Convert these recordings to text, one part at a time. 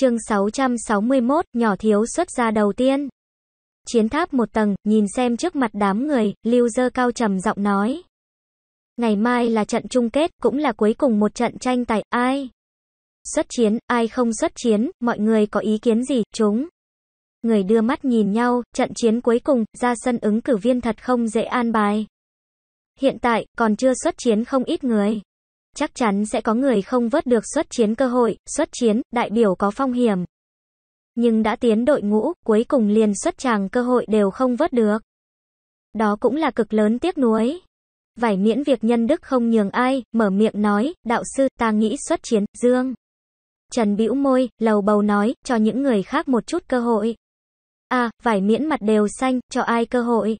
chương 661, nhỏ thiếu xuất ra đầu tiên. Chiến tháp một tầng, nhìn xem trước mặt đám người, lưu dơ cao trầm giọng nói. Ngày mai là trận chung kết, cũng là cuối cùng một trận tranh tài, ai? Xuất chiến, ai không xuất chiến, mọi người có ý kiến gì, chúng? Người đưa mắt nhìn nhau, trận chiến cuối cùng, ra sân ứng cử viên thật không dễ an bài. Hiện tại, còn chưa xuất chiến không ít người. Chắc chắn sẽ có người không vớt được xuất chiến cơ hội, xuất chiến, đại biểu có phong hiểm. Nhưng đã tiến đội ngũ, cuối cùng liền xuất tràng cơ hội đều không vớt được. Đó cũng là cực lớn tiếc nuối. Vải miễn việc nhân đức không nhường ai, mở miệng nói, đạo sư, ta nghĩ xuất chiến, dương. Trần bĩu môi, lầu bầu nói, cho những người khác một chút cơ hội. À, vải miễn mặt đều xanh, cho ai cơ hội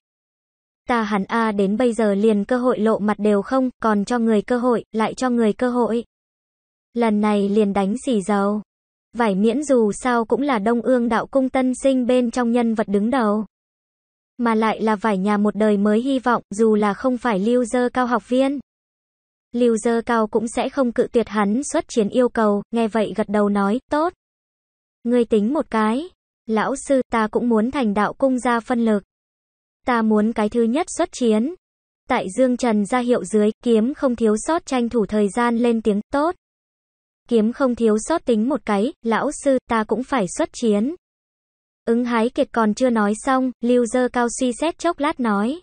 ta hẳn a đến bây giờ liền cơ hội lộ mặt đều không, còn cho người cơ hội, lại cho người cơ hội. Lần này liền đánh xì dầu. Vải miễn dù sao cũng là đông ương đạo cung tân sinh bên trong nhân vật đứng đầu. Mà lại là vải nhà một đời mới hy vọng, dù là không phải lưu dơ cao học viên. Lưu dơ cao cũng sẽ không cự tuyệt hắn xuất chiến yêu cầu, nghe vậy gật đầu nói, tốt. Ngươi tính một cái. Lão sư ta cũng muốn thành đạo cung ra phân lực ta muốn cái thứ nhất xuất chiến. Tại Dương Trần ra hiệu dưới, kiếm không thiếu sót tranh thủ thời gian lên tiếng, tốt. Kiếm không thiếu sót tính một cái, lão sư, ta cũng phải xuất chiến. Ứng hái kiệt còn chưa nói xong, lưu dơ cao suy xét chốc lát nói.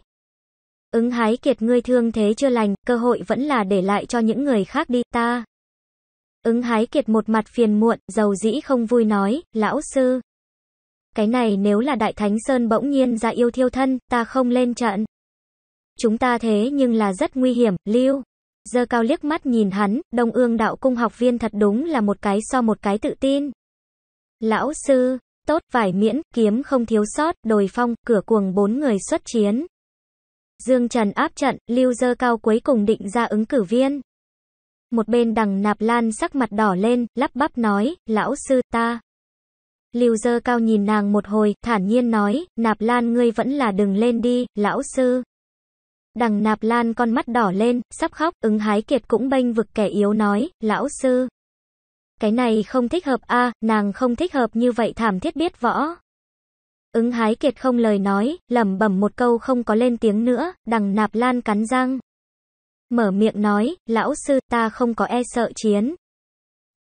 Ứng hái kiệt ngươi thương thế chưa lành, cơ hội vẫn là để lại cho những người khác đi ta. Ứng hái kiệt một mặt phiền muộn, dầu dĩ không vui nói, lão sư. Cái này nếu là Đại Thánh Sơn bỗng nhiên ra yêu thiêu thân, ta không lên trận. Chúng ta thế nhưng là rất nguy hiểm, lưu. Giờ cao liếc mắt nhìn hắn, đông ương đạo cung học viên thật đúng là một cái so một cái tự tin. Lão sư, tốt, vải miễn, kiếm không thiếu sót, đồi phong, cửa cuồng bốn người xuất chiến. Dương Trần áp trận, lưu dơ cao cuối cùng định ra ứng cử viên. Một bên đằng nạp lan sắc mặt đỏ lên, lắp bắp nói, lão sư ta. Lưu dơ cao nhìn nàng một hồi, thản nhiên nói, nạp lan ngươi vẫn là đừng lên đi, lão sư. Đằng nạp lan con mắt đỏ lên, sắp khóc, ứng hái kiệt cũng bênh vực kẻ yếu nói, lão sư. Cái này không thích hợp a nàng không thích hợp như vậy thảm thiết biết võ. Ứng hái kiệt không lời nói, lẩm bẩm một câu không có lên tiếng nữa, đằng nạp lan cắn răng. Mở miệng nói, lão sư ta không có e sợ chiến.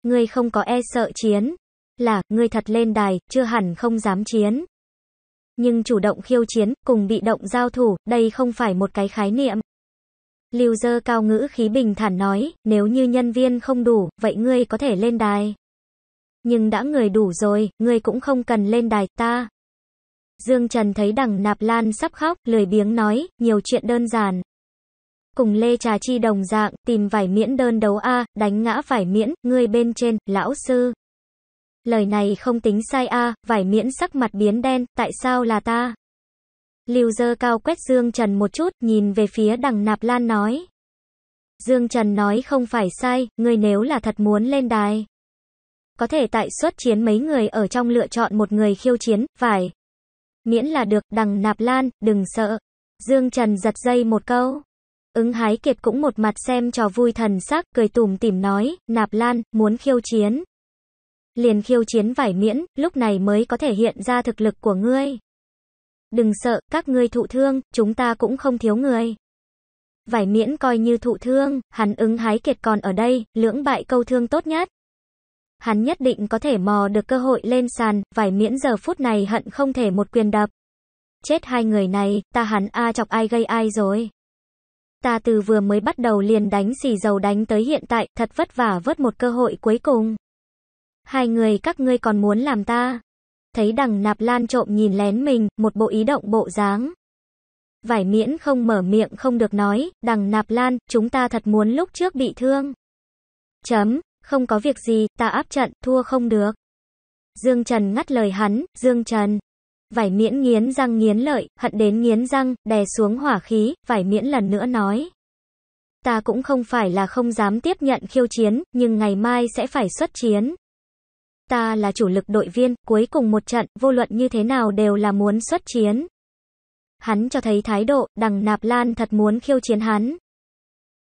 Ngươi không có e sợ chiến, là, ngươi thật lên đài, chưa hẳn không dám chiến. Nhưng chủ động khiêu chiến, cùng bị động giao thủ, đây không phải một cái khái niệm. Lưu dơ cao ngữ khí bình thản nói, nếu như nhân viên không đủ, vậy ngươi có thể lên đài. Nhưng đã người đủ rồi, ngươi cũng không cần lên đài ta. Dương Trần thấy đằng nạp lan sắp khóc, lười biếng nói, nhiều chuyện đơn giản. Cùng Lê Trà Chi đồng dạng, tìm vải miễn đơn đấu A, đánh ngã vải miễn, ngươi bên trên, lão sư. Lời này không tính sai a, vải miễn sắc mặt biến đen, tại sao là ta? Lưu dơ cao quét Dương Trần một chút, nhìn về phía đằng nạp lan nói. Dương Trần nói không phải sai, ngươi nếu là thật muốn lên đài. Có thể tại suất chiến mấy người ở trong lựa chọn một người khiêu chiến, phải. Miễn là được, đằng nạp lan, đừng sợ. Dương Trần giật dây một câu. Ứng hái kiệt cũng một mặt xem trò vui thần sắc, cười tủm tỉm nói, nạp lan, muốn khiêu chiến liền khiêu chiến vải miễn, lúc này mới có thể hiện ra thực lực của ngươi. Đừng sợ, các ngươi thụ thương, chúng ta cũng không thiếu người. Vải miễn coi như thụ thương, hắn ứng hái kiệt còn ở đây, lưỡng bại câu thương tốt nhất. Hắn nhất định có thể mò được cơ hội lên sàn, vải miễn giờ phút này hận không thể một quyền đập. Chết hai người này, ta hắn a chọc ai gây ai rồi. Ta từ vừa mới bắt đầu liền đánh xì dầu đánh tới hiện tại, thật vất vả vớt một cơ hội cuối cùng. Hai người các ngươi còn muốn làm ta. Thấy đằng nạp lan trộm nhìn lén mình, một bộ ý động bộ dáng. Vải miễn không mở miệng không được nói, đằng nạp lan, chúng ta thật muốn lúc trước bị thương. Chấm, không có việc gì, ta áp trận, thua không được. Dương Trần ngắt lời hắn, Dương Trần. Vải miễn nghiến răng nghiến lợi, hận đến nghiến răng, đè xuống hỏa khí, vải miễn lần nữa nói. Ta cũng không phải là không dám tiếp nhận khiêu chiến, nhưng ngày mai sẽ phải xuất chiến. Ta là chủ lực đội viên, cuối cùng một trận, vô luận như thế nào đều là muốn xuất chiến. Hắn cho thấy thái độ, đằng nạp lan thật muốn khiêu chiến hắn.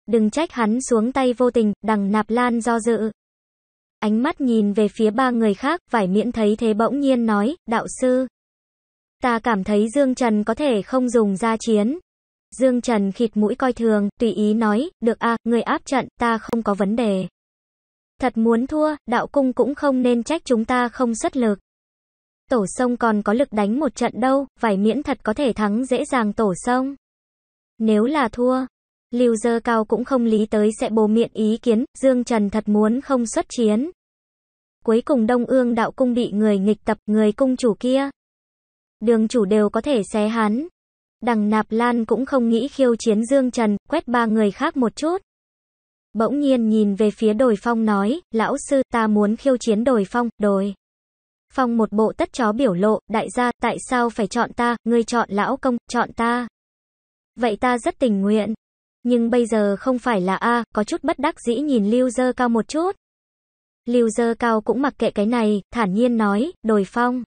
Đừng trách hắn xuống tay vô tình, đằng nạp lan do dự. Ánh mắt nhìn về phía ba người khác, vải miễn thấy thế bỗng nhiên nói, đạo sư. Ta cảm thấy Dương Trần có thể không dùng ra chiến. Dương Trần khịt mũi coi thường, tùy ý nói, được a người áp trận, ta không có vấn đề. Thật muốn thua, đạo cung cũng không nên trách chúng ta không xuất lực. Tổ sông còn có lực đánh một trận đâu, vải miễn thật có thể thắng dễ dàng tổ sông. Nếu là thua, Lưu Dơ Cao cũng không lý tới sẽ bố miệng ý kiến, Dương Trần thật muốn không xuất chiến. Cuối cùng Đông Ương đạo cung bị người nghịch tập, người cung chủ kia. Đường chủ đều có thể xé hắn. Đằng Nạp Lan cũng không nghĩ khiêu chiến Dương Trần, quét ba người khác một chút. Bỗng nhiên nhìn về phía đồi phong nói, lão sư, ta muốn khiêu chiến đồi phong, đồi. Phong một bộ tất chó biểu lộ, đại gia, tại sao phải chọn ta, ngươi chọn lão công, chọn ta. Vậy ta rất tình nguyện. Nhưng bây giờ không phải là A, có chút bất đắc dĩ nhìn lưu dơ cao một chút. Lưu dơ cao cũng mặc kệ cái này, thản nhiên nói, đồi phong.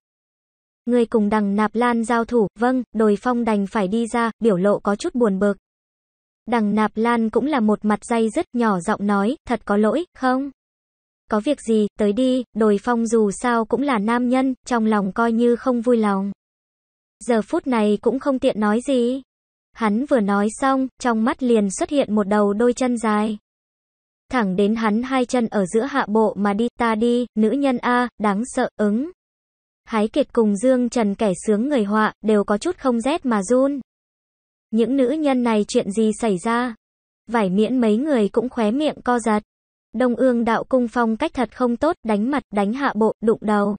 ngươi cùng đằng nạp lan giao thủ, vâng, đồi phong đành phải đi ra, biểu lộ có chút buồn bực. Đằng nạp lan cũng là một mặt dây dứt nhỏ giọng nói, thật có lỗi, không? Có việc gì, tới đi, đồi phong dù sao cũng là nam nhân, trong lòng coi như không vui lòng. Giờ phút này cũng không tiện nói gì. Hắn vừa nói xong, trong mắt liền xuất hiện một đầu đôi chân dài. Thẳng đến hắn hai chân ở giữa hạ bộ mà đi ta đi, nữ nhân A, đáng sợ, ứng. Hái kiệt cùng Dương Trần kẻ sướng người họa, đều có chút không rét mà run. Những nữ nhân này chuyện gì xảy ra? Vải miễn mấy người cũng khóe miệng co giật. Đông ương đạo cung phong cách thật không tốt, đánh mặt, đánh hạ bộ, đụng đầu.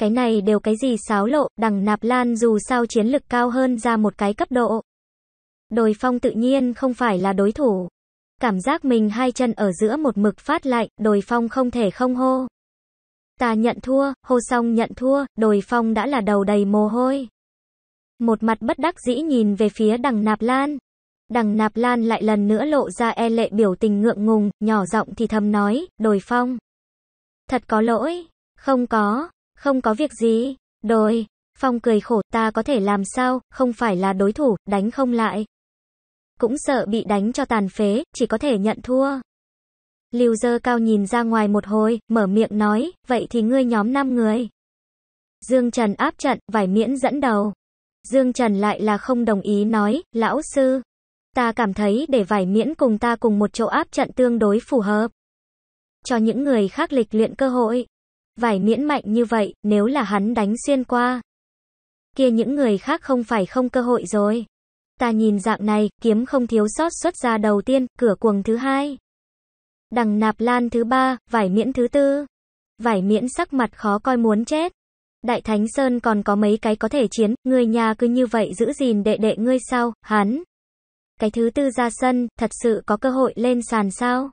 Cái này đều cái gì xáo lộ, đằng nạp lan dù sao chiến lực cao hơn ra một cái cấp độ. Đồi phong tự nhiên không phải là đối thủ. Cảm giác mình hai chân ở giữa một mực phát lạnh, đồi phong không thể không hô. Ta nhận thua, hô xong nhận thua, đồi phong đã là đầu đầy mồ hôi một mặt bất đắc dĩ nhìn về phía đằng nạp lan. Đằng nạp lan lại lần nữa lộ ra e lệ biểu tình ngượng ngùng, nhỏ giọng thì thầm nói, đồi phong. Thật có lỗi, không có, không có việc gì, đồi, phong cười khổ ta có thể làm sao, không phải là đối thủ, đánh không lại. Cũng sợ bị đánh cho tàn phế, chỉ có thể nhận thua. Lưu dơ cao nhìn ra ngoài một hồi, mở miệng nói, vậy thì ngươi nhóm 5 người. Dương Trần áp trận, vải miễn dẫn đầu. Dương Trần lại là không đồng ý nói, lão sư, ta cảm thấy để vải miễn cùng ta cùng một chỗ áp trận tương đối phù hợp. Cho những người khác lịch luyện cơ hội. Vải miễn mạnh như vậy, nếu là hắn đánh xuyên qua. Kia những người khác không phải không cơ hội rồi. Ta nhìn dạng này, kiếm không thiếu sót xuất ra đầu tiên, cửa cuồng thứ hai. Đằng nạp lan thứ ba, vải miễn thứ tư. Vải miễn sắc mặt khó coi muốn chết. Đại Thánh Sơn còn có mấy cái có thể chiến, người nhà cứ như vậy giữ gìn đệ đệ ngươi sao, hắn. Cái thứ tư ra sân, thật sự có cơ hội lên sàn sao?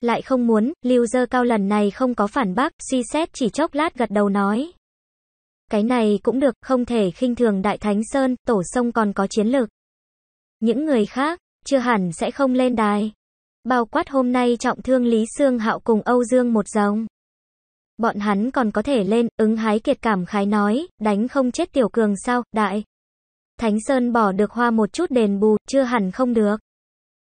Lại không muốn, lưu dơ cao lần này không có phản bác, suy xét chỉ chốc lát gật đầu nói. Cái này cũng được, không thể khinh thường Đại Thánh Sơn, tổ sông còn có chiến lược. Những người khác, chưa hẳn sẽ không lên đài. Bao quát hôm nay trọng thương Lý Sương Hạo cùng Âu Dương một dòng bọn hắn còn có thể lên, ứng hái kiệt cảm khái nói, đánh không chết tiểu cường sao, đại. Thánh Sơn bỏ được hoa một chút đền bù, chưa hẳn không được.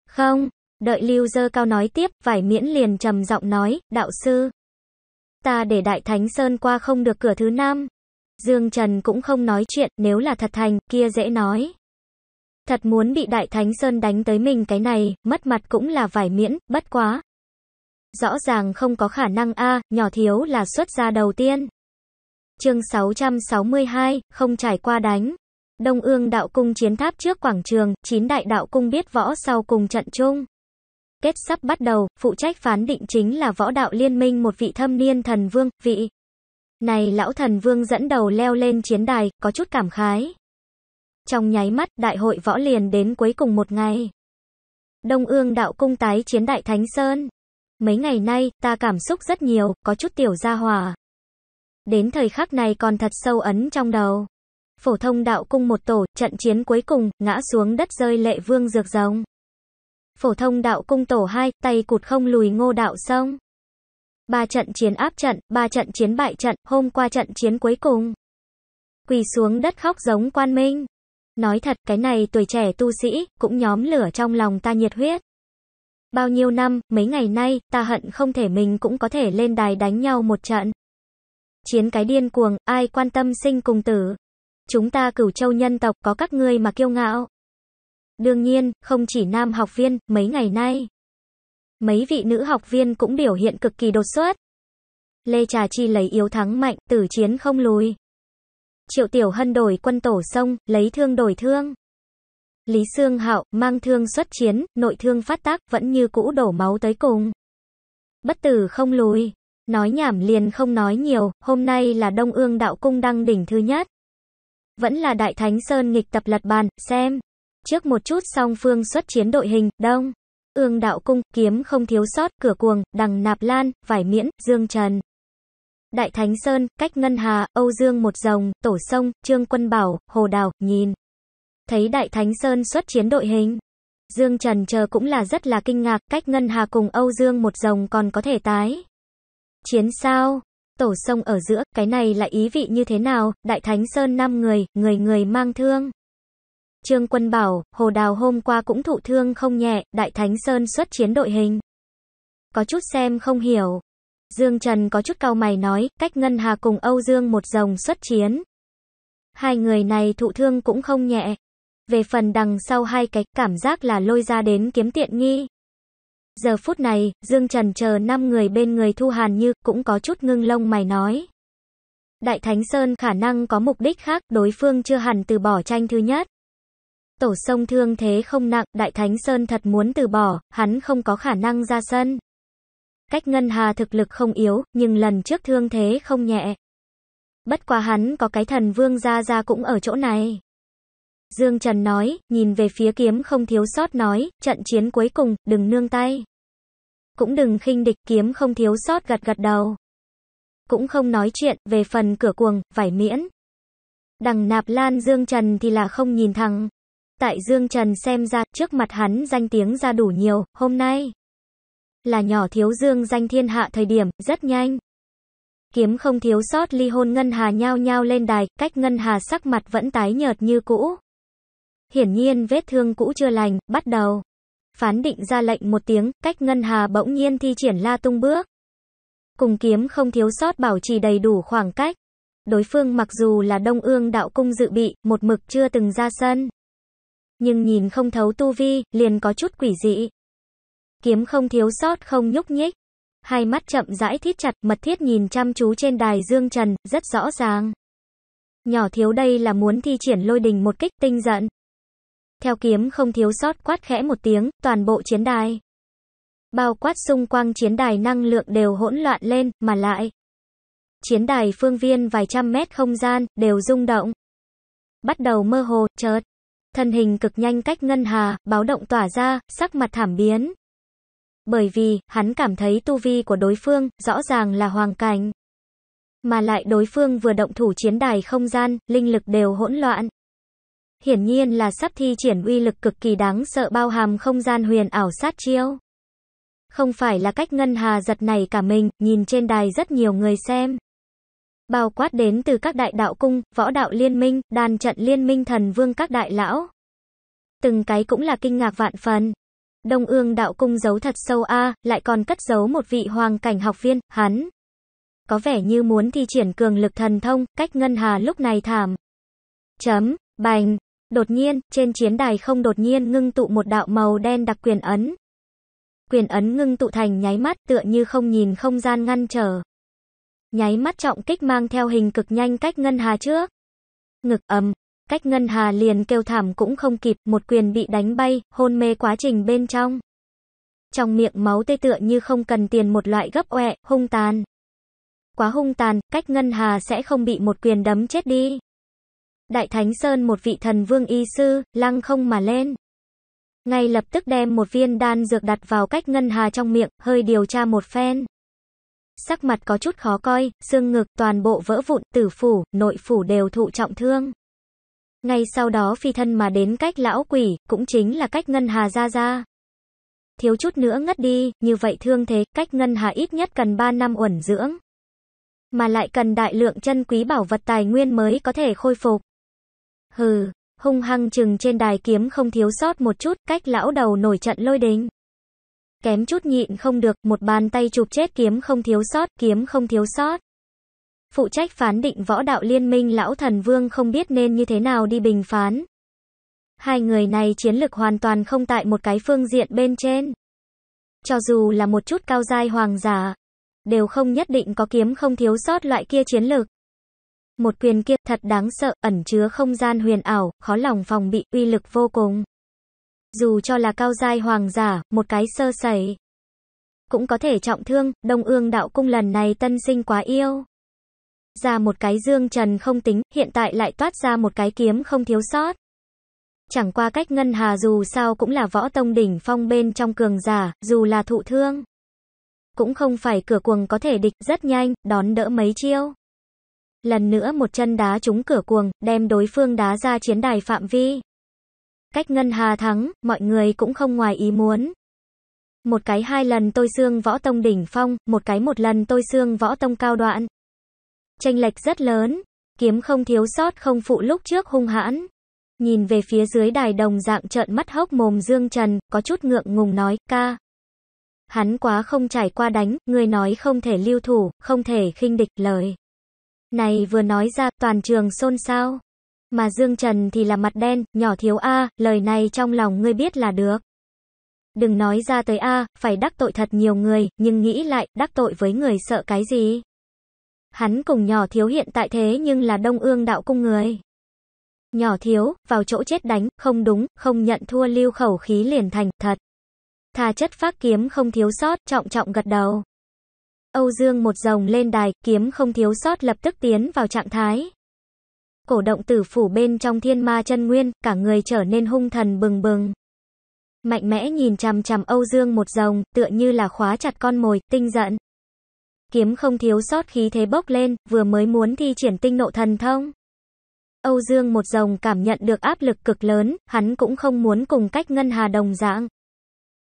Không, đợi lưu dơ cao nói tiếp, vải miễn liền trầm giọng nói, đạo sư. Ta để đại thánh Sơn qua không được cửa thứ năm. Dương Trần cũng không nói chuyện, nếu là thật thành, kia dễ nói. Thật muốn bị Đại Thánh Sơn đánh tới mình cái này, mất mặt cũng là vải miễn, bất quá, rõ ràng không có khả năng a, nhỏ thiếu là xuất ra đầu tiên. Chương 662, không trải qua đánh. Đông Ương đạo cung chiến tháp trước quảng trường, chín đại đạo cung biết võ sau cùng trận chung. Kết sắp bắt đầu, phụ trách phán định chính là võ đạo liên minh một vị thâm niên thần vương, vị này lão thần vương dẫn đầu leo lên chiến đài, có chút cảm khái. Trong nháy mắt, đại hội võ liền đến cuối cùng một ngày. Đông Ương đạo cung tái chiến đại Thánh Sơn. Mấy ngày nay, ta cảm xúc rất nhiều, có chút tiểu gia hỏa. Đến thời khắc này còn thật sâu ấn trong đầu. Phổ thông đạo cung một tổ, trận chiến cuối cùng, ngã xuống đất rơi lệ vương dược rồng. Phổ thông đạo cung tổ hai tay cụt không lùi ngô đạo sông. Ba trận chiến áp trận, ba trận chiến bại trận, hôm qua trận chiến cuối cùng. Quỳ xuống đất khóc giống quan minh. Nói thật, cái này tuổi trẻ tu sĩ, cũng nhóm lửa trong lòng ta nhiệt huyết. Bao nhiêu năm, mấy ngày nay, ta hận không thể mình cũng có thể lên đài đánh nhau một trận. Chiến cái điên cuồng, ai quan tâm sinh cùng tử. Chúng ta cửu châu nhân tộc có các ngươi mà kiêu ngạo. Đương nhiên, không chỉ nam học viên, mấy ngày nay. Mấy vị nữ học viên cũng biểu hiện cực kỳ đột xuất. Lê Trà Chi lấy yếu thắng mạnh, tử chiến không lùi. Triệu Tiểu Hân đổi quân tổ sông, lấy thương đổi thương. Lý Sương Hạo mang thương xuất chiến, nội thương phát tác, vẫn như cũ đổ máu tới cùng. Bất tử không lùi, nói nhảm liền không nói nhiều, hôm nay là Đông Ương Đạo Cung đăng đỉnh thứ nhất. Vẫn là Đại Thánh Sơn nghịch tập lật bàn, xem. Trước một chút song phương xuất chiến đội hình, Đông. Ương Đạo Cung, kiếm không thiếu sót, cửa cuồng, đằng nạp lan, vải miễn, dương trần. Đại Thánh Sơn, cách Ngân Hà, Âu Dương một dòng Tổ Sông, Trương Quân Bảo, Hồ Đào, nhìn. Thấy Đại Thánh Sơn xuất chiến đội hình. Dương Trần chờ cũng là rất là kinh ngạc, cách Ngân Hà cùng Âu Dương một rồng còn có thể tái. Chiến sao? Tổ sông ở giữa, cái này là ý vị như thế nào? Đại Thánh Sơn 5 người, người người mang thương. Trương Quân bảo, Hồ Đào hôm qua cũng thụ thương không nhẹ, Đại Thánh Sơn xuất chiến đội hình. Có chút xem không hiểu. Dương Trần có chút cau mày nói, cách Ngân Hà cùng Âu Dương một rồng xuất chiến. Hai người này thụ thương cũng không nhẹ, về phần đằng sau hai cái, cảm giác là lôi ra đến kiếm tiện nghi. Giờ phút này, Dương Trần chờ năm người bên người Thu Hàn Như, cũng có chút ngưng lông mày nói. Đại Thánh Sơn khả năng có mục đích khác, đối phương chưa hẳn từ bỏ tranh thứ nhất. Tổ sông thương thế không nặng, Đại Thánh Sơn thật muốn từ bỏ, hắn không có khả năng ra sân. Cách Ngân Hà thực lực không yếu, nhưng lần trước thương thế không nhẹ. Bất quá hắn có cái thần vương ra ra cũng ở chỗ này. Dương Trần nói, nhìn về phía kiếm không thiếu sót nói, trận chiến cuối cùng, đừng nương tay. Cũng đừng khinh địch, kiếm không thiếu sót gật gật đầu. Cũng không nói chuyện, về phần cửa cuồng, vải miễn. Đằng nạp lan Dương Trần thì là không nhìn thẳng. Tại Dương Trần xem ra, trước mặt hắn danh tiếng ra đủ nhiều, hôm nay. Là nhỏ thiếu Dương danh thiên hạ thời điểm, rất nhanh kiếm không thiếu sót ly hôn ngân hà nhao nhao lên đài, cách ngân hà sắc mặt vẫn tái nhợt như cũ. Hiển nhiên vết thương cũ chưa lành, bắt đầu. Phán định ra lệnh một tiếng, cách ngân hà bỗng nhiên thi triển la tung bước. Cùng kiếm không thiếu sót bảo trì đầy đủ khoảng cách. Đối phương mặc dù là đông ương đạo cung dự bị, một mực chưa từng ra sân. Nhưng nhìn không thấu tu vi, liền có chút quỷ dị. Kiếm không thiếu sót không nhúc nhích. Hai mắt chậm rãi thiết chặt, mật thiết nhìn chăm chú trên đài dương trần, rất rõ ràng. Nhỏ thiếu đây là muốn thi triển lôi đình một kích tinh giận. Theo kiếm không thiếu sót quát khẽ một tiếng, toàn bộ chiến đài. Bao quát xung quanh chiến đài năng lượng đều hỗn loạn lên, mà lại. Chiến đài phương viên vài trăm mét không gian, đều rung động. Bắt đầu mơ hồ, chợt. Thân hình cực nhanh cách ngân hà, báo động tỏa ra, sắc mặt thảm biến. Bởi vì, hắn cảm thấy tu vi của đối phương, rõ ràng là hoàng cảnh. Mà lại đối phương vừa động thủ chiến đài không gian, linh lực đều hỗn loạn hiển nhiên là sắp thi triển uy lực cực kỳ đáng sợ bao hàm không gian huyền ảo sát chiêu. Không phải là cách ngân hà giật này cả mình, nhìn trên đài rất nhiều người xem. Bao quát đến từ các đại đạo cung, võ đạo liên minh, đàn trận liên minh thần vương các đại lão. Từng cái cũng là kinh ngạc vạn phần. Đông ương đạo cung giấu thật sâu a, lại còn cất giấu một vị hoàng cảnh học viên, hắn. Có vẻ như muốn thi triển cường lực thần thông, cách ngân hà lúc này thảm. Chấm, bành. Đột nhiên, trên chiến đài không đột nhiên ngưng tụ một đạo màu đen đặc quyền ấn. Quyền ấn ngưng tụ thành nháy mắt tựa như không nhìn không gian ngăn trở. Nháy mắt trọng kích mang theo hình cực nhanh cách ngân hà trước. Ngực ầm, cách ngân hà liền kêu thảm cũng không kịp, một quyền bị đánh bay, hôn mê quá trình bên trong. Trong miệng máu tê tựa như không cần tiền một loại gấp oẹ, hung tàn. Quá hung tàn, cách ngân hà sẽ không bị một quyền đấm chết đi. Đại Thánh Sơn một vị thần vương y sư, lăng không mà lên. Ngay lập tức đem một viên đan dược đặt vào cách ngân hà trong miệng, hơi điều tra một phen. Sắc mặt có chút khó coi, xương ngực toàn bộ vỡ vụn, tử phủ, nội phủ đều thụ trọng thương. Ngay sau đó phi thân mà đến cách lão quỷ, cũng chính là cách ngân hà ra ra. Thiếu chút nữa ngất đi, như vậy thương thế, cách ngân hà ít nhất cần 3 năm uẩn dưỡng. Mà lại cần đại lượng chân quý bảo vật tài nguyên mới có thể khôi phục. Hừ, hung hăng chừng trên đài kiếm không thiếu sót một chút, cách lão đầu nổi trận lôi đình. Kém chút nhịn không được, một bàn tay chụp chết kiếm không thiếu sót, kiếm không thiếu sót. Phụ trách phán định võ đạo liên minh lão thần vương không biết nên như thế nào đi bình phán. Hai người này chiến lực hoàn toàn không tại một cái phương diện bên trên. Cho dù là một chút cao giai hoàng giả, đều không nhất định có kiếm không thiếu sót loại kia chiến lực. Một quyền kia thật đáng sợ, ẩn chứa không gian huyền ảo, khó lòng phòng bị, uy lực vô cùng. Dù cho là cao giai hoàng giả, một cái sơ sẩy cũng có thể trọng thương, Đông Ương đạo cung lần này tân sinh quá yêu. Ra một cái dương trần không tính, hiện tại lại toát ra một cái kiếm không thiếu sót. Chẳng qua cách Ngân Hà dù sao cũng là võ tông đỉnh phong bên trong cường giả, dù là thụ thương. Cũng không phải cửa cuồng có thể địch rất nhanh, đón đỡ mấy chiêu. Lần nữa một chân đá trúng cửa cuồng, đem đối phương đá ra chiến đài phạm vi. Cách Ngân Hà thắng, mọi người cũng không ngoài ý muốn. Một cái hai lần tôi xương võ tông đỉnh phong, một cái một lần tôi xương võ tông cao đoạn. Tranh lệch rất lớn, kiếm không thiếu sót không phụ lúc trước hung hãn. Nhìn về phía dưới đài đồng dạng trợn mắt hốc mồm Dương Trần, có chút ngượng ngùng nói, ca. Hắn quá không trải qua đánh, người nói không thể lưu thủ, không thể khinh địch lời. Này vừa nói ra, toàn trường xôn xao. Mà Dương Trần thì là mặt đen, nhỏ thiếu A, lời này trong lòng ngươi biết là được. Đừng nói ra tới A, phải đắc tội thật nhiều người, nhưng nghĩ lại, đắc tội với người sợ cái gì? Hắn cùng nhỏ thiếu hiện tại thế nhưng là đông ương đạo cung người. Nhỏ thiếu, vào chỗ chết đánh, không đúng, không nhận thua lưu khẩu khí liền thành, thật. Thà chất phát kiếm không thiếu sót, trọng trọng gật đầu. Âu Dương một rồng lên đài, kiếm không thiếu sót lập tức tiến vào trạng thái. Cổ động tử phủ bên trong thiên ma chân nguyên, cả người trở nên hung thần bừng bừng. Mạnh mẽ nhìn chằm chằm Âu Dương một rồng, tựa như là khóa chặt con mồi, tinh giận. Kiếm không thiếu sót khí thế bốc lên, vừa mới muốn thi triển tinh nộ thần thông. Âu Dương một rồng cảm nhận được áp lực cực lớn, hắn cũng không muốn cùng cách ngân hà đồng dạng.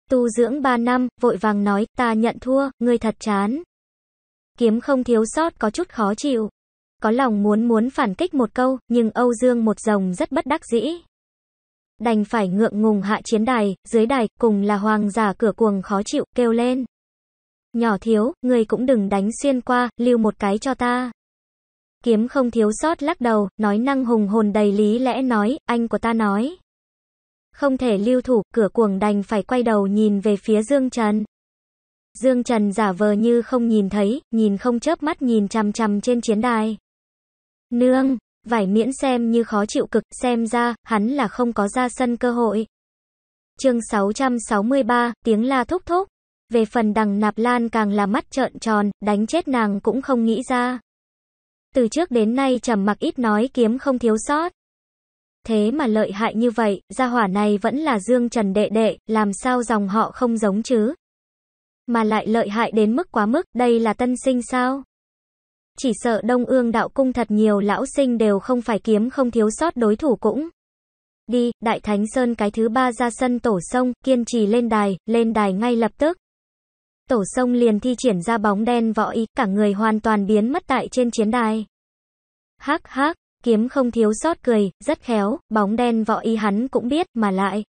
Tu dưỡng ba năm, vội vàng nói, ta nhận thua, ngươi thật chán. Kiếm không thiếu sót có chút khó chịu. Có lòng muốn muốn phản kích một câu, nhưng Âu Dương một rồng rất bất đắc dĩ. Đành phải ngượng ngùng hạ chiến đài, dưới đài, cùng là hoàng giả cửa cuồng khó chịu, kêu lên. Nhỏ thiếu, người cũng đừng đánh xuyên qua, lưu một cái cho ta. Kiếm không thiếu sót lắc đầu, nói năng hùng hồn đầy lý lẽ nói, anh của ta nói. Không thể lưu thủ, cửa cuồng đành phải quay đầu nhìn về phía Dương Trần. Dương Trần giả vờ như không nhìn thấy, nhìn không chớp mắt nhìn chằm chằm trên chiến đài. Nương, vải miễn xem như khó chịu cực, xem ra, hắn là không có ra sân cơ hội. chương 663, tiếng la thúc thúc. Về phần đằng nạp lan càng là mắt trợn tròn, đánh chết nàng cũng không nghĩ ra. Từ trước đến nay trầm mặc ít nói kiếm không thiếu sót. Thế mà lợi hại như vậy, gia hỏa này vẫn là Dương Trần đệ đệ, làm sao dòng họ không giống chứ? Mà lại lợi hại đến mức quá mức, đây là tân sinh sao? Chỉ sợ đông ương đạo cung thật nhiều lão sinh đều không phải kiếm không thiếu sót đối thủ cũng. Đi, Đại Thánh Sơn cái thứ ba ra sân tổ sông, kiên trì lên đài, lên đài ngay lập tức. Tổ sông liền thi triển ra bóng đen võ ý, cả người hoàn toàn biến mất tại trên chiến đài. Hắc hắc, kiếm không thiếu sót cười, rất khéo, bóng đen võ ý hắn cũng biết, mà lại.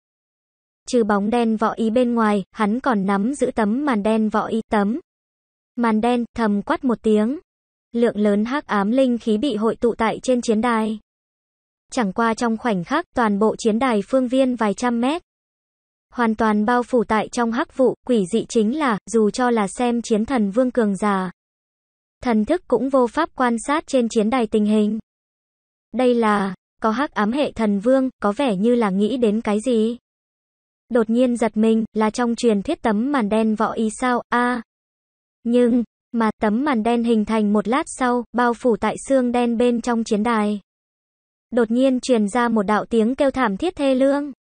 Trừ bóng đen võ ý bên ngoài, hắn còn nắm giữ tấm màn đen võ ý tấm. Màn đen thầm quát một tiếng. Lượng lớn hắc ám linh khí bị hội tụ tại trên chiến đài. Chẳng qua trong khoảnh khắc, toàn bộ chiến đài phương viên vài trăm mét. Hoàn toàn bao phủ tại trong hắc vụ, quỷ dị chính là, dù cho là xem chiến thần vương cường già. Thần thức cũng vô pháp quan sát trên chiến đài tình hình. Đây là, có hắc ám hệ thần vương, có vẻ như là nghĩ đến cái gì? đột nhiên giật mình, là trong truyền thuyết tấm màn đen võ ý sao, a Nhưng, mà tấm màn đen hình thành một lát sau, bao phủ tại xương đen bên trong chiến đài. Đột nhiên truyền ra một đạo tiếng kêu thảm thiết thê lương.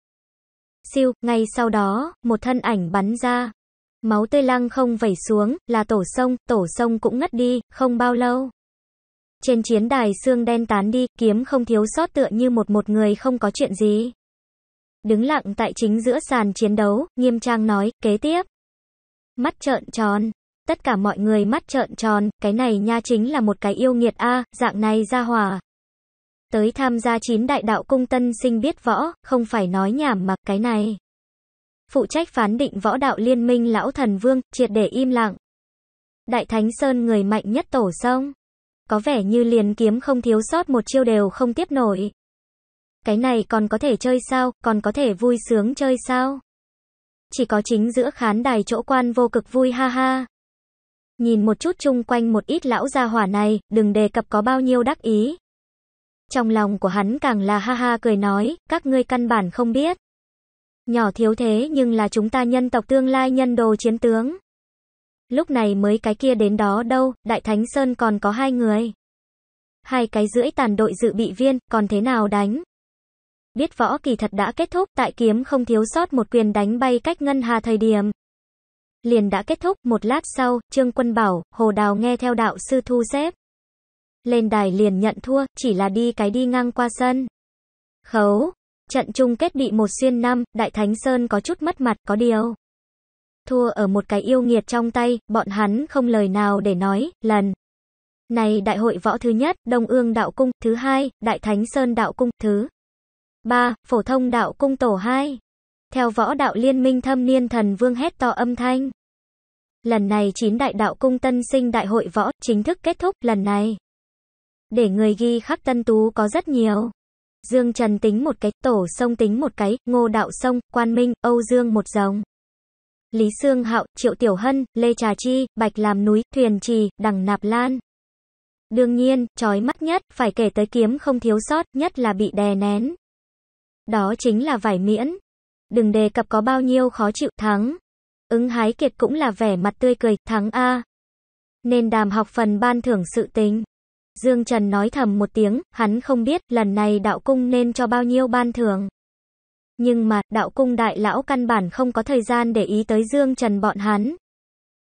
Siêu, ngay sau đó, một thân ảnh bắn ra. Máu tươi lăng không vẩy xuống, là tổ sông, tổ sông cũng ngất đi, không bao lâu. Trên chiến đài xương đen tán đi, kiếm không thiếu sót tựa như một một người không có chuyện gì. Đứng lặng tại chính giữa sàn chiến đấu, nghiêm trang nói, kế tiếp. Mắt trợn tròn. Tất cả mọi người mắt trợn tròn, cái này nha chính là một cái yêu nghiệt a, dạng này ra hòa. Tới tham gia chín đại đạo cung tân sinh biết võ, không phải nói nhảm mặc cái này. Phụ trách phán định võ đạo liên minh lão thần vương, triệt để im lặng. Đại Thánh Sơn người mạnh nhất tổ sông. Có vẻ như liền kiếm không thiếu sót một chiêu đều không tiếp nổi. Cái này còn có thể chơi sao, còn có thể vui sướng chơi sao? Chỉ có chính giữa khán đài chỗ quan vô cực vui ha ha. Nhìn một chút chung quanh một ít lão gia hỏa này, đừng đề cập có bao nhiêu đắc ý. Trong lòng của hắn càng là ha ha cười nói, các ngươi căn bản không biết. Nhỏ thiếu thế nhưng là chúng ta nhân tộc tương lai nhân đồ chiến tướng. Lúc này mới cái kia đến đó đâu, Đại Thánh Sơn còn có hai người. Hai cái rưỡi tàn đội dự bị viên, còn thế nào đánh? biết võ kỳ thật đã kết thúc, tại kiếm không thiếu sót một quyền đánh bay cách ngân hà thời điểm. Liền đã kết thúc, một lát sau, Trương Quân bảo, Hồ Đào nghe theo đạo sư thu xếp. Lên đài liền nhận thua, chỉ là đi cái đi ngang qua sân. Khấu, trận chung kết bị một xuyên năm, Đại Thánh Sơn có chút mất mặt, có điều. Thua ở một cái yêu nghiệt trong tay, bọn hắn không lời nào để nói, lần. Này đại hội võ thứ nhất, Đông Ương Đạo Cung, thứ hai, Đại Thánh Sơn Đạo Cung, thứ 3. Phổ thông đạo cung tổ 2 Theo võ đạo liên minh thâm niên thần vương hét to âm thanh. Lần này chín đại đạo cung tân sinh đại hội võ chính thức kết thúc lần này. Để người ghi khắc tân tú có rất nhiều. Dương Trần tính một cái, Tổ Sông tính một cái, Ngô Đạo Sông, Quan Minh, Âu Dương một dòng. Lý Sương Hạo, Triệu Tiểu Hân, Lê Trà Chi, Bạch Làm Núi, Thuyền Trì, Đằng Nạp Lan. Đương nhiên, trói mắt nhất, phải kể tới kiếm không thiếu sót, nhất là bị đè nén. Đó chính là vải miễn. Đừng đề cập có bao nhiêu khó chịu thắng. Ứng hái kiệt cũng là vẻ mặt tươi cười, thắng A. Nên đàm học phần ban thưởng sự tình. Dương Trần nói thầm một tiếng, hắn không biết lần này đạo cung nên cho bao nhiêu ban thưởng. Nhưng mà, đạo cung đại lão căn bản không có thời gian để ý tới Dương Trần bọn hắn.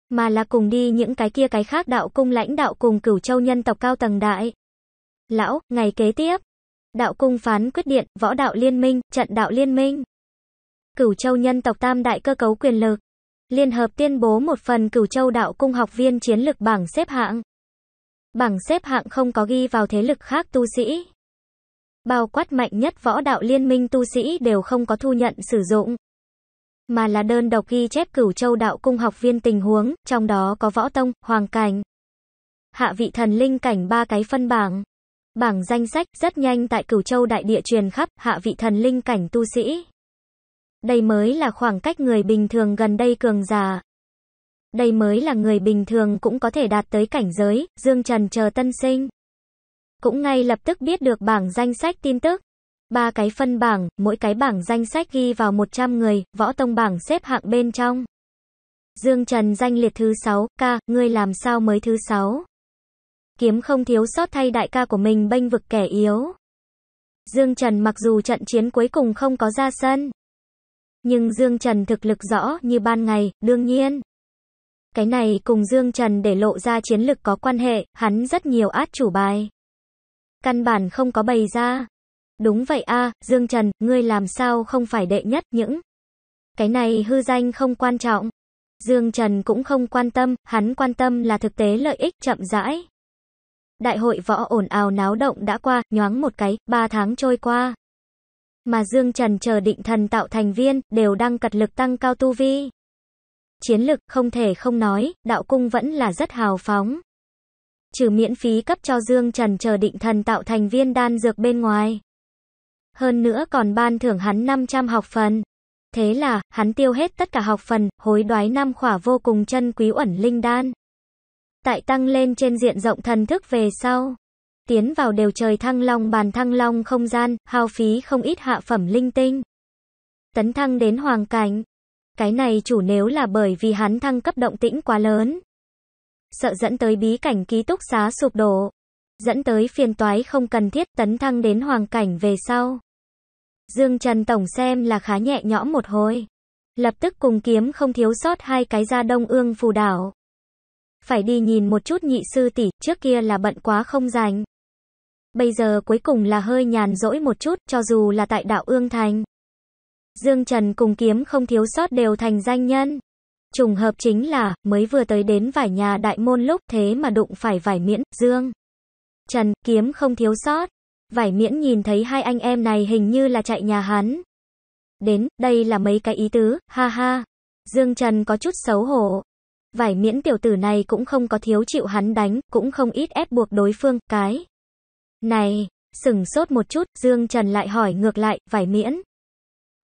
Mà là cùng đi những cái kia cái khác đạo cung lãnh đạo cùng cửu châu nhân tộc cao tầng đại. Lão, ngày kế tiếp, Đạo cung phán quyết điện, võ đạo liên minh, trận đạo liên minh. Cửu châu nhân tộc tam đại cơ cấu quyền lực. Liên hợp tuyên bố một phần cửu châu đạo cung học viên chiến lực bảng xếp hạng. Bảng xếp hạng không có ghi vào thế lực khác tu sĩ. Bao quát mạnh nhất võ đạo liên minh tu sĩ đều không có thu nhận sử dụng. Mà là đơn độc ghi chép cửu châu đạo cung học viên tình huống, trong đó có võ tông, hoàng cảnh. Hạ vị thần linh cảnh ba cái phân bảng. Bảng danh sách rất nhanh tại Cửu Châu đại địa truyền khắp, hạ vị thần linh cảnh tu sĩ. Đây mới là khoảng cách người bình thường gần đây cường già. Đây mới là người bình thường cũng có thể đạt tới cảnh giới, Dương Trần chờ tân sinh. Cũng ngay lập tức biết được bảng danh sách tin tức. Ba cái phân bảng, mỗi cái bảng danh sách ghi vào 100 người, võ tông bảng xếp hạng bên trong. Dương Trần danh liệt thứ 6, ca, ngươi làm sao mới thứ 6? kiếm không thiếu sót thay đại ca của mình bênh vực kẻ yếu. Dương Trần mặc dù trận chiến cuối cùng không có ra sân, nhưng Dương Trần thực lực rõ như ban ngày, đương nhiên. Cái này cùng Dương Trần để lộ ra chiến lực có quan hệ, hắn rất nhiều át chủ bài. Căn bản không có bày ra. Đúng vậy a Dương Trần, ngươi làm sao không phải đệ nhất những. Cái này hư danh không quan trọng. Dương Trần cũng không quan tâm, hắn quan tâm là thực tế lợi ích chậm rãi. Đại hội võ ồn ào náo động đã qua, nhoáng một cái, ba tháng trôi qua. Mà Dương Trần chờ định thần tạo thành viên, đều đang cật lực tăng cao tu vi. Chiến lực không thể không nói, đạo cung vẫn là rất hào phóng. Trừ miễn phí cấp cho Dương Trần chờ định thần tạo thành viên đan dược bên ngoài. Hơn nữa còn ban thưởng hắn 500 học phần. Thế là, hắn tiêu hết tất cả học phần, hối đoái năm khỏa vô cùng chân quý uẩn linh đan tại tăng lên trên diện rộng thần thức về sau. Tiến vào đều trời thăng long bàn thăng long không gian, hao phí không ít hạ phẩm linh tinh. Tấn thăng đến hoàng cảnh. Cái này chủ nếu là bởi vì hắn thăng cấp động tĩnh quá lớn. Sợ dẫn tới bí cảnh ký túc xá sụp đổ. Dẫn tới phiền toái không cần thiết tấn thăng đến hoàng cảnh về sau. Dương Trần Tổng xem là khá nhẹ nhõm một hồi. Lập tức cùng kiếm không thiếu sót hai cái ra đông ương phù đảo phải đi nhìn một chút nhị sư tỷ, trước kia là bận quá không rảnh. Bây giờ cuối cùng là hơi nhàn rỗi một chút, cho dù là tại đạo Ương Thành. Dương Trần cùng kiếm không thiếu sót đều thành danh nhân. Trùng hợp chính là, mới vừa tới đến vải nhà đại môn lúc thế mà đụng phải vải miễn, Dương. Trần, kiếm không thiếu sót. Vải miễn nhìn thấy hai anh em này hình như là chạy nhà hắn. Đến, đây là mấy cái ý tứ, ha ha. Dương Trần có chút xấu hổ, vải miễn tiểu tử này cũng không có thiếu chịu hắn đánh, cũng không ít ép buộc đối phương, cái. Này, sừng sốt một chút, Dương Trần lại hỏi ngược lại, vải miễn.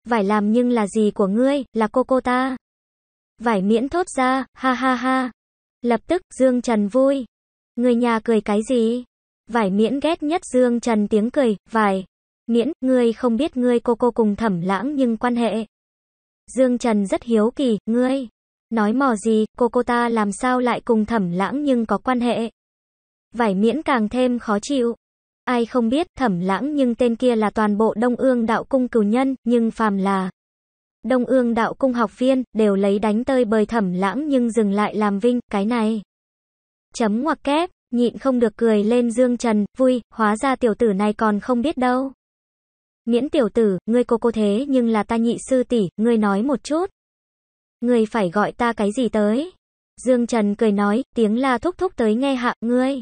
Vải làm nhưng là gì của ngươi, là cô cô ta. Vải miễn thốt ra, ha ha ha. Lập tức, Dương Trần vui. Người nhà cười cái gì? Vải miễn ghét nhất Dương Trần tiếng cười, vải. Miễn, ngươi không biết ngươi cô cô cùng thẩm lãng nhưng quan hệ. Dương Trần rất hiếu kỳ, ngươi. Nói mò gì, cô cô ta làm sao lại cùng thẩm lãng nhưng có quan hệ. Vải miễn càng thêm khó chịu. Ai không biết thẩm lãng nhưng tên kia là toàn bộ Đông ương đạo cung cửu nhân, nhưng phàm là Đông ương đạo cung học viên, đều lấy đánh tơi bời thẩm lãng nhưng dừng lại làm vinh, cái này. Chấm ngoặc kép, nhịn không được cười lên Dương Trần, vui, hóa ra tiểu tử này còn không biết đâu. Miễn tiểu tử, ngươi cô cô thế nhưng là ta nhị sư tỷ, ngươi nói một chút. Ngươi phải gọi ta cái gì tới? Dương Trần cười nói, tiếng la thúc thúc tới nghe hạ ngươi.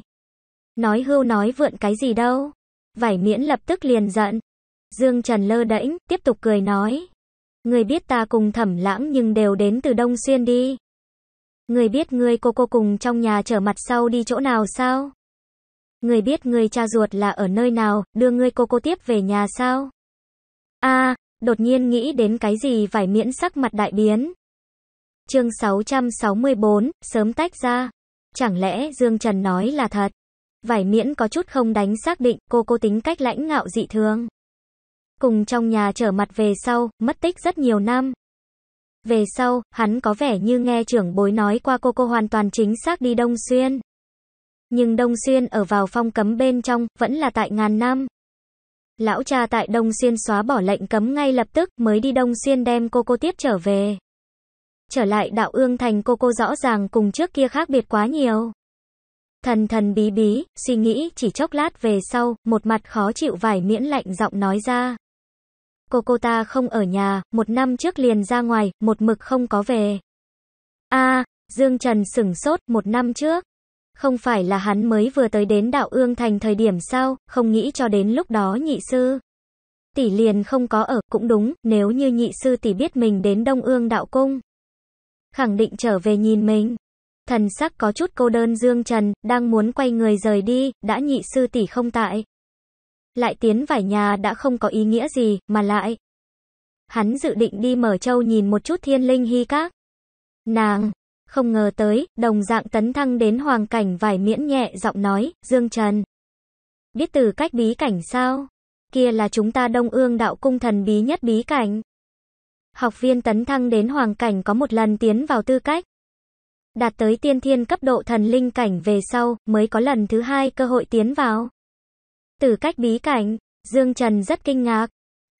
Nói hưu nói vượn cái gì đâu. Vải miễn lập tức liền giận. Dương Trần lơ đễnh tiếp tục cười nói. Ngươi biết ta cùng thẩm lãng nhưng đều đến từ Đông Xuyên đi. Ngươi biết ngươi cô cô cùng trong nhà trở mặt sau đi chỗ nào sao? Ngươi biết ngươi cha ruột là ở nơi nào, đưa ngươi cô cô tiếp về nhà sao? a đột nhiên nghĩ đến cái gì vải miễn sắc mặt đại biến. Chương 664, sớm tách ra. Chẳng lẽ Dương Trần nói là thật? Vải miễn có chút không đánh xác định, cô cô tính cách lãnh ngạo dị thường. Cùng trong nhà trở mặt về sau, mất tích rất nhiều năm. Về sau, hắn có vẻ như nghe trưởng bối nói qua cô cô hoàn toàn chính xác đi Đông Xuyên. Nhưng Đông Xuyên ở vào phong cấm bên trong, vẫn là tại ngàn năm. Lão cha tại Đông Xuyên xóa bỏ lệnh cấm ngay lập tức mới đi Đông Xuyên đem cô cô tiếp trở về. Trở lại đạo ương thành cô cô rõ ràng cùng trước kia khác biệt quá nhiều. Thần thần bí bí, suy nghĩ chỉ chốc lát về sau, một mặt khó chịu vải miễn lạnh giọng nói ra. Cô cô ta không ở nhà, một năm trước liền ra ngoài, một mực không có về. a Dương Trần sửng sốt, một năm trước. Không phải là hắn mới vừa tới đến đạo ương thành thời điểm sau không nghĩ cho đến lúc đó nhị sư. Tỷ liền không có ở, cũng đúng, nếu như nhị sư tỷ biết mình đến đông ương đạo cung khẳng định trở về nhìn mình. Thần sắc có chút cô đơn Dương Trần, đang muốn quay người rời đi, đã nhị sư tỷ không tại. Lại tiến vải nhà đã không có ý nghĩa gì, mà lại. Hắn dự định đi mở châu nhìn một chút thiên linh hy các. Nàng, không ngờ tới, đồng dạng tấn thăng đến hoàng cảnh vải miễn nhẹ giọng nói, Dương Trần. Biết từ cách bí cảnh sao? Kia là chúng ta đông ương đạo cung thần bí nhất bí cảnh học viên tấn thăng đến hoàng cảnh có một lần tiến vào tư cách. Đạt tới tiên thiên cấp độ thần linh cảnh về sau, mới có lần thứ hai cơ hội tiến vào. Từ cách bí cảnh, Dương Trần rất kinh ngạc.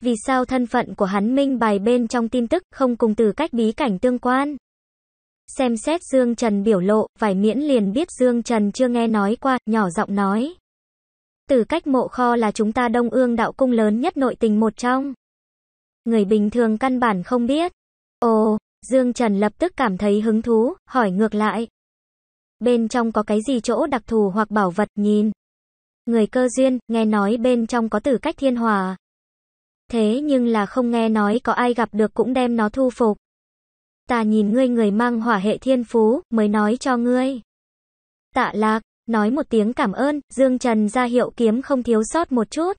Vì sao thân phận của hắn minh bài bên trong tin tức không cùng từ cách bí cảnh tương quan? Xem xét Dương Trần biểu lộ, vải miễn liền biết Dương Trần chưa nghe nói qua, nhỏ giọng nói. Từ cách mộ kho là chúng ta đông ương đạo cung lớn nhất nội tình một trong người bình thường căn bản không biết. Ồ, Dương Trần lập tức cảm thấy hứng thú, hỏi ngược lại. Bên trong có cái gì chỗ đặc thù hoặc bảo vật nhìn? Người cơ duyên, nghe nói bên trong có tử cách thiên hòa. Thế nhưng là không nghe nói có ai gặp được cũng đem nó thu phục. Ta nhìn ngươi người mang hỏa hệ thiên phú, mới nói cho ngươi. Tạ lạc, nói một tiếng cảm ơn, Dương Trần ra hiệu kiếm không thiếu sót một chút.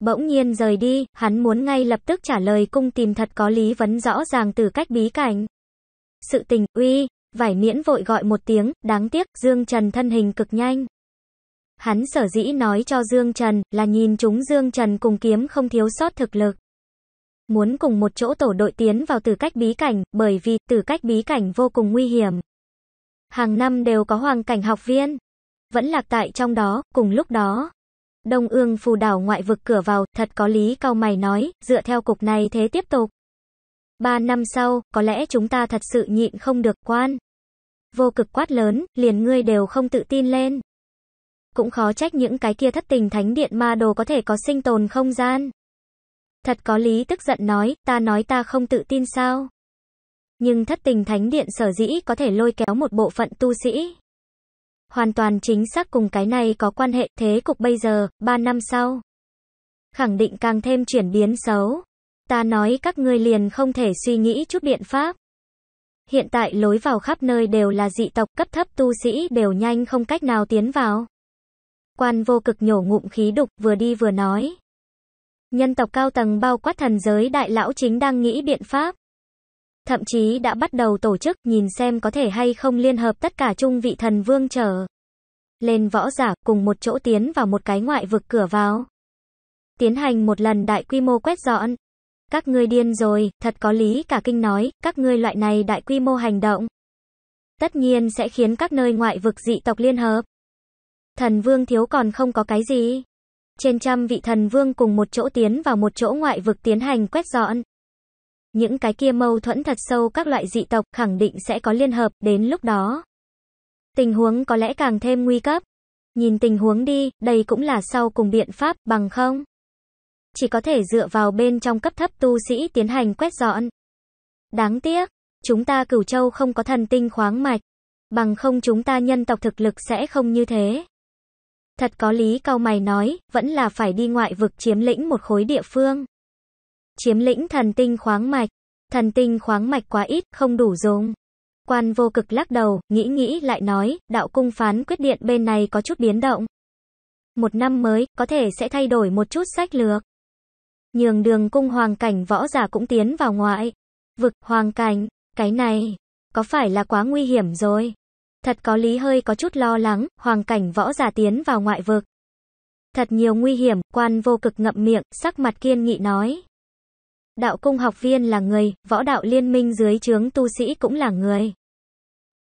Bỗng nhiên rời đi, hắn muốn ngay lập tức trả lời cung tìm thật có lý vấn rõ ràng từ cách bí cảnh. Sự tình, uy, vải miễn vội gọi một tiếng, đáng tiếc, Dương Trần thân hình cực nhanh. Hắn sở dĩ nói cho Dương Trần, là nhìn chúng Dương Trần cùng kiếm không thiếu sót thực lực. Muốn cùng một chỗ tổ đội tiến vào từ cách bí cảnh, bởi vì từ cách bí cảnh vô cùng nguy hiểm. Hàng năm đều có hoàng cảnh học viên, vẫn lạc tại trong đó, cùng lúc đó, Đông ương phù đảo ngoại vực cửa vào, thật có lý cao mày nói, dựa theo cục này thế tiếp tục. Ba năm sau, có lẽ chúng ta thật sự nhịn không được quan. Vô cực quát lớn, liền ngươi đều không tự tin lên. Cũng khó trách những cái kia thất tình thánh điện ma đồ có thể có sinh tồn không gian. Thật có lý tức giận nói, ta nói ta không tự tin sao. Nhưng thất tình thánh điện sở dĩ có thể lôi kéo một bộ phận tu sĩ. Hoàn toàn chính xác cùng cái này có quan hệ thế cục bây giờ, 3 năm sau. Khẳng định càng thêm chuyển biến xấu. Ta nói các ngươi liền không thể suy nghĩ chút biện pháp. Hiện tại lối vào khắp nơi đều là dị tộc cấp thấp tu sĩ đều nhanh không cách nào tiến vào. Quan vô cực nhổ ngụm khí đục vừa đi vừa nói. Nhân tộc cao tầng bao quát thần giới đại lão chính đang nghĩ biện pháp thậm chí đã bắt đầu tổ chức nhìn xem có thể hay không liên hợp tất cả trung vị thần vương trở lên võ giả cùng một chỗ tiến vào một cái ngoại vực cửa vào. Tiến hành một lần đại quy mô quét dọn. Các ngươi điên rồi, thật có lý cả kinh nói, các ngươi loại này đại quy mô hành động. Tất nhiên sẽ khiến các nơi ngoại vực dị tộc liên hợp. Thần vương thiếu còn không có cái gì. Trên trăm vị thần vương cùng một chỗ tiến vào một chỗ ngoại vực tiến hành quét dọn những cái kia mâu thuẫn thật sâu các loại dị tộc khẳng định sẽ có liên hợp đến lúc đó. Tình huống có lẽ càng thêm nguy cấp. Nhìn tình huống đi, đây cũng là sau cùng biện pháp bằng không. Chỉ có thể dựa vào bên trong cấp thấp tu sĩ tiến hành quét dọn. Đáng tiếc, chúng ta cửu châu không có thần tinh khoáng mạch. Bằng không chúng ta nhân tộc thực lực sẽ không như thế. Thật có lý cao mày nói, vẫn là phải đi ngoại vực chiếm lĩnh một khối địa phương chiếm lĩnh thần tinh khoáng mạch. Thần tinh khoáng mạch quá ít, không đủ dùng. Quan vô cực lắc đầu, nghĩ nghĩ lại nói, đạo cung phán quyết điện bên này có chút biến động. Một năm mới, có thể sẽ thay đổi một chút sách lược. Nhường đường cung hoàng cảnh võ giả cũng tiến vào ngoại. Vực, hoàng cảnh, cái này, có phải là quá nguy hiểm rồi? Thật có lý hơi có chút lo lắng, hoàng cảnh võ giả tiến vào ngoại vực. Thật nhiều nguy hiểm, quan vô cực ngậm miệng, sắc mặt kiên nghị nói. Đạo cung học viên là người, võ đạo liên minh dưới trướng tu sĩ cũng là người.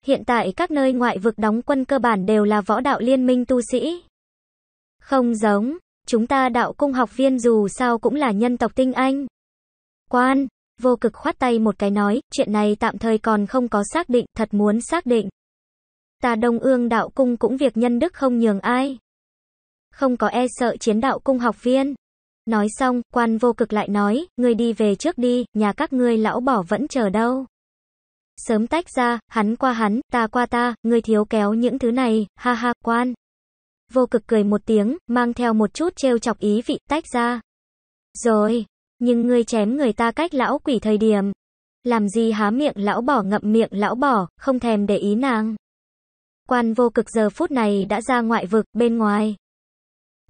Hiện tại các nơi ngoại vực đóng quân cơ bản đều là võ đạo liên minh tu sĩ. Không giống, chúng ta đạo cung học viên dù sao cũng là nhân tộc tinh anh. Quan, vô cực khoát tay một cái nói, chuyện này tạm thời còn không có xác định, thật muốn xác định. Ta đông ương đạo cung cũng việc nhân đức không nhường ai. Không có e sợ chiến đạo cung học viên. Nói xong, quan vô cực lại nói, ngươi đi về trước đi, nhà các ngươi lão bỏ vẫn chờ đâu. Sớm tách ra, hắn qua hắn, ta qua ta, ngươi thiếu kéo những thứ này, ha ha, quan. Vô cực cười một tiếng, mang theo một chút trêu chọc ý vị, tách ra. Rồi, nhưng ngươi chém người ta cách lão quỷ thời điểm. Làm gì há miệng lão bỏ ngậm miệng lão bỏ, không thèm để ý nàng. Quan vô cực giờ phút này đã ra ngoại vực, bên ngoài.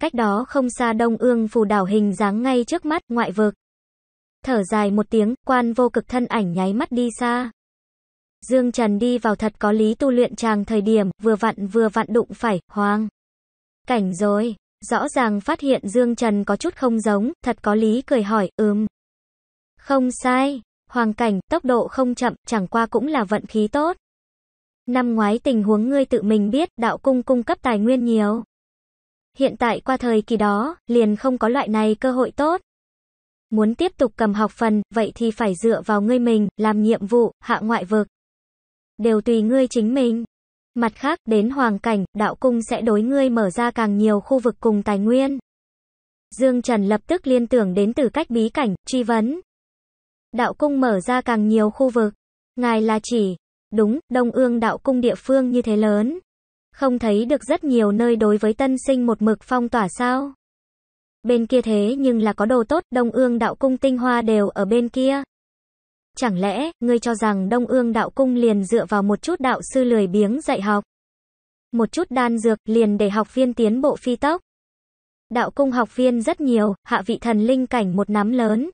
Cách đó không xa đông ương phù đảo hình dáng ngay trước mắt ngoại vực. Thở dài một tiếng, quan vô cực thân ảnh nháy mắt đi xa. Dương Trần đi vào thật có lý tu luyện chàng thời điểm, vừa vặn vừa vặn đụng phải, hoang. Cảnh rồi, rõ ràng phát hiện Dương Trần có chút không giống, thật có lý cười hỏi, ừm. Không sai, hoàng cảnh, tốc độ không chậm, chẳng qua cũng là vận khí tốt. Năm ngoái tình huống ngươi tự mình biết, đạo cung cung cấp tài nguyên nhiều. Hiện tại qua thời kỳ đó, liền không có loại này cơ hội tốt. Muốn tiếp tục cầm học phần, vậy thì phải dựa vào ngươi mình, làm nhiệm vụ, hạ ngoại vực. Đều tùy ngươi chính mình. Mặt khác, đến hoàng cảnh, đạo cung sẽ đối ngươi mở ra càng nhiều khu vực cùng tài nguyên. Dương Trần lập tức liên tưởng đến từ cách bí cảnh, truy vấn. Đạo cung mở ra càng nhiều khu vực. Ngài là chỉ, đúng, Đông Ương đạo cung địa phương như thế lớn, không thấy được rất nhiều nơi đối với tân sinh một mực phong tỏa sao? Bên kia thế nhưng là có đồ tốt, Đông Ương Đạo Cung tinh hoa đều ở bên kia. Chẳng lẽ, ngươi cho rằng Đông Ương Đạo Cung liền dựa vào một chút đạo sư lười biếng dạy học? Một chút đan dược liền để học viên tiến bộ phi tốc. Đạo cung học viên rất nhiều, hạ vị thần linh cảnh một nắm lớn.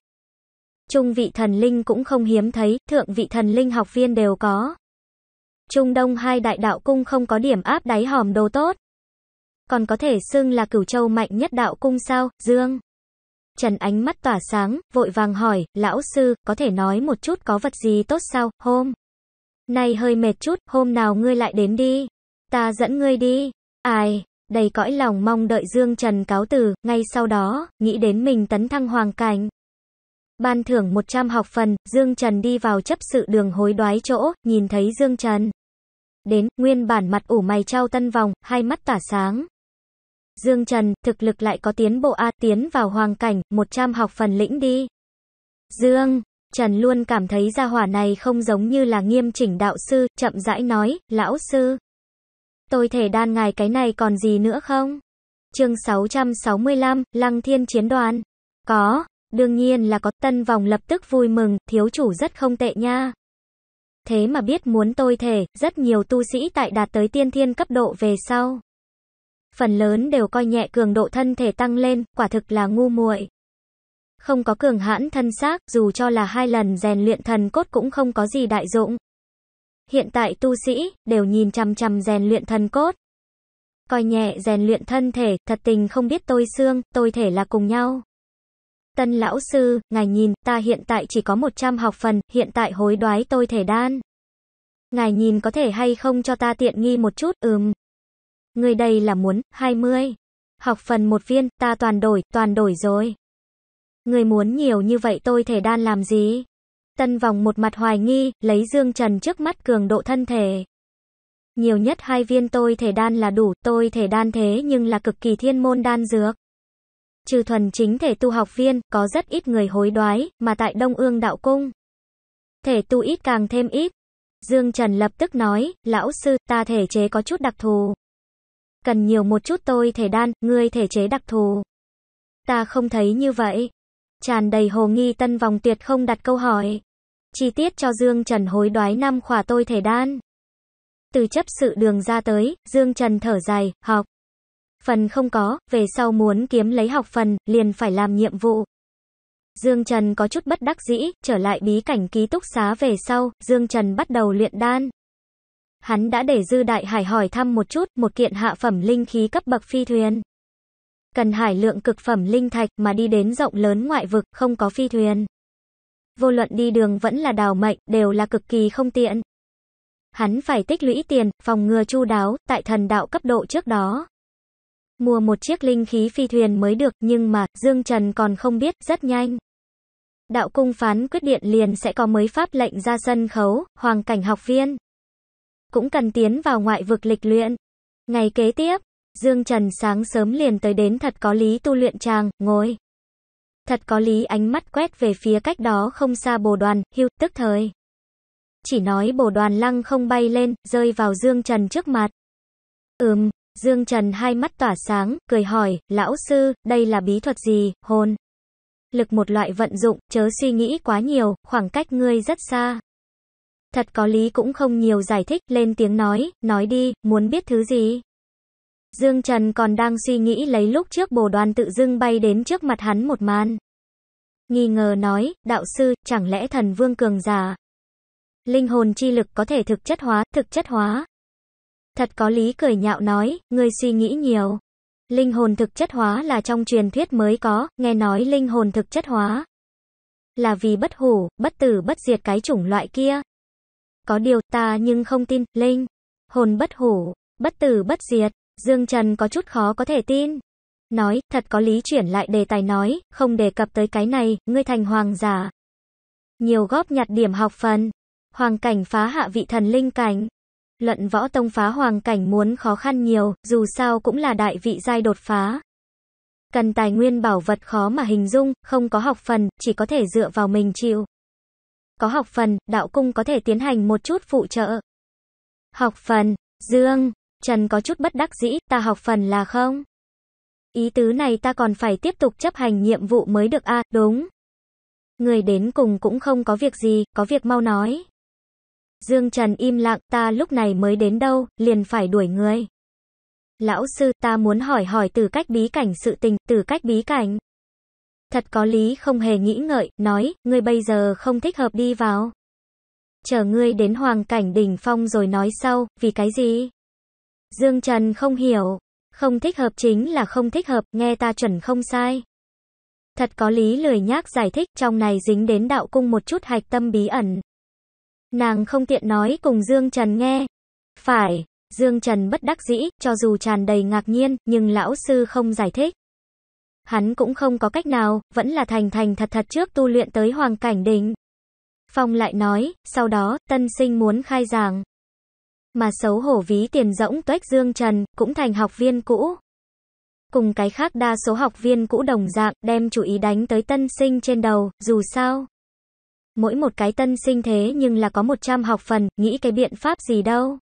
Trung vị thần linh cũng không hiếm thấy, thượng vị thần linh học viên đều có. Trung Đông hai đại đạo cung không có điểm áp đáy hòm đồ tốt. Còn có thể xưng là cửu châu mạnh nhất đạo cung sao, Dương. Trần ánh mắt tỏa sáng, vội vàng hỏi, lão sư, có thể nói một chút có vật gì tốt sao, hôm. Nay hơi mệt chút, hôm nào ngươi lại đến đi. Ta dẫn ngươi đi. Ai, đầy cõi lòng mong đợi Dương Trần cáo từ, ngay sau đó, nghĩ đến mình tấn thăng hoàng cảnh. Ban thưởng 100 học phần, Dương Trần đi vào chấp sự đường hối đoái chỗ, nhìn thấy Dương Trần. Đến, nguyên bản mặt ủ mày trao tân vòng, hai mắt tỏa sáng. Dương Trần, thực lực lại có tiến bộ A, tiến vào hoàng cảnh, 100 học phần lĩnh đi. Dương, Trần luôn cảm thấy gia hỏa này không giống như là nghiêm chỉnh đạo sư, chậm rãi nói, lão sư. Tôi thể đan ngài cái này còn gì nữa không? Chương 665, Lăng Thiên Chiến Đoàn. Có, đương nhiên là có tân vòng lập tức vui mừng, thiếu chủ rất không tệ nha thế mà biết muốn tôi thể, rất nhiều tu sĩ tại đạt tới tiên thiên cấp độ về sau. Phần lớn đều coi nhẹ cường độ thân thể tăng lên, quả thực là ngu muội. Không có cường hãn thân xác, dù cho là hai lần rèn luyện thần cốt cũng không có gì đại dụng. Hiện tại tu sĩ, đều nhìn chằm chằm rèn luyện thần cốt. Coi nhẹ rèn luyện thân thể, thật tình không biết tôi xương, tôi thể là cùng nhau. Tân lão sư, ngài nhìn, ta hiện tại chỉ có 100 học phần, hiện tại hối đoái tôi thể đan. Ngài nhìn có thể hay không cho ta tiện nghi một chút, ừm. Người đây là muốn, 20. Học phần một viên, ta toàn đổi, toàn đổi rồi. Người muốn nhiều như vậy tôi thể đan làm gì? Tân vòng một mặt hoài nghi, lấy Dương Trần trước mắt cường độ thân thể. Nhiều nhất hai viên tôi thể đan là đủ, tôi thể đan thế nhưng là cực kỳ thiên môn đan dược trừ thuần chính thể tu học viên, có rất ít người hối đoái, mà tại Đông Ương Đạo Cung. Thể tu ít càng thêm ít. Dương Trần lập tức nói, lão sư, ta thể chế có chút đặc thù. Cần nhiều một chút tôi thể đan, ngươi thể chế đặc thù. Ta không thấy như vậy. Tràn đầy hồ nghi tân vòng tuyệt không đặt câu hỏi. Chi tiết cho Dương Trần hối đoái năm khỏa tôi thể đan. Từ chấp sự đường ra tới, Dương Trần thở dài, học. Phần không có, về sau muốn kiếm lấy học phần, liền phải làm nhiệm vụ. Dương Trần có chút bất đắc dĩ, trở lại bí cảnh ký túc xá về sau, Dương Trần bắt đầu luyện đan. Hắn đã để Dư Đại Hải hỏi thăm một chút, một kiện hạ phẩm linh khí cấp bậc phi thuyền. Cần hải lượng cực phẩm linh thạch mà đi đến rộng lớn ngoại vực, không có phi thuyền. Vô luận đi đường vẫn là đào mệnh, đều là cực kỳ không tiện. Hắn phải tích lũy tiền, phòng ngừa chu đáo, tại thần đạo cấp độ trước đó mua một chiếc linh khí phi thuyền mới được, nhưng mà, Dương Trần còn không biết, rất nhanh. Đạo cung phán quyết điện liền sẽ có mới pháp lệnh ra sân khấu, hoàng cảnh học viên. Cũng cần tiến vào ngoại vực lịch luyện. Ngày kế tiếp, Dương Trần sáng sớm liền tới đến thật có lý tu luyện tràng, ngồi. Thật có lý ánh mắt quét về phía cách đó không xa bồ đoàn, hưu, tức thời. Chỉ nói bồ đoàn lăng không bay lên, rơi vào Dương Trần trước mặt. Ừm, Dương Trần hai mắt tỏa sáng, cười hỏi, lão sư, đây là bí thuật gì, hồn? Lực một loại vận dụng, chớ suy nghĩ quá nhiều, khoảng cách ngươi rất xa. Thật có lý cũng không nhiều giải thích, lên tiếng nói, nói đi, muốn biết thứ gì? Dương Trần còn đang suy nghĩ lấy lúc trước bồ đoàn tự dưng bay đến trước mặt hắn một màn. Nghi ngờ nói, đạo sư, chẳng lẽ thần vương cường giả? Linh hồn chi lực có thể thực chất hóa, thực chất hóa. Thật có lý cười nhạo nói, ngươi suy nghĩ nhiều. Linh hồn thực chất hóa là trong truyền thuyết mới có, nghe nói linh hồn thực chất hóa là vì bất hủ, bất tử bất diệt cái chủng loại kia. Có điều ta nhưng không tin, linh, hồn bất hủ, bất tử bất diệt, Dương Trần có chút khó có thể tin. Nói, thật có lý chuyển lại đề tài nói, không đề cập tới cái này, ngươi thành hoàng giả. Nhiều góp nhặt điểm học phần. Hoàng cảnh phá hạ vị thần linh cảnh luận võ tông phá hoàng cảnh muốn khó khăn nhiều, dù sao cũng là đại vị giai đột phá. Cần tài nguyên bảo vật khó mà hình dung, không có học phần, chỉ có thể dựa vào mình chịu. Có học phần, đạo cung có thể tiến hành một chút phụ trợ. Học phần, Dương, Trần có chút bất đắc dĩ, ta học phần là không? Ý tứ này ta còn phải tiếp tục chấp hành nhiệm vụ mới được a à, đúng. Người đến cùng cũng không có việc gì, có việc mau nói. Dương Trần im lặng, ta lúc này mới đến đâu, liền phải đuổi người. Lão sư, ta muốn hỏi hỏi từ cách bí cảnh sự tình, từ cách bí cảnh. Thật có lý không hề nghĩ ngợi, nói, ngươi bây giờ không thích hợp đi vào. Chờ ngươi đến hoàng cảnh đỉnh phong rồi nói sau, vì cái gì? Dương Trần không hiểu, không thích hợp chính là không thích hợp, nghe ta chuẩn không sai. Thật có lý lười nhác giải thích, trong này dính đến đạo cung một chút hạch tâm bí ẩn. Nàng không tiện nói cùng Dương Trần nghe. Phải, Dương Trần bất đắc dĩ, cho dù tràn đầy ngạc nhiên, nhưng lão sư không giải thích. Hắn cũng không có cách nào, vẫn là thành thành thật thật trước tu luyện tới hoàng cảnh đỉnh. Phong lại nói, sau đó, tân sinh muốn khai giảng. Mà xấu hổ ví tiền rỗng tuếch Dương Trần, cũng thành học viên cũ. Cùng cái khác đa số học viên cũ đồng dạng, đem chú ý đánh tới tân sinh trên đầu, dù sao mỗi một cái tân sinh thế nhưng là có 100 học phần, nghĩ cái biện pháp gì đâu.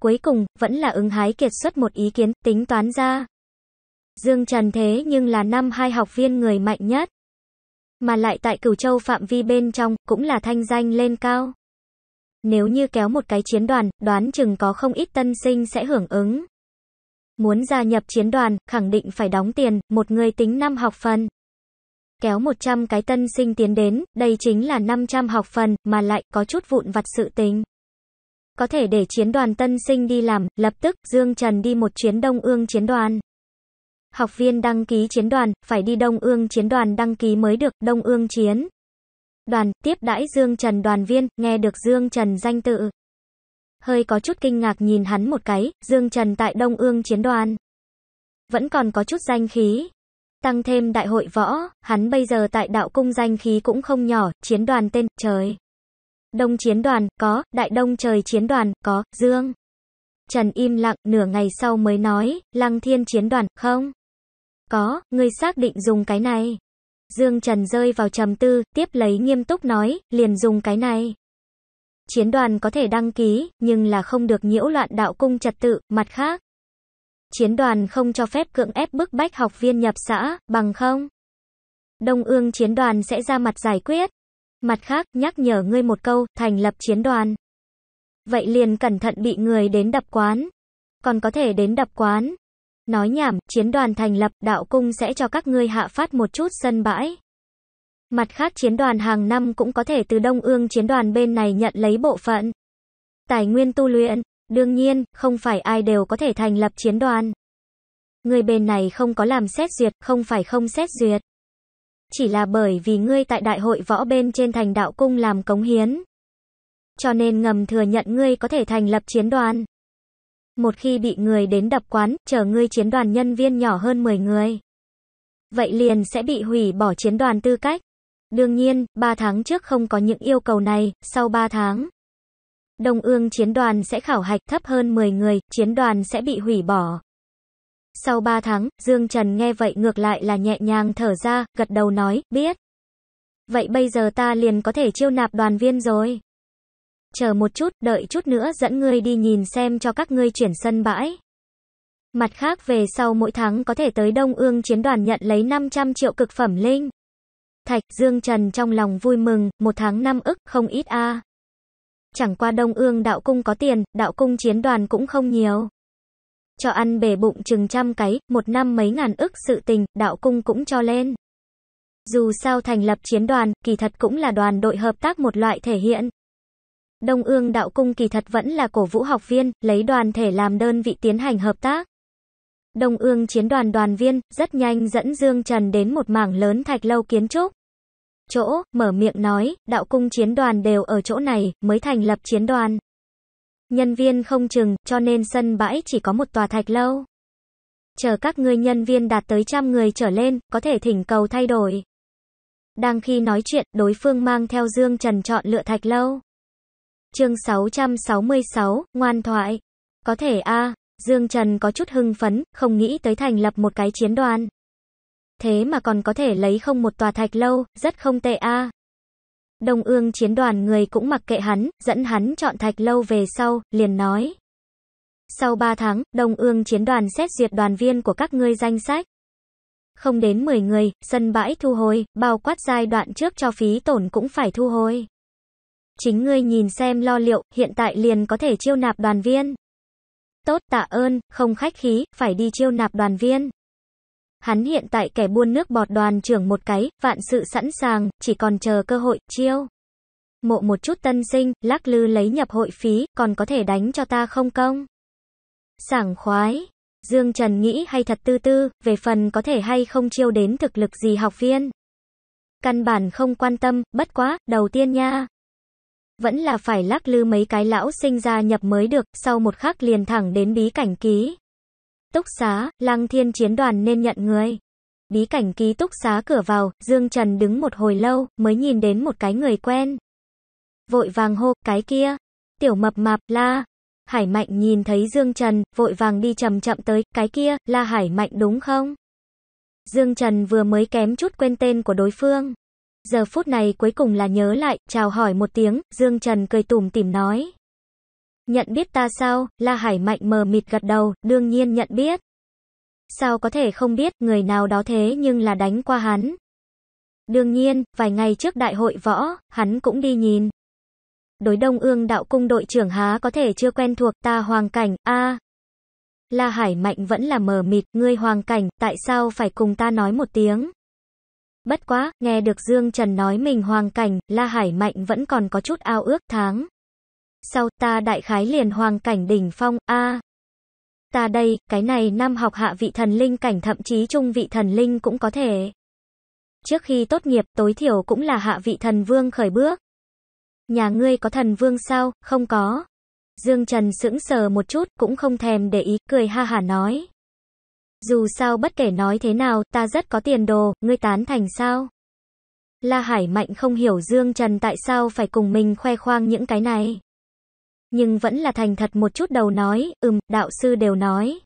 Cuối cùng, vẫn là ứng hái kiệt xuất một ý kiến, tính toán ra. Dương Trần thế nhưng là năm hai học viên người mạnh nhất. Mà lại tại cửu châu phạm vi bên trong, cũng là thanh danh lên cao. Nếu như kéo một cái chiến đoàn, đoán chừng có không ít tân sinh sẽ hưởng ứng. Muốn gia nhập chiến đoàn, khẳng định phải đóng tiền, một người tính năm học phần kéo 100 cái tân sinh tiến đến, đây chính là 500 học phần, mà lại có chút vụn vặt sự tình. Có thể để chiến đoàn tân sinh đi làm, lập tức Dương Trần đi một chuyến Đông Ương chiến đoàn. Học viên đăng ký chiến đoàn, phải đi Đông Ương chiến đoàn đăng ký mới được, Đông Ương chiến. Đoàn, tiếp đãi Dương Trần đoàn viên, nghe được Dương Trần danh tự. Hơi có chút kinh ngạc nhìn hắn một cái, Dương Trần tại Đông Ương chiến đoàn. Vẫn còn có chút danh khí, Tăng thêm đại hội võ, hắn bây giờ tại đạo cung danh khí cũng không nhỏ, chiến đoàn tên, trời. Đông chiến đoàn, có, đại đông trời chiến đoàn, có, dương. Trần im lặng, nửa ngày sau mới nói, lăng thiên chiến đoàn, không? Có, ngươi xác định dùng cái này. Dương Trần rơi vào trầm tư, tiếp lấy nghiêm túc nói, liền dùng cái này. Chiến đoàn có thể đăng ký, nhưng là không được nhiễu loạn đạo cung trật tự, mặt khác. Chiến đoàn không cho phép cưỡng ép bức bách học viên nhập xã, bằng không. Đông ương chiến đoàn sẽ ra mặt giải quyết. Mặt khác, nhắc nhở ngươi một câu, thành lập chiến đoàn. Vậy liền cẩn thận bị người đến đập quán. Còn có thể đến đập quán. Nói nhảm, chiến đoàn thành lập, đạo cung sẽ cho các ngươi hạ phát một chút sân bãi. Mặt khác chiến đoàn hàng năm cũng có thể từ Đông ương chiến đoàn bên này nhận lấy bộ phận. Tài nguyên tu luyện, Đương nhiên, không phải ai đều có thể thành lập chiến đoàn. Người bên này không có làm xét duyệt, không phải không xét duyệt. Chỉ là bởi vì ngươi tại đại hội võ bên trên thành đạo cung làm cống hiến. Cho nên ngầm thừa nhận ngươi có thể thành lập chiến đoàn. Một khi bị người đến đập quán, chờ ngươi chiến đoàn nhân viên nhỏ hơn 10 người. Vậy liền sẽ bị hủy bỏ chiến đoàn tư cách. Đương nhiên, 3 tháng trước không có những yêu cầu này, sau 3 tháng Đồng ương chiến đoàn sẽ khảo hạch thấp hơn 10 người, chiến đoàn sẽ bị hủy bỏ. Sau 3 tháng, Dương Trần nghe vậy ngược lại là nhẹ nhàng thở ra, gật đầu nói, biết. Vậy bây giờ ta liền có thể chiêu nạp đoàn viên rồi. Chờ một chút, đợi chút nữa dẫn ngươi đi nhìn xem cho các ngươi chuyển sân bãi. Mặt khác về sau mỗi tháng có thể tới Đông Ương chiến đoàn nhận lấy 500 triệu cực phẩm linh. Thạch Dương Trần trong lòng vui mừng, một tháng năm ức, không ít a chẳng qua đông ương đạo cung có tiền, đạo cung chiến đoàn cũng không nhiều. Cho ăn bể bụng chừng trăm cái, một năm mấy ngàn ức sự tình, đạo cung cũng cho lên. Dù sao thành lập chiến đoàn, kỳ thật cũng là đoàn đội hợp tác một loại thể hiện. Đông ương đạo cung kỳ thật vẫn là cổ vũ học viên, lấy đoàn thể làm đơn vị tiến hành hợp tác. Đông ương chiến đoàn đoàn viên, rất nhanh dẫn Dương Trần đến một mảng lớn thạch lâu kiến trúc chỗ, mở miệng nói, đạo cung chiến đoàn đều ở chỗ này, mới thành lập chiến đoàn. Nhân viên không chừng, cho nên sân bãi chỉ có một tòa thạch lâu. Chờ các ngươi nhân viên đạt tới trăm người trở lên, có thể thỉnh cầu thay đổi. Đang khi nói chuyện, đối phương mang theo Dương Trần chọn lựa thạch lâu. Chương 666, ngoan thoại. Có thể a Dương Trần có chút hưng phấn, không nghĩ tới thành lập một cái chiến đoàn thế mà còn có thể lấy không một tòa thạch lâu, rất không tệ a. Đông ương chiến đoàn người cũng mặc kệ hắn, dẫn hắn chọn thạch lâu về sau, liền nói. Sau 3 tháng, Đông ương chiến đoàn xét duyệt đoàn viên của các ngươi danh sách. Không đến 10 người, sân bãi thu hồi, bao quát giai đoạn trước cho phí tổn cũng phải thu hồi. Chính ngươi nhìn xem lo liệu, hiện tại liền có thể chiêu nạp đoàn viên. Tốt tạ ơn, không khách khí, phải đi chiêu nạp đoàn viên. Hắn hiện tại kẻ buôn nước bọt đoàn trưởng một cái, vạn sự sẵn sàng, chỉ còn chờ cơ hội, chiêu. Mộ một chút tân sinh, lắc lư lấy nhập hội phí, còn có thể đánh cho ta không công. Sảng khoái. Dương Trần nghĩ hay thật tư tư, về phần có thể hay không chiêu đến thực lực gì học viên. Căn bản không quan tâm, bất quá, đầu tiên nha. Vẫn là phải lắc lư mấy cái lão sinh ra nhập mới được, sau một khắc liền thẳng đến bí cảnh ký. Túc xá, lăng thiên chiến đoàn nên nhận người. Bí cảnh ký túc xá cửa vào, Dương Trần đứng một hồi lâu, mới nhìn đến một cái người quen. Vội vàng hô, cái kia. Tiểu mập mạp, la. Hải Mạnh nhìn thấy Dương Trần, vội vàng đi chậm chậm tới, cái kia, là Hải Mạnh đúng không? Dương Trần vừa mới kém chút quên tên của đối phương. Giờ phút này cuối cùng là nhớ lại, chào hỏi một tiếng, Dương Trần cười tủm tỉm nói. Nhận biết ta sao? La Hải Mạnh mờ mịt gật đầu, đương nhiên nhận biết. Sao có thể không biết, người nào đó thế nhưng là đánh qua hắn. Đương nhiên, vài ngày trước đại hội võ, hắn cũng đi nhìn. Đối đông ương đạo cung đội trưởng há có thể chưa quen thuộc ta hoàng cảnh, a La Hải Mạnh vẫn là mờ mịt, ngươi hoàng cảnh, tại sao phải cùng ta nói một tiếng? Bất quá, nghe được Dương Trần nói mình hoàng cảnh, La Hải Mạnh vẫn còn có chút ao ước tháng sau ta đại khái liền hoàng cảnh đỉnh phong, a Ta đây, cái này năm học hạ vị thần linh cảnh thậm chí trung vị thần linh cũng có thể. Trước khi tốt nghiệp tối thiểu cũng là hạ vị thần vương khởi bước. Nhà ngươi có thần vương sao, không có. Dương Trần sững sờ một chút cũng không thèm để ý, cười ha hả nói. Dù sao bất kể nói thế nào, ta rất có tiền đồ, ngươi tán thành sao? La Hải Mạnh không hiểu Dương Trần tại sao phải cùng mình khoe khoang những cái này nhưng vẫn là thành thật một chút đầu nói, ừm, đạo sư đều nói.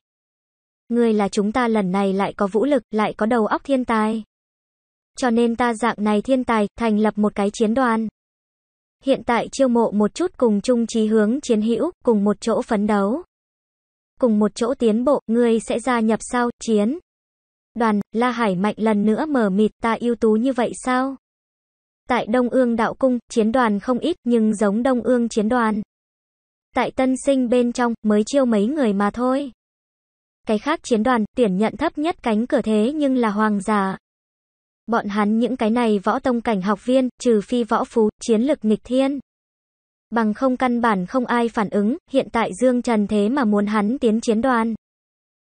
người là chúng ta lần này lại có vũ lực, lại có đầu óc thiên tài. Cho nên ta dạng này thiên tài, thành lập một cái chiến đoàn. Hiện tại chiêu mộ một chút cùng chung chí hướng chiến hữu, cùng một chỗ phấn đấu. Cùng một chỗ tiến bộ, ngươi sẽ gia nhập sao, chiến. Đoàn, La Hải Mạnh lần nữa mở mịt ta ưu tú như vậy sao? Tại Đông Ương Đạo Cung, chiến đoàn không ít nhưng giống Đông Ương chiến đoàn. Tại tân sinh bên trong, mới chiêu mấy người mà thôi. Cái khác chiến đoàn, tuyển nhận thấp nhất cánh cửa thế nhưng là hoàng giả. Bọn hắn những cái này võ tông cảnh học viên, trừ phi võ phú, chiến lực nghịch thiên. Bằng không căn bản không ai phản ứng, hiện tại Dương Trần thế mà muốn hắn tiến chiến đoàn.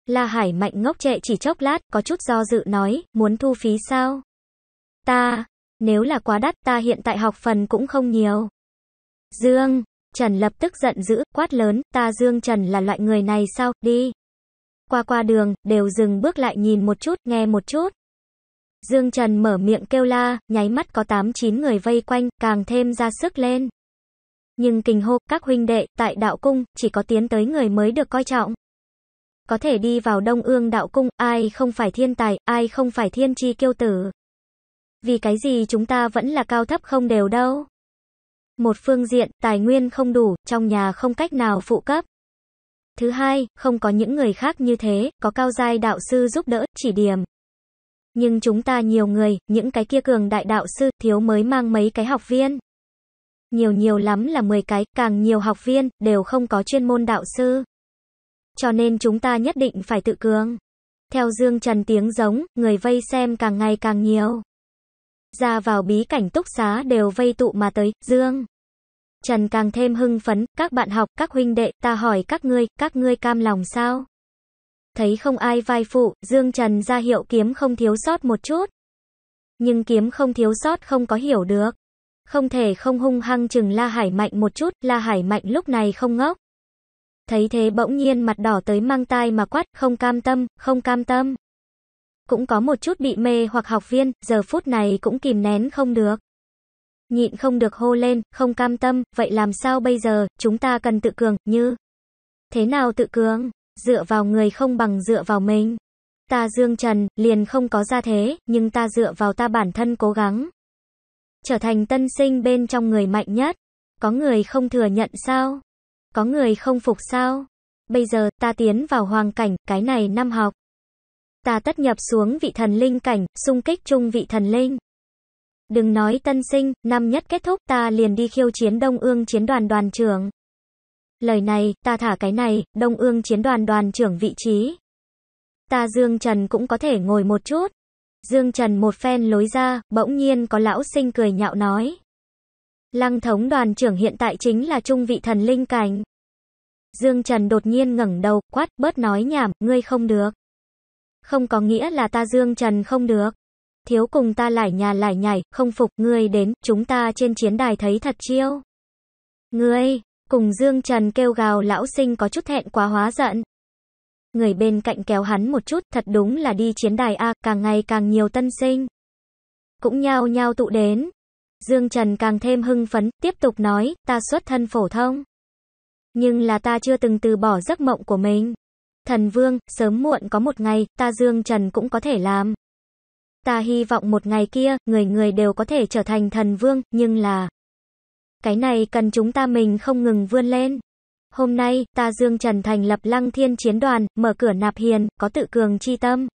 La Hải mạnh ngốc trệ chỉ chốc lát, có chút do dự nói, muốn thu phí sao? Ta, nếu là quá đắt ta hiện tại học phần cũng không nhiều. Dương, Trần lập tức giận dữ, quát lớn, ta Dương Trần là loại người này sao, đi. Qua qua đường, đều dừng bước lại nhìn một chút, nghe một chút. Dương Trần mở miệng kêu la, nháy mắt có 8-9 người vây quanh, càng thêm ra sức lên. Nhưng kinh hô, các huynh đệ, tại đạo cung, chỉ có tiến tới người mới được coi trọng. Có thể đi vào đông ương đạo cung, ai không phải thiên tài, ai không phải thiên chi kiêu tử. Vì cái gì chúng ta vẫn là cao thấp không đều đâu. Một phương diện, tài nguyên không đủ, trong nhà không cách nào phụ cấp. Thứ hai, không có những người khác như thế, có cao giai đạo sư giúp đỡ, chỉ điểm. Nhưng chúng ta nhiều người, những cái kia cường đại đạo sư, thiếu mới mang mấy cái học viên. Nhiều nhiều lắm là 10 cái, càng nhiều học viên, đều không có chuyên môn đạo sư. Cho nên chúng ta nhất định phải tự cường. Theo Dương Trần tiếng giống, người vây xem càng ngày càng nhiều ra vào bí cảnh túc xá đều vây tụ mà tới, Dương. Trần càng thêm hưng phấn, các bạn học, các huynh đệ, ta hỏi các ngươi, các ngươi cam lòng sao? Thấy không ai vai phụ, Dương Trần ra hiệu kiếm không thiếu sót một chút. Nhưng kiếm không thiếu sót không có hiểu được. Không thể không hung hăng chừng La Hải Mạnh một chút, La Hải Mạnh lúc này không ngốc. Thấy thế bỗng nhiên mặt đỏ tới mang tai mà quát, không cam tâm, không cam tâm. Cũng có một chút bị mê hoặc học viên, giờ phút này cũng kìm nén không được. Nhịn không được hô lên, không cam tâm, vậy làm sao bây giờ, chúng ta cần tự cường, như. Thế nào tự cường? Dựa vào người không bằng dựa vào mình. Ta dương trần, liền không có ra thế, nhưng ta dựa vào ta bản thân cố gắng. Trở thành tân sinh bên trong người mạnh nhất. Có người không thừa nhận sao? Có người không phục sao? Bây giờ, ta tiến vào hoàng cảnh, cái này năm học ta tất nhập xuống vị thần linh cảnh, xung kích chung vị thần linh. Đừng nói tân sinh, năm nhất kết thúc ta liền đi khiêu chiến Đông Ương chiến đoàn đoàn trưởng. Lời này, ta thả cái này, Đông Ương chiến đoàn đoàn trưởng vị trí. Ta Dương Trần cũng có thể ngồi một chút. Dương Trần một phen lối ra, bỗng nhiên có lão sinh cười nhạo nói. Lăng thống đoàn trưởng hiện tại chính là trung vị thần linh cảnh. Dương Trần đột nhiên ngẩng đầu, quát, bớt nói nhảm, ngươi không được. Không có nghĩa là ta dương trần không được. Thiếu cùng ta lải nhà lải nhảy, không phục ngươi đến, chúng ta trên chiến đài thấy thật chiêu. Ngươi, cùng dương trần kêu gào lão sinh có chút hẹn quá hóa giận. Người bên cạnh kéo hắn một chút, thật đúng là đi chiến đài A, càng ngày càng nhiều tân sinh. Cũng nhao nhao tụ đến. Dương Trần càng thêm hưng phấn, tiếp tục nói, ta xuất thân phổ thông. Nhưng là ta chưa từng từ bỏ giấc mộng của mình. Thần Vương, sớm muộn có một ngày, ta Dương Trần cũng có thể làm. Ta hy vọng một ngày kia, người người đều có thể trở thành thần vương, nhưng là... Cái này cần chúng ta mình không ngừng vươn lên. Hôm nay, ta Dương Trần thành lập lăng thiên chiến đoàn, mở cửa nạp hiền, có tự cường chi tâm.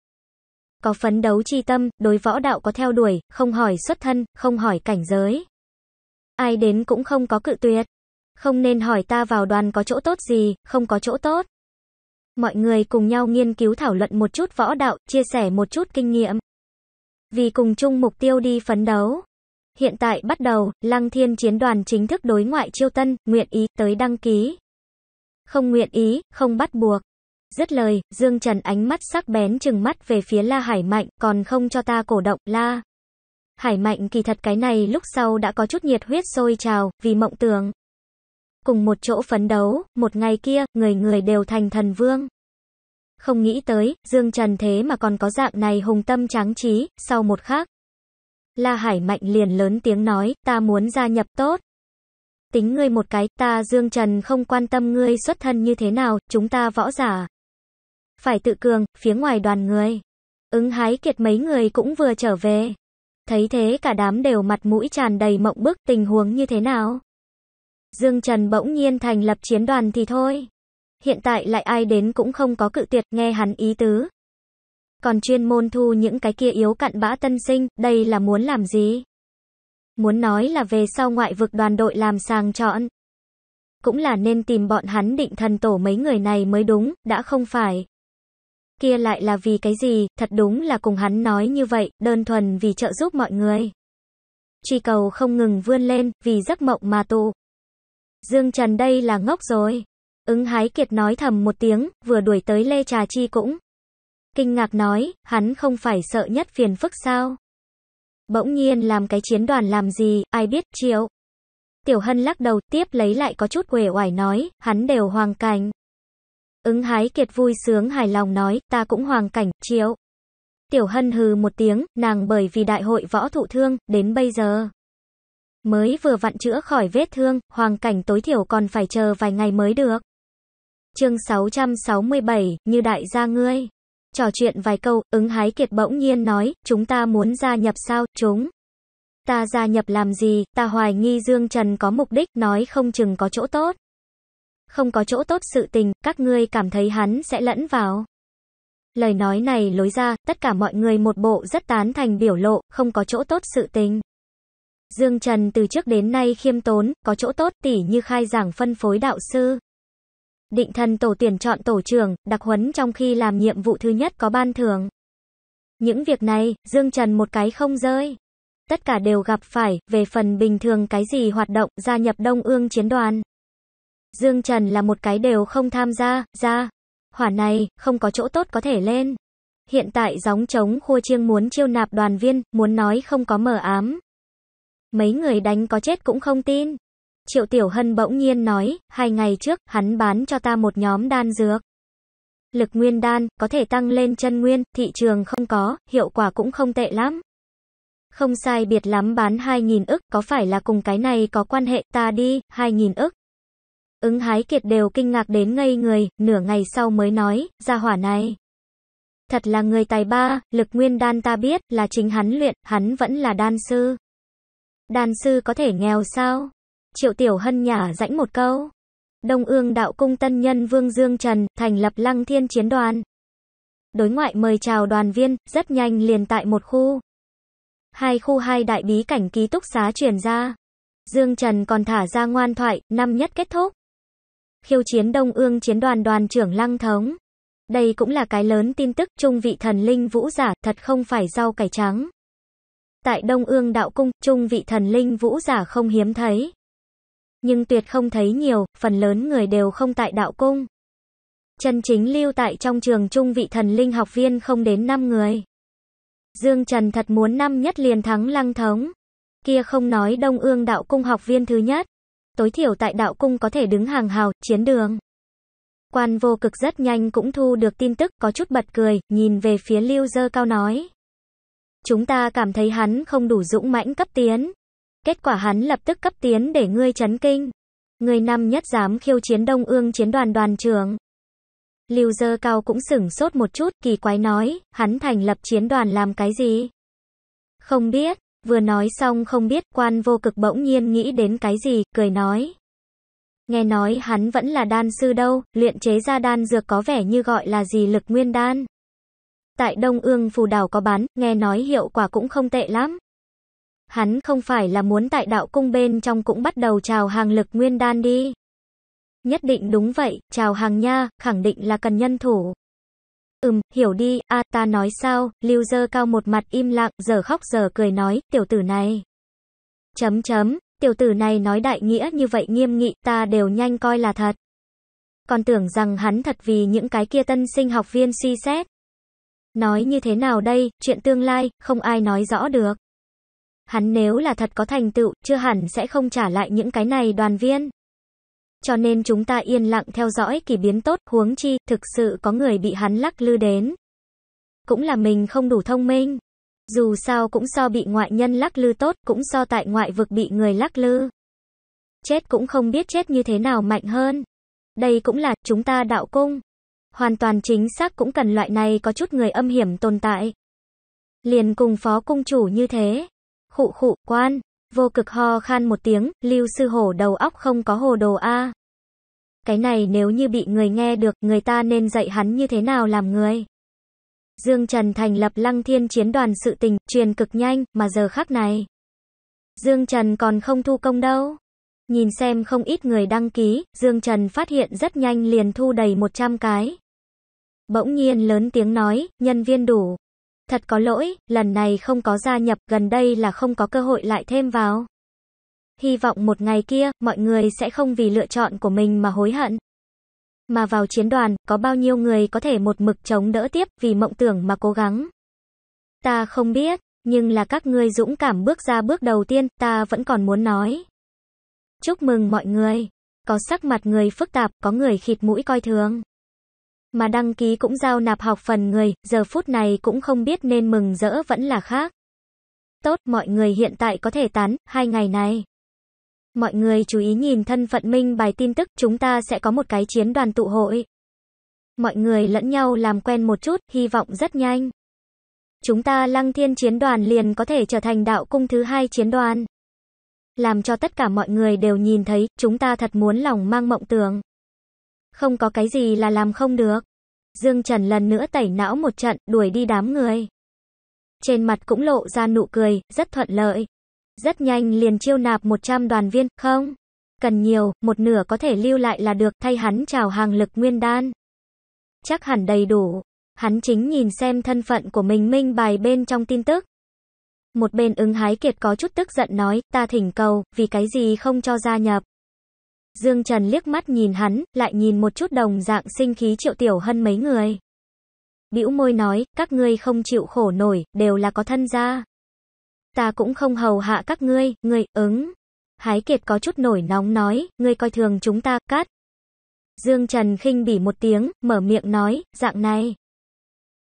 Có phấn đấu chi tâm, đối võ đạo có theo đuổi, không hỏi xuất thân, không hỏi cảnh giới. Ai đến cũng không có cự tuyệt. Không nên hỏi ta vào đoàn có chỗ tốt gì, không có chỗ tốt. Mọi người cùng nhau nghiên cứu thảo luận một chút võ đạo, chia sẻ một chút kinh nghiệm. Vì cùng chung mục tiêu đi phấn đấu. Hiện tại bắt đầu, Lăng Thiên chiến đoàn chính thức đối ngoại chiêu tân, nguyện ý tới đăng ký. Không nguyện ý, không bắt buộc. Dứt lời, Dương Trần ánh mắt sắc bén chừng mắt về phía La Hải Mạnh, còn không cho ta cổ động, La. Hải Mạnh kỳ thật cái này lúc sau đã có chút nhiệt huyết sôi trào, vì mộng tưởng cùng một chỗ phấn đấu, một ngày kia, người người đều thành thần vương. Không nghĩ tới, Dương Trần thế mà còn có dạng này hùng tâm tráng trí, sau một khắc. La Hải Mạnh liền lớn tiếng nói, ta muốn gia nhập tốt. Tính ngươi một cái, ta Dương Trần không quan tâm ngươi xuất thân như thế nào, chúng ta võ giả. Phải tự cường, phía ngoài đoàn người. Ứng hái kiệt mấy người cũng vừa trở về. Thấy thế cả đám đều mặt mũi tràn đầy mộng bức tình huống như thế nào. Dương Trần bỗng nhiên thành lập chiến đoàn thì thôi. Hiện tại lại ai đến cũng không có cự tuyệt, nghe hắn ý tứ. Còn chuyên môn thu những cái kia yếu cặn bã tân sinh, đây là muốn làm gì? Muốn nói là về sau ngoại vực đoàn đội làm sàng chọn. Cũng là nên tìm bọn hắn định thần tổ mấy người này mới đúng, đã không phải. Kia lại là vì cái gì, thật đúng là cùng hắn nói như vậy, đơn thuần vì trợ giúp mọi người. Truy cầu không ngừng vươn lên, vì giấc mộng mà tụ. Dương Trần đây là ngốc rồi. Ứng hái kiệt nói thầm một tiếng, vừa đuổi tới Lê Trà Chi cũng. Kinh ngạc nói, hắn không phải sợ nhất phiền phức sao. Bỗng nhiên làm cái chiến đoàn làm gì, ai biết, triệu. Tiểu Hân lắc đầu tiếp lấy lại có chút uể oải nói, hắn đều hoàng cảnh. Ứng hái kiệt vui sướng hài lòng nói, ta cũng hoàng cảnh, triệu. Tiểu Hân hừ một tiếng, nàng bởi vì đại hội võ thụ thương, đến bây giờ mới vừa vặn chữa khỏi vết thương, hoàn cảnh tối thiểu còn phải chờ vài ngày mới được. Chương 667, như đại gia ngươi. Trò chuyện vài câu, ứng hái kiệt bỗng nhiên nói, chúng ta muốn gia nhập sao, chúng. Ta gia nhập làm gì, ta hoài nghi Dương Trần có mục đích, nói không chừng có chỗ tốt. Không có chỗ tốt sự tình, các ngươi cảm thấy hắn sẽ lẫn vào. Lời nói này lối ra, tất cả mọi người một bộ rất tán thành biểu lộ, không có chỗ tốt sự tình. Dương Trần từ trước đến nay khiêm tốn, có chỗ tốt tỉ như khai giảng phân phối đạo sư. Định thần tổ tuyển chọn tổ trưởng, đặc huấn trong khi làm nhiệm vụ thứ nhất có ban thưởng. Những việc này, Dương Trần một cái không rơi. Tất cả đều gặp phải, về phần bình thường cái gì hoạt động, gia nhập đông ương chiến đoàn. Dương Trần là một cái đều không tham gia, ra. Hỏa này, không có chỗ tốt có thể lên. Hiện tại gióng trống khua chiêng muốn chiêu nạp đoàn viên, muốn nói không có mở ám mấy người đánh có chết cũng không tin. Triệu Tiểu Hân bỗng nhiên nói, hai ngày trước, hắn bán cho ta một nhóm đan dược. Lực nguyên đan, có thể tăng lên chân nguyên, thị trường không có, hiệu quả cũng không tệ lắm. Không sai biệt lắm bán 2.000 ức, có phải là cùng cái này có quan hệ, ta đi, 2.000 ức. Ứng hái kiệt đều kinh ngạc đến ngây người, nửa ngày sau mới nói, ra hỏa này. Thật là người tài ba, lực nguyên đan ta biết, là chính hắn luyện, hắn vẫn là đan sư. Đàn sư có thể nghèo sao? Triệu Tiểu Hân nhả rãnh một câu. Đông ương đạo cung tân nhân Vương Dương Trần, thành lập lăng thiên chiến đoàn. Đối ngoại mời chào đoàn viên, rất nhanh liền tại một khu. Hai khu hai đại bí cảnh ký túc xá truyền ra. Dương Trần còn thả ra ngoan thoại, năm nhất kết thúc. Khiêu chiến Đông ương chiến đoàn đoàn trưởng lăng thống. Đây cũng là cái lớn tin tức trung vị thần linh vũ giả, thật không phải rau cải trắng tại Đông Ương Đạo Cung, trung vị thần linh vũ giả không hiếm thấy. Nhưng tuyệt không thấy nhiều, phần lớn người đều không tại Đạo Cung. Chân chính lưu tại trong trường trung vị thần linh học viên không đến 5 người. Dương Trần thật muốn năm nhất liền thắng lăng thống. Kia không nói Đông Ương Đạo Cung học viên thứ nhất. Tối thiểu tại Đạo Cung có thể đứng hàng hào, chiến đường. Quan vô cực rất nhanh cũng thu được tin tức, có chút bật cười, nhìn về phía lưu dơ cao nói. Chúng ta cảm thấy hắn không đủ dũng mãnh cấp tiến. Kết quả hắn lập tức cấp tiến để ngươi chấn kinh. Người năm nhất dám khiêu chiến Đông Ương chiến đoàn đoàn trưởng. Lưu Dơ Cao cũng sửng sốt một chút, kỳ quái nói, hắn thành lập chiến đoàn làm cái gì? Không biết, vừa nói xong không biết quan vô cực bỗng nhiên nghĩ đến cái gì, cười nói. Nghe nói hắn vẫn là đan sư đâu, luyện chế ra đan dược có vẻ như gọi là gì lực nguyên đan. Tại Đông Ương Phù Đào có bán, nghe nói hiệu quả cũng không tệ lắm. Hắn không phải là muốn tại đạo cung bên trong cũng bắt đầu chào hàng lực nguyên đan đi. Nhất định đúng vậy, chào hàng nha, khẳng định là cần nhân thủ. Ừm, hiểu đi, a ta nói sao, lưu dơ cao một mặt im lặng, giờ khóc giờ cười nói, tiểu tử này. Chấm chấm, tiểu tử này nói đại nghĩa như vậy nghiêm nghị, ta đều nhanh coi là thật. Còn tưởng rằng hắn thật vì những cái kia tân sinh học viên suy xét. Nói như thế nào đây, chuyện tương lai, không ai nói rõ được. Hắn nếu là thật có thành tựu, chưa hẳn sẽ không trả lại những cái này đoàn viên. Cho nên chúng ta yên lặng theo dõi kỳ biến tốt, huống chi, thực sự có người bị hắn lắc lư đến. Cũng là mình không đủ thông minh. Dù sao cũng so bị ngoại nhân lắc lư tốt, cũng so tại ngoại vực bị người lắc lư. Chết cũng không biết chết như thế nào mạnh hơn. Đây cũng là chúng ta đạo cung hoàn toàn chính xác cũng cần loại này có chút người âm hiểm tồn tại. Liền cùng phó cung chủ như thế. Khụ khụ, quan, vô cực ho khan một tiếng, lưu sư hổ đầu óc không có hồ đồ a. Cái này nếu như bị người nghe được, người ta nên dạy hắn như thế nào làm người. Dương Trần thành lập lăng thiên chiến đoàn sự tình, truyền cực nhanh, mà giờ khắc này. Dương Trần còn không thu công đâu. Nhìn xem không ít người đăng ký, Dương Trần phát hiện rất nhanh liền thu đầy 100 cái. Bỗng nhiên lớn tiếng nói, nhân viên đủ. Thật có lỗi, lần này không có gia nhập, gần đây là không có cơ hội lại thêm vào. Hy vọng một ngày kia, mọi người sẽ không vì lựa chọn của mình mà hối hận. Mà vào chiến đoàn, có bao nhiêu người có thể một mực chống đỡ tiếp vì mộng tưởng mà cố gắng. Ta không biết, nhưng là các ngươi dũng cảm bước ra bước đầu tiên, ta vẫn còn muốn nói. Chúc mừng mọi người. Có sắc mặt người phức tạp, có người khịt mũi coi thường mà đăng ký cũng giao nạp học phần người, giờ phút này cũng không biết nên mừng rỡ vẫn là khác. Tốt, mọi người hiện tại có thể tán, hai ngày này. Mọi người chú ý nhìn thân phận minh bài tin tức, chúng ta sẽ có một cái chiến đoàn tụ hội. Mọi người lẫn nhau làm quen một chút, hy vọng rất nhanh. Chúng ta lăng thiên chiến đoàn liền có thể trở thành đạo cung thứ hai chiến đoàn. Làm cho tất cả mọi người đều nhìn thấy, chúng ta thật muốn lòng mang mộng tưởng không có cái gì là làm không được. Dương Trần lần nữa tẩy não một trận, đuổi đi đám người. Trên mặt cũng lộ ra nụ cười, rất thuận lợi. Rất nhanh liền chiêu nạp 100 đoàn viên, không? Cần nhiều, một nửa có thể lưu lại là được, thay hắn chào hàng lực nguyên đan. Chắc hẳn đầy đủ. Hắn chính nhìn xem thân phận của mình minh bài bên trong tin tức. Một bên ứng hái kiệt có chút tức giận nói, ta thỉnh cầu, vì cái gì không cho gia nhập. Dương Trần liếc mắt nhìn hắn, lại nhìn một chút đồng dạng sinh khí triệu tiểu hân mấy người. Bĩu môi nói, các ngươi không chịu khổ nổi, đều là có thân gia. Ta cũng không hầu hạ các ngươi, ngươi, ứng. Hái kiệt có chút nổi nóng nói, ngươi coi thường chúng ta, cắt. Dương Trần khinh bỉ một tiếng, mở miệng nói, dạng này.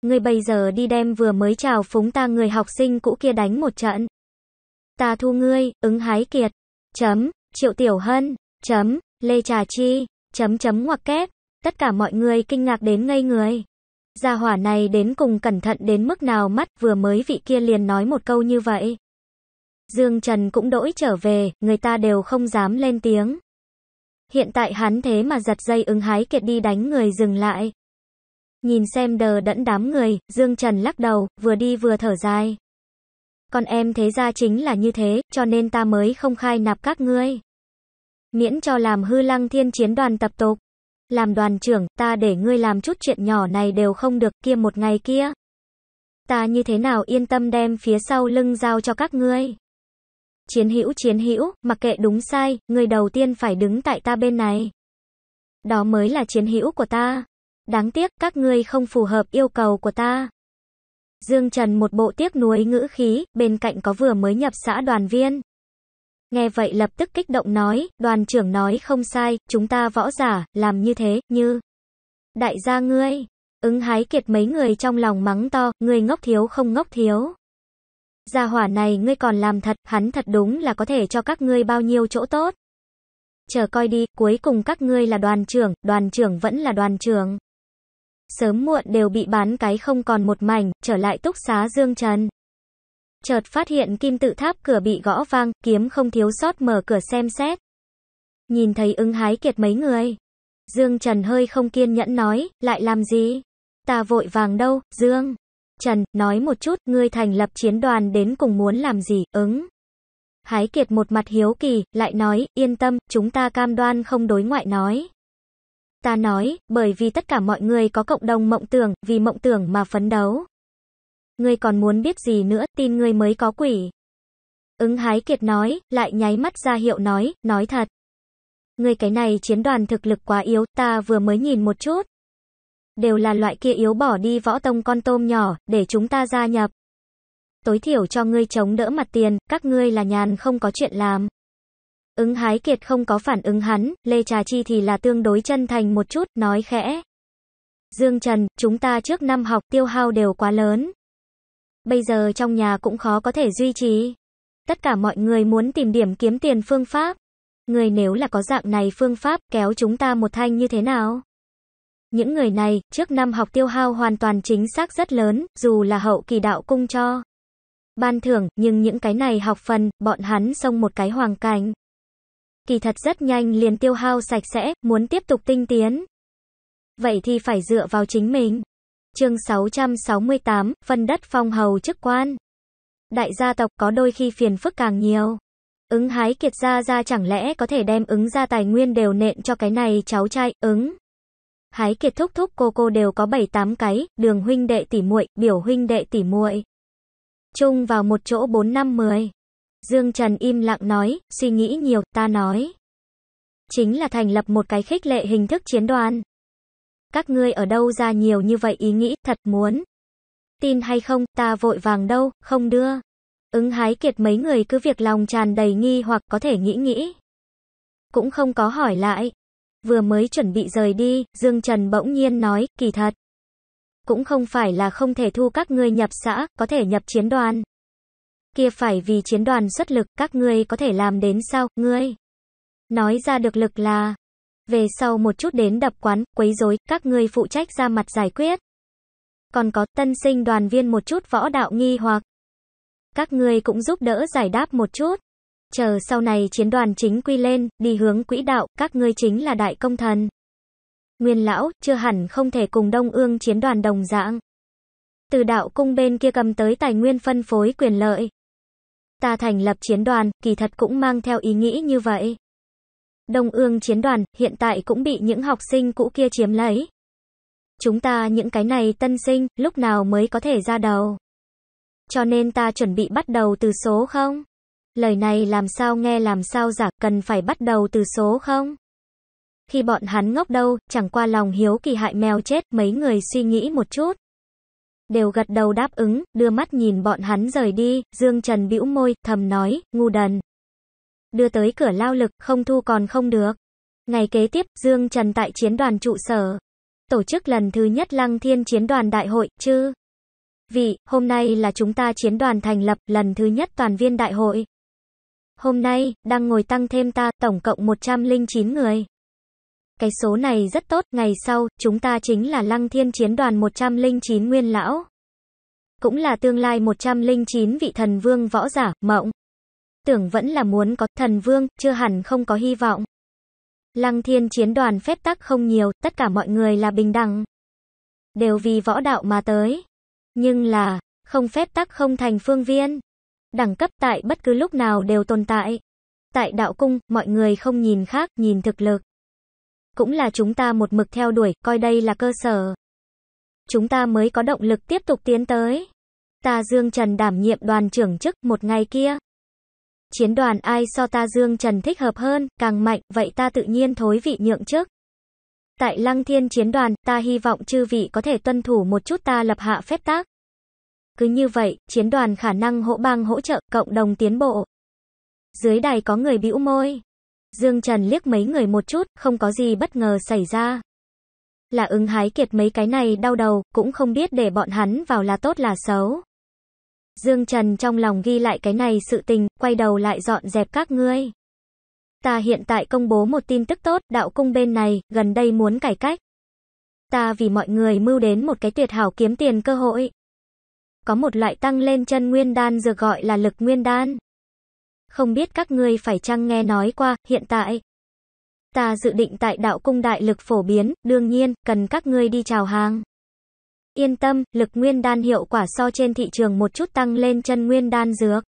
Ngươi bây giờ đi đem vừa mới chào phúng ta người học sinh cũ kia đánh một trận. Ta thu ngươi, ứng hái kiệt. Chấm, triệu tiểu hân, chấm, Lê Trà Chi, chấm chấm ngoặc kép. Tất cả mọi người kinh ngạc đến ngây người. Gia hỏa này đến cùng cẩn thận đến mức nào mắt vừa mới vị kia liền nói một câu như vậy. Dương Trần cũng đổi trở về, người ta đều không dám lên tiếng. Hiện tại hắn thế mà giật dây ứng hái kiệt đi đánh người dừng lại. Nhìn xem đờ đẫn đám người, Dương Trần lắc đầu, vừa đi vừa thở dài. con em thế ra chính là như thế, cho nên ta mới không khai nạp các ngươi miễn cho làm hư lăng thiên chiến đoàn tập tục. Làm đoàn trưởng, ta để ngươi làm chút chuyện nhỏ này đều không được kia một ngày kia. Ta như thế nào yên tâm đem phía sau lưng giao cho các ngươi. Chiến hữu chiến hữu, mặc kệ đúng sai, người đầu tiên phải đứng tại ta bên này. Đó mới là chiến hữu của ta. Đáng tiếc các ngươi không phù hợp yêu cầu của ta. Dương Trần một bộ tiếc nuối ngữ khí, bên cạnh có vừa mới nhập xã đoàn viên. Nghe vậy lập tức kích động nói, đoàn trưởng nói không sai, chúng ta võ giả, làm như thế, như. Đại gia ngươi, ứng hái kiệt mấy người trong lòng mắng to, ngươi ngốc thiếu không ngốc thiếu. Gia hỏa này ngươi còn làm thật, hắn thật đúng là có thể cho các ngươi bao nhiêu chỗ tốt. Chờ coi đi, cuối cùng các ngươi là đoàn trưởng, đoàn trưởng vẫn là đoàn trưởng. Sớm muộn đều bị bán cái không còn một mảnh, trở lại túc xá Dương Trần. Chợt phát hiện kim tự tháp cửa bị gõ vang, kiếm không thiếu sót mở cửa xem xét. Nhìn thấy ưng hái kiệt mấy người. Dương Trần hơi không kiên nhẫn nói, lại làm gì? Ta vội vàng đâu, Dương. Trần, nói một chút, ngươi thành lập chiến đoàn đến cùng muốn làm gì, ứng. Hái kiệt một mặt hiếu kỳ, lại nói, yên tâm, chúng ta cam đoan không đối ngoại nói. Ta nói, bởi vì tất cả mọi người có cộng đồng mộng tưởng, vì mộng tưởng mà phấn đấu ngươi còn muốn biết gì nữa, tin ngươi mới có quỷ. Ứng hái kiệt nói, lại nháy mắt ra hiệu nói, nói thật. Ngươi cái này chiến đoàn thực lực quá yếu, ta vừa mới nhìn một chút. Đều là loại kia yếu bỏ đi võ tông con tôm nhỏ, để chúng ta gia nhập. Tối thiểu cho ngươi chống đỡ mặt tiền, các ngươi là nhàn không có chuyện làm. Ứng hái kiệt không có phản ứng hắn, Lê Trà Chi thì là tương đối chân thành một chút, nói khẽ. Dương Trần, chúng ta trước năm học tiêu hao đều quá lớn. Bây giờ trong nhà cũng khó có thể duy trì. Tất cả mọi người muốn tìm điểm kiếm tiền phương pháp. Người nếu là có dạng này phương pháp kéo chúng ta một thanh như thế nào? Những người này, trước năm học tiêu hao hoàn toàn chính xác rất lớn, dù là hậu kỳ đạo cung cho. Ban thưởng, nhưng những cái này học phần, bọn hắn xông một cái hoàng cảnh. Kỳ thật rất nhanh liền tiêu hao sạch sẽ, muốn tiếp tục tinh tiến. Vậy thì phải dựa vào chính mình. Chương 668, phân đất phong hầu chức quan. Đại gia tộc có đôi khi phiền phức càng nhiều. Ứng hái kiệt gia gia chẳng lẽ có thể đem ứng gia tài nguyên đều nện cho cái này cháu trai, ứng. Hái kiệt thúc thúc cô cô đều có 7-8 cái, đường huynh đệ tỉ muội, biểu huynh đệ tỉ muội. Chung vào một chỗ 4 năm 10. Dương Trần im lặng nói, suy nghĩ nhiều, ta nói. Chính là thành lập một cái khích lệ hình thức chiến đoàn các ngươi ở đâu ra nhiều như vậy ý nghĩ, thật muốn. Tin hay không, ta vội vàng đâu, không đưa. Ứng hái kiệt mấy người cứ việc lòng tràn đầy nghi hoặc có thể nghĩ nghĩ. Cũng không có hỏi lại. Vừa mới chuẩn bị rời đi, Dương Trần bỗng nhiên nói, kỳ thật. Cũng không phải là không thể thu các ngươi nhập xã, có thể nhập chiến đoàn. Kia phải vì chiến đoàn xuất lực, các ngươi có thể làm đến sao, ngươi. Nói ra được lực là, về sau một chút đến đập quán, quấy rối, các ngươi phụ trách ra mặt giải quyết. Còn có tân sinh đoàn viên một chút võ đạo nghi hoặc. Các ngươi cũng giúp đỡ giải đáp một chút. Chờ sau này chiến đoàn chính quy lên, đi hướng quỹ đạo, các ngươi chính là đại công thần. Nguyên lão, chưa hẳn không thể cùng đông ương chiến đoàn đồng dạng. Từ đạo cung bên kia cầm tới tài nguyên phân phối quyền lợi. Ta thành lập chiến đoàn, kỳ thật cũng mang theo ý nghĩ như vậy. Đông ương chiến đoàn, hiện tại cũng bị những học sinh cũ kia chiếm lấy. Chúng ta những cái này tân sinh, lúc nào mới có thể ra đầu. Cho nên ta chuẩn bị bắt đầu từ số không? Lời này làm sao nghe làm sao giả, cần phải bắt đầu từ số không? Khi bọn hắn ngốc đâu, chẳng qua lòng hiếu kỳ hại mèo chết, mấy người suy nghĩ một chút. Đều gật đầu đáp ứng, đưa mắt nhìn bọn hắn rời đi, Dương Trần bĩu môi, thầm nói, ngu đần đưa tới cửa lao lực, không thu còn không được. Ngày kế tiếp, Dương Trần tại chiến đoàn trụ sở, tổ chức lần thứ nhất Lăng Thiên chiến đoàn đại hội, chứ. vị hôm nay là chúng ta chiến đoàn thành lập, lần thứ nhất toàn viên đại hội. Hôm nay, đang ngồi tăng thêm ta, tổng cộng 109 người. Cái số này rất tốt, ngày sau, chúng ta chính là Lăng Thiên chiến đoàn 109 nguyên lão. Cũng là tương lai 109 vị thần vương võ giả, mộng tưởng vẫn là muốn có thần vương, chưa hẳn không có hy vọng. Lăng thiên chiến đoàn phép tắc không nhiều, tất cả mọi người là bình đẳng. Đều vì võ đạo mà tới. Nhưng là, không phép tắc không thành phương viên. Đẳng cấp tại bất cứ lúc nào đều tồn tại. Tại đạo cung, mọi người không nhìn khác, nhìn thực lực. Cũng là chúng ta một mực theo đuổi, coi đây là cơ sở. Chúng ta mới có động lực tiếp tục tiến tới. Ta Dương Trần đảm nhiệm đoàn trưởng chức một ngày kia chiến đoàn ai so ta Dương Trần thích hợp hơn, càng mạnh, vậy ta tự nhiên thối vị nhượng trước. Tại Lăng Thiên chiến đoàn, ta hy vọng chư vị có thể tuân thủ một chút ta lập hạ phép tác. Cứ như vậy, chiến đoàn khả năng hỗ bang hỗ trợ, cộng đồng tiến bộ. Dưới đài có người bĩu môi. Dương Trần liếc mấy người một chút, không có gì bất ngờ xảy ra. Là ứng hái kiệt mấy cái này đau đầu, cũng không biết để bọn hắn vào là tốt là xấu. Dương Trần trong lòng ghi lại cái này sự tình, quay đầu lại dọn dẹp các ngươi. Ta hiện tại công bố một tin tức tốt, đạo cung bên này, gần đây muốn cải cách. Ta vì mọi người mưu đến một cái tuyệt hảo kiếm tiền cơ hội. Có một loại tăng lên chân nguyên đan dược gọi là lực nguyên đan. Không biết các ngươi phải chăng nghe nói qua, hiện tại. Ta dự định tại đạo cung đại lực phổ biến, đương nhiên, cần các ngươi đi chào hàng. Yên tâm, lực nguyên đan hiệu quả so trên thị trường một chút tăng lên chân nguyên đan dược.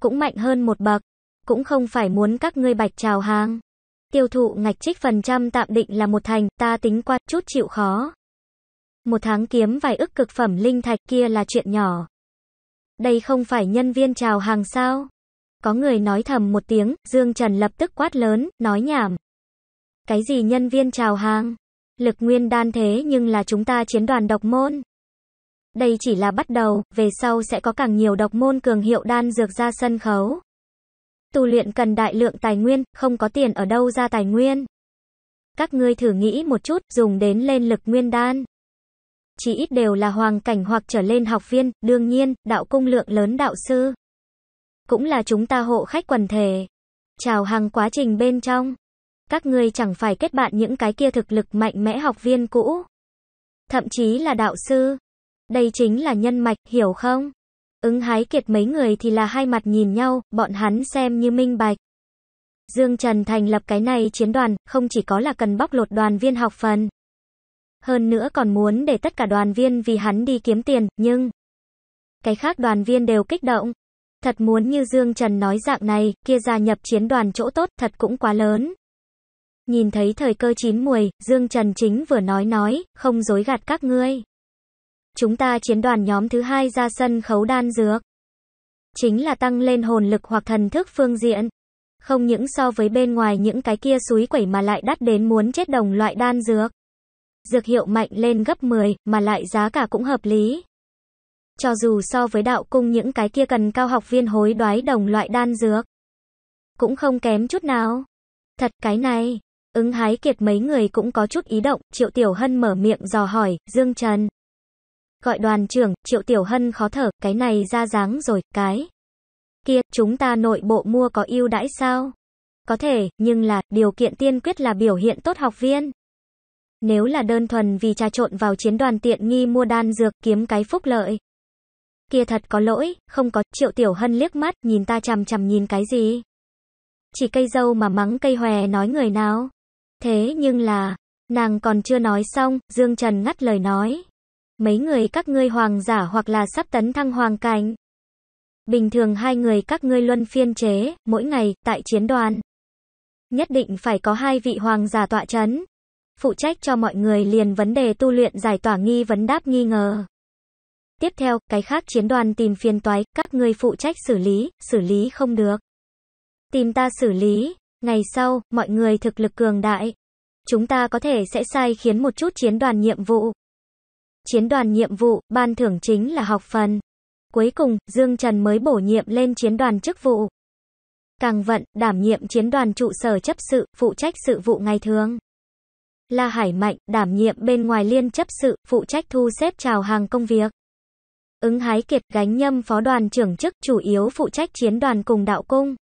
Cũng mạnh hơn một bậc. Cũng không phải muốn các ngươi bạch chào hàng. Tiêu thụ ngạch trích phần trăm tạm định là một thành, ta tính qua chút chịu khó. Một tháng kiếm vài ức cực phẩm linh thạch kia là chuyện nhỏ. Đây không phải nhân viên chào hàng sao? Có người nói thầm một tiếng, Dương Trần lập tức quát lớn, nói nhảm. Cái gì nhân viên chào hàng? Lực nguyên đan thế nhưng là chúng ta chiến đoàn độc môn. Đây chỉ là bắt đầu, về sau sẽ có càng nhiều độc môn cường hiệu đan dược ra sân khấu. Tu luyện cần đại lượng tài nguyên, không có tiền ở đâu ra tài nguyên. Các ngươi thử nghĩ một chút, dùng đến lên lực nguyên đan. Chỉ ít đều là hoàng cảnh hoặc trở lên học viên, đương nhiên, đạo cung lượng lớn đạo sư. Cũng là chúng ta hộ khách quần thể. Chào hàng quá trình bên trong các ngươi chẳng phải kết bạn những cái kia thực lực mạnh mẽ học viên cũ. Thậm chí là đạo sư. Đây chính là nhân mạch, hiểu không? Ứng hái kiệt mấy người thì là hai mặt nhìn nhau, bọn hắn xem như minh bạch. Dương Trần thành lập cái này chiến đoàn, không chỉ có là cần bóc lột đoàn viên học phần. Hơn nữa còn muốn để tất cả đoàn viên vì hắn đi kiếm tiền, nhưng... Cái khác đoàn viên đều kích động. Thật muốn như Dương Trần nói dạng này, kia gia nhập chiến đoàn chỗ tốt thật cũng quá lớn. Nhìn thấy thời cơ chín muồi, Dương Trần chính vừa nói nói, không dối gạt các ngươi. Chúng ta chiến đoàn nhóm thứ hai ra sân khấu đan dược. Chính là tăng lên hồn lực hoặc thần thức phương diện. Không những so với bên ngoài những cái kia suối quẩy mà lại đắt đến muốn chết đồng loại đan dược. Dược hiệu mạnh lên gấp 10, mà lại giá cả cũng hợp lý. Cho dù so với đạo cung những cái kia cần cao học viên hối đoái đồng loại đan dược. Cũng không kém chút nào. Thật cái này, Ứng hái kiệt mấy người cũng có chút ý động, Triệu Tiểu Hân mở miệng dò hỏi, Dương Trần. Gọi đoàn trưởng, Triệu Tiểu Hân khó thở, cái này ra dáng rồi, cái. Kia, chúng ta nội bộ mua có ưu đãi sao? Có thể, nhưng là, điều kiện tiên quyết là biểu hiện tốt học viên. Nếu là đơn thuần vì trà trộn vào chiến đoàn tiện nghi mua đan dược kiếm cái phúc lợi. Kia thật có lỗi, không có, Triệu Tiểu Hân liếc mắt, nhìn ta chằm chằm nhìn cái gì? Chỉ cây dâu mà mắng cây hòe nói người nào? Thế nhưng là, nàng còn chưa nói xong, Dương Trần ngắt lời nói. Mấy người các ngươi hoàng giả hoặc là sắp tấn thăng hoàng cảnh. Bình thường hai người các ngươi luân phiên chế, mỗi ngày, tại chiến đoàn. Nhất định phải có hai vị hoàng giả tọa chấn. Phụ trách cho mọi người liền vấn đề tu luyện giải tỏa nghi vấn đáp nghi ngờ. Tiếp theo, cái khác chiến đoàn tìm phiên toái, các ngươi phụ trách xử lý, xử lý không được. Tìm ta xử lý, Ngày sau, mọi người thực lực cường đại. Chúng ta có thể sẽ sai khiến một chút chiến đoàn nhiệm vụ. Chiến đoàn nhiệm vụ, ban thưởng chính là học phần. Cuối cùng, Dương Trần mới bổ nhiệm lên chiến đoàn chức vụ. Càng vận, đảm nhiệm chiến đoàn trụ sở chấp sự, phụ trách sự vụ ngày thường. La Hải Mạnh, đảm nhiệm bên ngoài liên chấp sự, phụ trách thu xếp chào hàng công việc. Ứng Hái Kiệt gánh nhâm phó đoàn trưởng chức chủ yếu phụ trách chiến đoàn cùng đạo cung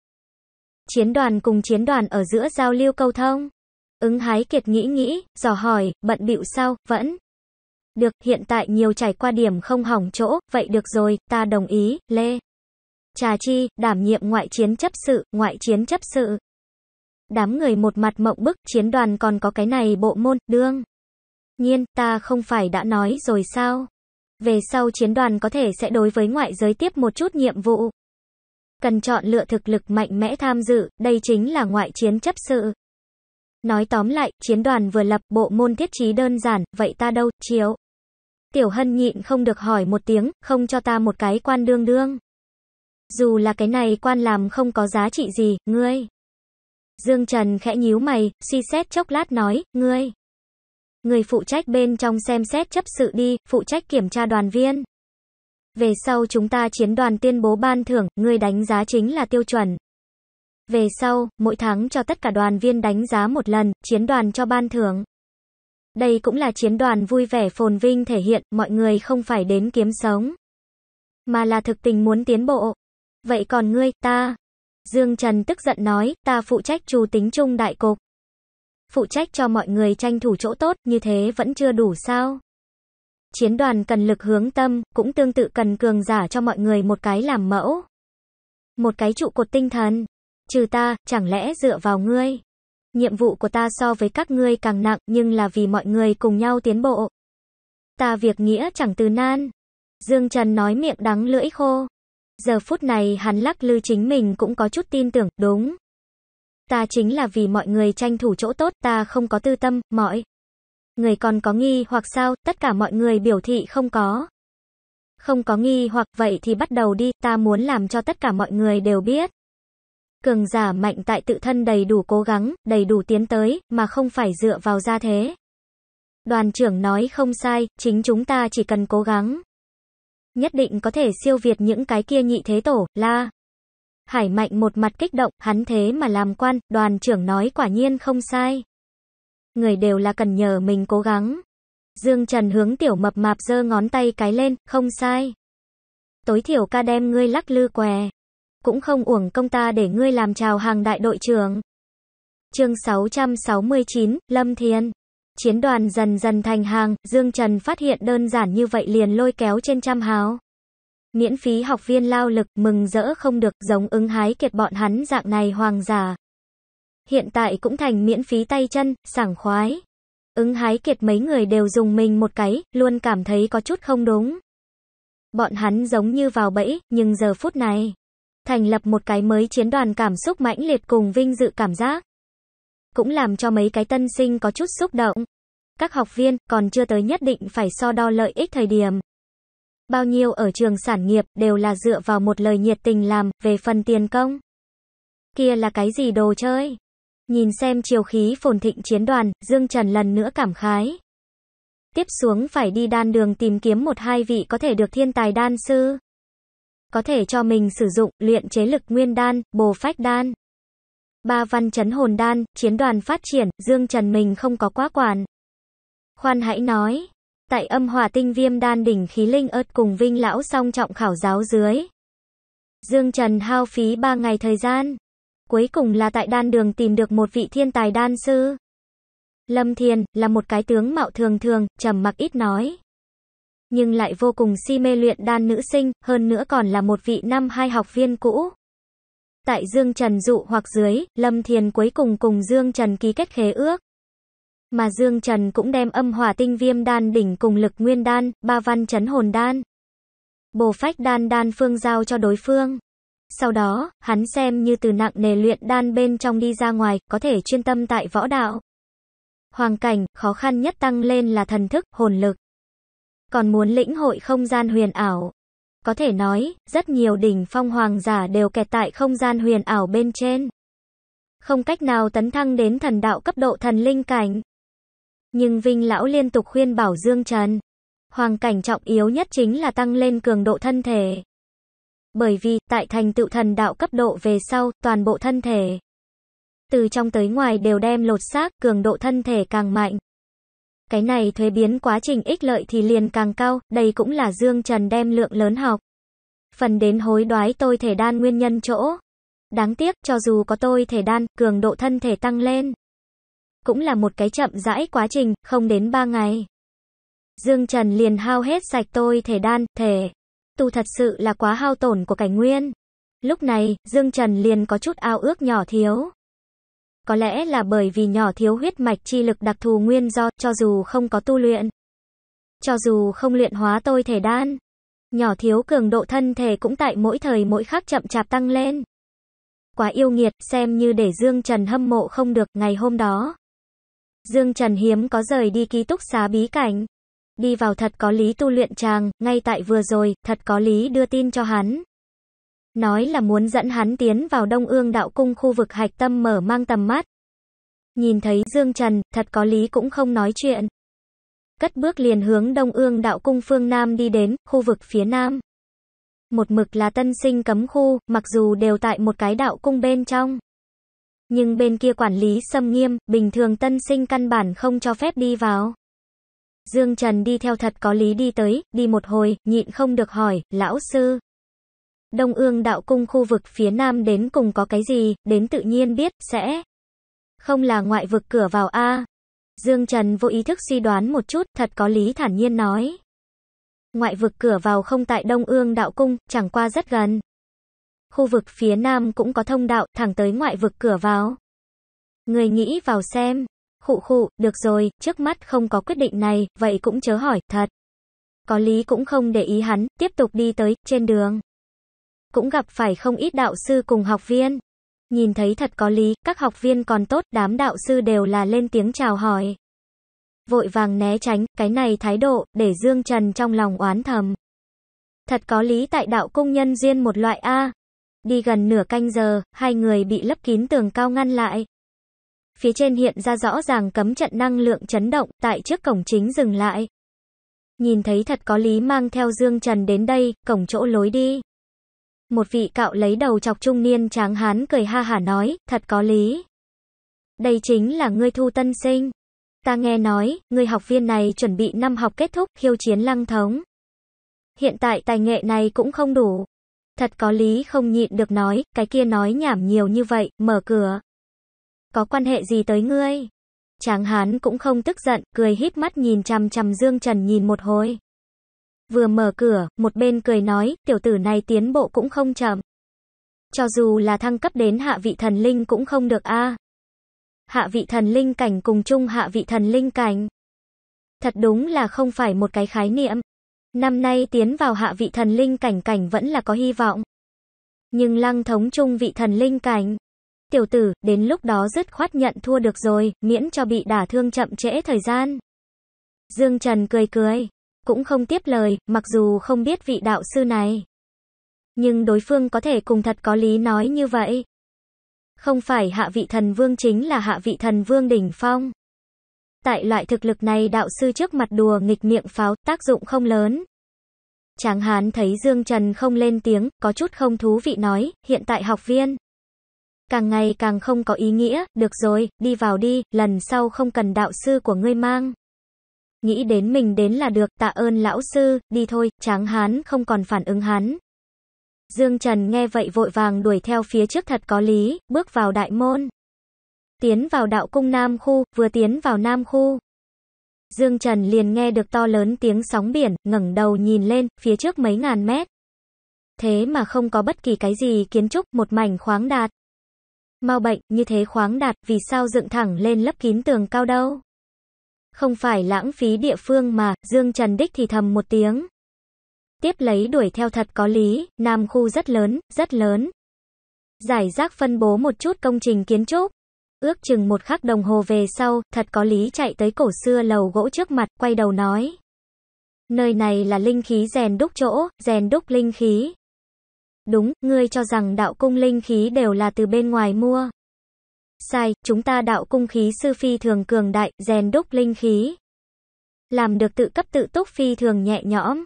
chiến đoàn cùng chiến đoàn ở giữa giao lưu câu thông. Ứng hái kiệt nghĩ nghĩ, dò hỏi, bận bịu sao, vẫn. Được, hiện tại nhiều trải qua điểm không hỏng chỗ, vậy được rồi, ta đồng ý, Lê. Trà Chi, đảm nhiệm ngoại chiến chấp sự, ngoại chiến chấp sự. Đám người một mặt mộng bức, chiến đoàn còn có cái này bộ môn, đương. Nhiên, ta không phải đã nói rồi sao? Về sau chiến đoàn có thể sẽ đối với ngoại giới tiếp một chút nhiệm vụ. Cần chọn lựa thực lực mạnh mẽ tham dự, đây chính là ngoại chiến chấp sự. Nói tóm lại, chiến đoàn vừa lập bộ môn thiết trí đơn giản, vậy ta đâu, chiếu. Tiểu hân nhịn không được hỏi một tiếng, không cho ta một cái quan đương đương. Dù là cái này quan làm không có giá trị gì, ngươi. Dương Trần khẽ nhíu mày, suy xét chốc lát nói, ngươi. Người phụ trách bên trong xem xét chấp sự đi, phụ trách kiểm tra đoàn viên. Về sau chúng ta chiến đoàn tuyên bố ban thưởng, người đánh giá chính là tiêu chuẩn. Về sau, mỗi tháng cho tất cả đoàn viên đánh giá một lần, chiến đoàn cho ban thưởng. Đây cũng là chiến đoàn vui vẻ phồn vinh thể hiện, mọi người không phải đến kiếm sống, mà là thực tình muốn tiến bộ. Vậy còn ngươi, ta? Dương Trần tức giận nói, ta phụ trách trù tính chung đại cục. Phụ trách cho mọi người tranh thủ chỗ tốt, như thế vẫn chưa đủ sao? Chiến đoàn cần lực hướng tâm, cũng tương tự cần cường giả cho mọi người một cái làm mẫu. Một cái trụ cột tinh thần. Trừ ta, chẳng lẽ dựa vào ngươi? Nhiệm vụ của ta so với các ngươi càng nặng, nhưng là vì mọi người cùng nhau tiến bộ. Ta việc nghĩa chẳng từ nan. Dương Trần nói miệng đắng lưỡi khô. Giờ phút này hắn lắc lư chính mình cũng có chút tin tưởng, đúng. Ta chính là vì mọi người tranh thủ chỗ tốt, ta không có tư tâm, mọi người còn có nghi hoặc sao, tất cả mọi người biểu thị không có. Không có nghi hoặc vậy thì bắt đầu đi, ta muốn làm cho tất cả mọi người đều biết. Cường giả mạnh tại tự thân đầy đủ cố gắng, đầy đủ tiến tới, mà không phải dựa vào gia thế. Đoàn trưởng nói không sai, chính chúng ta chỉ cần cố gắng. Nhất định có thể siêu việt những cái kia nhị thế tổ, la. Hải mạnh một mặt kích động, hắn thế mà làm quan, đoàn trưởng nói quả nhiên không sai người đều là cần nhờ mình cố gắng. Dương Trần hướng tiểu mập mạp giơ ngón tay cái lên, không sai. Tối thiểu ca đem ngươi lắc lư què. Cũng không uổng công ta để ngươi làm chào hàng đại đội trưởng. Chương 669, Lâm Thiên. Chiến đoàn dần dần thành hàng, Dương Trần phát hiện đơn giản như vậy liền lôi kéo trên trăm háo. Miễn phí học viên lao lực, mừng rỡ không được giống ứng hái kiệt bọn hắn dạng này hoàng giả, hiện tại cũng thành miễn phí tay chân, sảng khoái. Ứng hái kiệt mấy người đều dùng mình một cái, luôn cảm thấy có chút không đúng. Bọn hắn giống như vào bẫy, nhưng giờ phút này, thành lập một cái mới chiến đoàn cảm xúc mãnh liệt cùng vinh dự cảm giác. Cũng làm cho mấy cái tân sinh có chút xúc động. Các học viên còn chưa tới nhất định phải so đo lợi ích thời điểm. Bao nhiêu ở trường sản nghiệp đều là dựa vào một lời nhiệt tình làm về phần tiền công. Kia là cái gì đồ chơi? Nhìn xem chiều khí phồn thịnh chiến đoàn, Dương Trần lần nữa cảm khái. Tiếp xuống phải đi đan đường tìm kiếm một hai vị có thể được thiên tài đan sư. Có thể cho mình sử dụng, luyện chế lực nguyên đan, bồ phách đan. Ba văn chấn hồn đan, chiến đoàn phát triển, Dương Trần mình không có quá quản. Khoan hãy nói, tại âm hòa tinh viêm đan đỉnh khí linh ớt cùng vinh lão song trọng khảo giáo dưới. Dương Trần hao phí ba ngày thời gian. Cuối cùng là tại đan đường tìm được một vị thiên tài đan sư. Lâm Thiền là một cái tướng mạo thường thường, trầm mặc ít nói. Nhưng lại vô cùng si mê luyện đan nữ sinh, hơn nữa còn là một vị năm hai học viên cũ. Tại Dương Trần dụ hoặc dưới, Lâm Thiền cuối cùng cùng Dương Trần ký kết khế ước. Mà Dương Trần cũng đem âm hỏa tinh viêm đan đỉnh cùng lực nguyên đan, ba văn chấn hồn đan. Bồ phách đan đan phương giao cho đối phương. Sau đó, hắn xem như từ nặng nề luyện đan bên trong đi ra ngoài, có thể chuyên tâm tại võ đạo. Hoàng cảnh, khó khăn nhất tăng lên là thần thức, hồn lực. Còn muốn lĩnh hội không gian huyền ảo. Có thể nói, rất nhiều đỉnh phong hoàng giả đều kẹt tại không gian huyền ảo bên trên. Không cách nào tấn thăng đến thần đạo cấp độ thần linh cảnh. Nhưng Vinh Lão liên tục khuyên bảo Dương Trần. Hoàng cảnh trọng yếu nhất chính là tăng lên cường độ thân thể bởi vì tại thành tựu thần đạo cấp độ về sau, toàn bộ thân thể từ trong tới ngoài đều đem lột xác, cường độ thân thể càng mạnh. Cái này thuế biến quá trình ích lợi thì liền càng cao, đây cũng là Dương Trần đem lượng lớn học. Phần đến hối đoái tôi thể đan nguyên nhân chỗ. Đáng tiếc, cho dù có tôi thể đan, cường độ thân thể tăng lên. Cũng là một cái chậm rãi quá trình, không đến 3 ngày. Dương Trần liền hao hết sạch tôi thể đan, thể tu thật sự là quá hao tổn của cảnh nguyên. Lúc này, Dương Trần liền có chút ao ước nhỏ thiếu. Có lẽ là bởi vì nhỏ thiếu huyết mạch chi lực đặc thù nguyên do, cho dù không có tu luyện. Cho dù không luyện hóa tôi thể đan. Nhỏ thiếu cường độ thân thể cũng tại mỗi thời mỗi khắc chậm chạp tăng lên. Quá yêu nghiệt, xem như để Dương Trần hâm mộ không được ngày hôm đó. Dương Trần hiếm có rời đi ký túc xá bí cảnh đi vào thật có lý tu luyện chàng, ngay tại vừa rồi, thật có lý đưa tin cho hắn. Nói là muốn dẫn hắn tiến vào Đông Ương Đạo Cung khu vực hạch tâm mở mang tầm mắt. Nhìn thấy Dương Trần, thật có lý cũng không nói chuyện. Cất bước liền hướng Đông Ương Đạo Cung phương Nam đi đến, khu vực phía Nam. Một mực là tân sinh cấm khu, mặc dù đều tại một cái đạo cung bên trong. Nhưng bên kia quản lý xâm nghiêm, bình thường tân sinh căn bản không cho phép đi vào. Dương Trần đi theo thật có lý đi tới, đi một hồi, nhịn không được hỏi, lão sư. Đông ương đạo cung khu vực phía nam đến cùng có cái gì, đến tự nhiên biết, sẽ. Không là ngoại vực cửa vào A. Dương Trần vô ý thức suy đoán một chút, thật có lý thản nhiên nói. Ngoại vực cửa vào không tại Đông ương đạo cung, chẳng qua rất gần. Khu vực phía nam cũng có thông đạo, thẳng tới ngoại vực cửa vào. Người nghĩ vào xem, khụ khụ, được rồi, trước mắt không có quyết định này, vậy cũng chớ hỏi, thật. Có lý cũng không để ý hắn, tiếp tục đi tới, trên đường. Cũng gặp phải không ít đạo sư cùng học viên. Nhìn thấy thật có lý, các học viên còn tốt, đám đạo sư đều là lên tiếng chào hỏi. Vội vàng né tránh, cái này thái độ, để Dương Trần trong lòng oán thầm. Thật có lý tại đạo cung nhân duyên một loại A. Đi gần nửa canh giờ, hai người bị lấp kín tường cao ngăn lại phía trên hiện ra rõ ràng cấm trận năng lượng chấn động, tại trước cổng chính dừng lại. Nhìn thấy thật có lý mang theo Dương Trần đến đây, cổng chỗ lối đi. Một vị cạo lấy đầu chọc trung niên tráng hán cười ha hả nói, thật có lý. Đây chính là ngươi thu tân sinh. Ta nghe nói, người học viên này chuẩn bị năm học kết thúc, khiêu chiến lăng thống. Hiện tại tài nghệ này cũng không đủ. Thật có lý không nhịn được nói, cái kia nói nhảm nhiều như vậy, mở cửa có quan hệ gì tới ngươi? Tráng hán cũng không tức giận, cười híp mắt nhìn chằm chằm Dương Trần nhìn một hồi. Vừa mở cửa, một bên cười nói, tiểu tử này tiến bộ cũng không chậm. Cho dù là thăng cấp đến hạ vị thần linh cũng không được a. Hạ vị thần linh cảnh cùng chung hạ vị thần linh cảnh. Thật đúng là không phải một cái khái niệm. Năm nay tiến vào hạ vị thần linh cảnh cảnh vẫn là có hy vọng. Nhưng lăng thống chung vị thần linh cảnh. Tiểu tử, đến lúc đó dứt khoát nhận thua được rồi, miễn cho bị đả thương chậm trễ thời gian. Dương Trần cười cười, cũng không tiếp lời, mặc dù không biết vị đạo sư này. Nhưng đối phương có thể cùng thật có lý nói như vậy. Không phải hạ vị thần vương chính là hạ vị thần vương đỉnh phong. Tại loại thực lực này đạo sư trước mặt đùa nghịch miệng pháo, tác dụng không lớn. Tráng hán thấy Dương Trần không lên tiếng, có chút không thú vị nói, hiện tại học viên. Càng ngày càng không có ý nghĩa, được rồi, đi vào đi, lần sau không cần đạo sư của ngươi mang. Nghĩ đến mình đến là được, tạ ơn lão sư, đi thôi, tráng hán không còn phản ứng hắn. Dương Trần nghe vậy vội vàng đuổi theo phía trước thật có lý, bước vào đại môn. Tiến vào đạo cung Nam Khu, vừa tiến vào Nam Khu. Dương Trần liền nghe được to lớn tiếng sóng biển, ngẩng đầu nhìn lên, phía trước mấy ngàn mét. Thế mà không có bất kỳ cái gì kiến trúc, một mảnh khoáng đạt. Mau bệnh, như thế khoáng đạt, vì sao dựng thẳng lên lấp kín tường cao đâu? Không phải lãng phí địa phương mà, Dương Trần Đích thì thầm một tiếng. Tiếp lấy đuổi theo thật có lý, Nam Khu rất lớn, rất lớn. Giải rác phân bố một chút công trình kiến trúc. Ước chừng một khắc đồng hồ về sau, thật có lý chạy tới cổ xưa lầu gỗ trước mặt, quay đầu nói. Nơi này là linh khí rèn đúc chỗ, rèn đúc linh khí. Đúng, ngươi cho rằng đạo cung linh khí đều là từ bên ngoài mua. Sai, chúng ta đạo cung khí sư phi thường cường đại, rèn đúc linh khí. Làm được tự cấp tự túc phi thường nhẹ nhõm.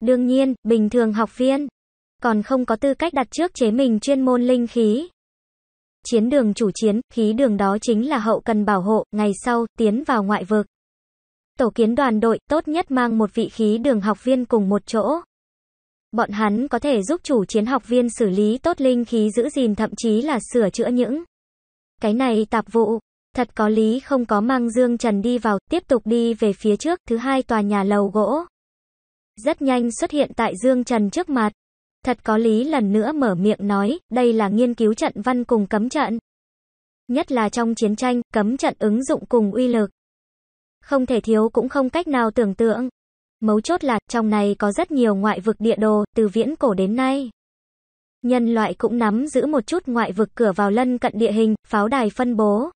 Đương nhiên, bình thường học viên. Còn không có tư cách đặt trước chế mình chuyên môn linh khí. Chiến đường chủ chiến, khí đường đó chính là hậu cần bảo hộ, ngày sau, tiến vào ngoại vực. Tổ kiến đoàn đội, tốt nhất mang một vị khí đường học viên cùng một chỗ. Bọn hắn có thể giúp chủ chiến học viên xử lý tốt linh khí giữ gìn thậm chí là sửa chữa những cái này tạp vụ. Thật có lý không có mang Dương Trần đi vào, tiếp tục đi về phía trước, thứ hai tòa nhà lầu gỗ. Rất nhanh xuất hiện tại Dương Trần trước mặt. Thật có lý lần nữa mở miệng nói, đây là nghiên cứu trận văn cùng cấm trận. Nhất là trong chiến tranh, cấm trận ứng dụng cùng uy lực. Không thể thiếu cũng không cách nào tưởng tượng. Mấu chốt là, trong này có rất nhiều ngoại vực địa đồ, từ viễn cổ đến nay. Nhân loại cũng nắm giữ một chút ngoại vực cửa vào lân cận địa hình, pháo đài phân bố.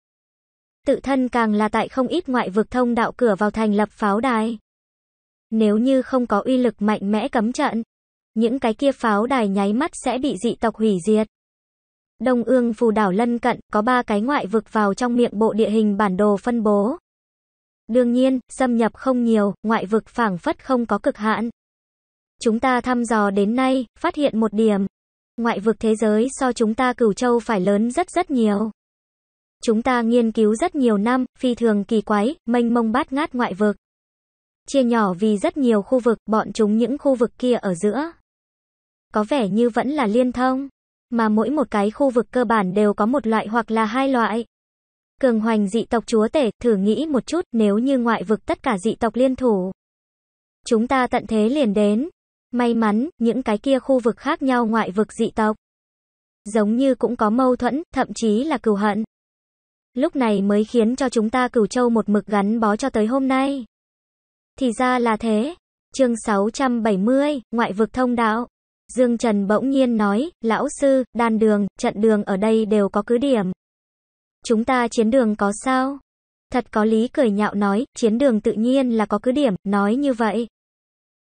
Tự thân càng là tại không ít ngoại vực thông đạo cửa vào thành lập pháo đài. Nếu như không có uy lực mạnh mẽ cấm trận, những cái kia pháo đài nháy mắt sẽ bị dị tộc hủy diệt. Đông ương phù đảo lân cận, có ba cái ngoại vực vào trong miệng bộ địa hình bản đồ phân bố. Đương nhiên, xâm nhập không nhiều, ngoại vực phảng phất không có cực hạn. Chúng ta thăm dò đến nay, phát hiện một điểm. Ngoại vực thế giới so chúng ta cửu châu phải lớn rất rất nhiều. Chúng ta nghiên cứu rất nhiều năm, phi thường kỳ quái, mênh mông bát ngát ngoại vực. Chia nhỏ vì rất nhiều khu vực, bọn chúng những khu vực kia ở giữa. Có vẻ như vẫn là liên thông. Mà mỗi một cái khu vực cơ bản đều có một loại hoặc là hai loại cường hoành dị tộc chúa tể, thử nghĩ một chút, nếu như ngoại vực tất cả dị tộc liên thủ. Chúng ta tận thế liền đến. May mắn, những cái kia khu vực khác nhau ngoại vực dị tộc. Giống như cũng có mâu thuẫn, thậm chí là cừu hận. Lúc này mới khiến cho chúng ta cửu châu một mực gắn bó cho tới hôm nay. Thì ra là thế. Chương 670, ngoại vực thông đạo. Dương Trần bỗng nhiên nói, lão sư, đan đường, trận đường ở đây đều có cứ điểm. Chúng ta chiến đường có sao? Thật có lý cười nhạo nói, chiến đường tự nhiên là có cứ điểm, nói như vậy.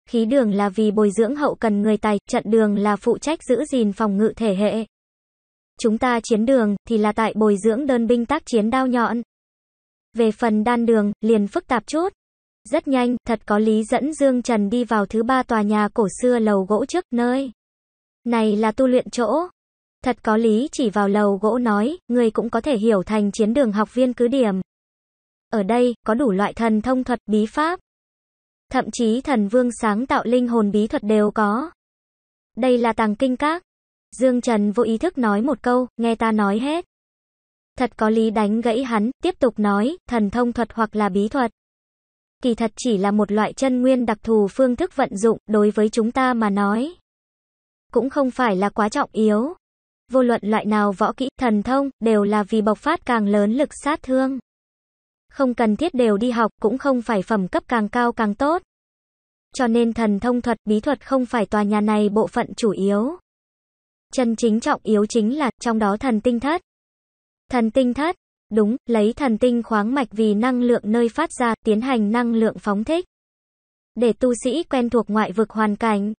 Khí đường là vì bồi dưỡng hậu cần người tài, trận đường là phụ trách giữ gìn phòng ngự thể hệ. Chúng ta chiến đường thì là tại bồi dưỡng đơn binh tác chiến đao nhọn. Về phần đan đường, liền phức tạp chút. Rất nhanh, thật có lý dẫn Dương Trần đi vào thứ ba tòa nhà cổ xưa lầu gỗ trước nơi. Này là tu luyện chỗ, Thật có lý chỉ vào lầu gỗ nói, người cũng có thể hiểu thành chiến đường học viên cứ điểm. Ở đây, có đủ loại thần thông thuật bí pháp. Thậm chí thần vương sáng tạo linh hồn bí thuật đều có. Đây là tàng kinh các. Dương Trần vô ý thức nói một câu, nghe ta nói hết. Thật có lý đánh gãy hắn, tiếp tục nói, thần thông thuật hoặc là bí thuật. Kỳ thật chỉ là một loại chân nguyên đặc thù phương thức vận dụng, đối với chúng ta mà nói. Cũng không phải là quá trọng yếu vô luận loại nào võ kỹ, thần thông, đều là vì bộc phát càng lớn lực sát thương. Không cần thiết đều đi học, cũng không phải phẩm cấp càng cao càng tốt. Cho nên thần thông thuật, bí thuật không phải tòa nhà này bộ phận chủ yếu. Chân chính trọng yếu chính là, trong đó thần tinh thất. Thần tinh thất, đúng, lấy thần tinh khoáng mạch vì năng lượng nơi phát ra, tiến hành năng lượng phóng thích. Để tu sĩ quen thuộc ngoại vực hoàn cảnh,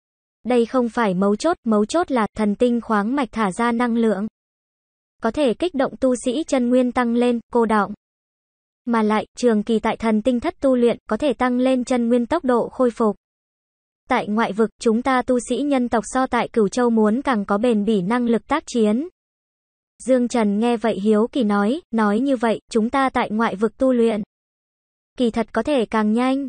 đây không phải mấu chốt, mấu chốt là thần tinh khoáng mạch thả ra năng lượng. Có thể kích động tu sĩ chân nguyên tăng lên, cô đọng. Mà lại, trường kỳ tại thần tinh thất tu luyện có thể tăng lên chân nguyên tốc độ khôi phục. Tại ngoại vực, chúng ta tu sĩ nhân tộc so tại cửu châu muốn càng có bền bỉ năng lực tác chiến. Dương Trần nghe vậy hiếu kỳ nói, nói như vậy, chúng ta tại ngoại vực tu luyện. Kỳ thật có thể càng nhanh.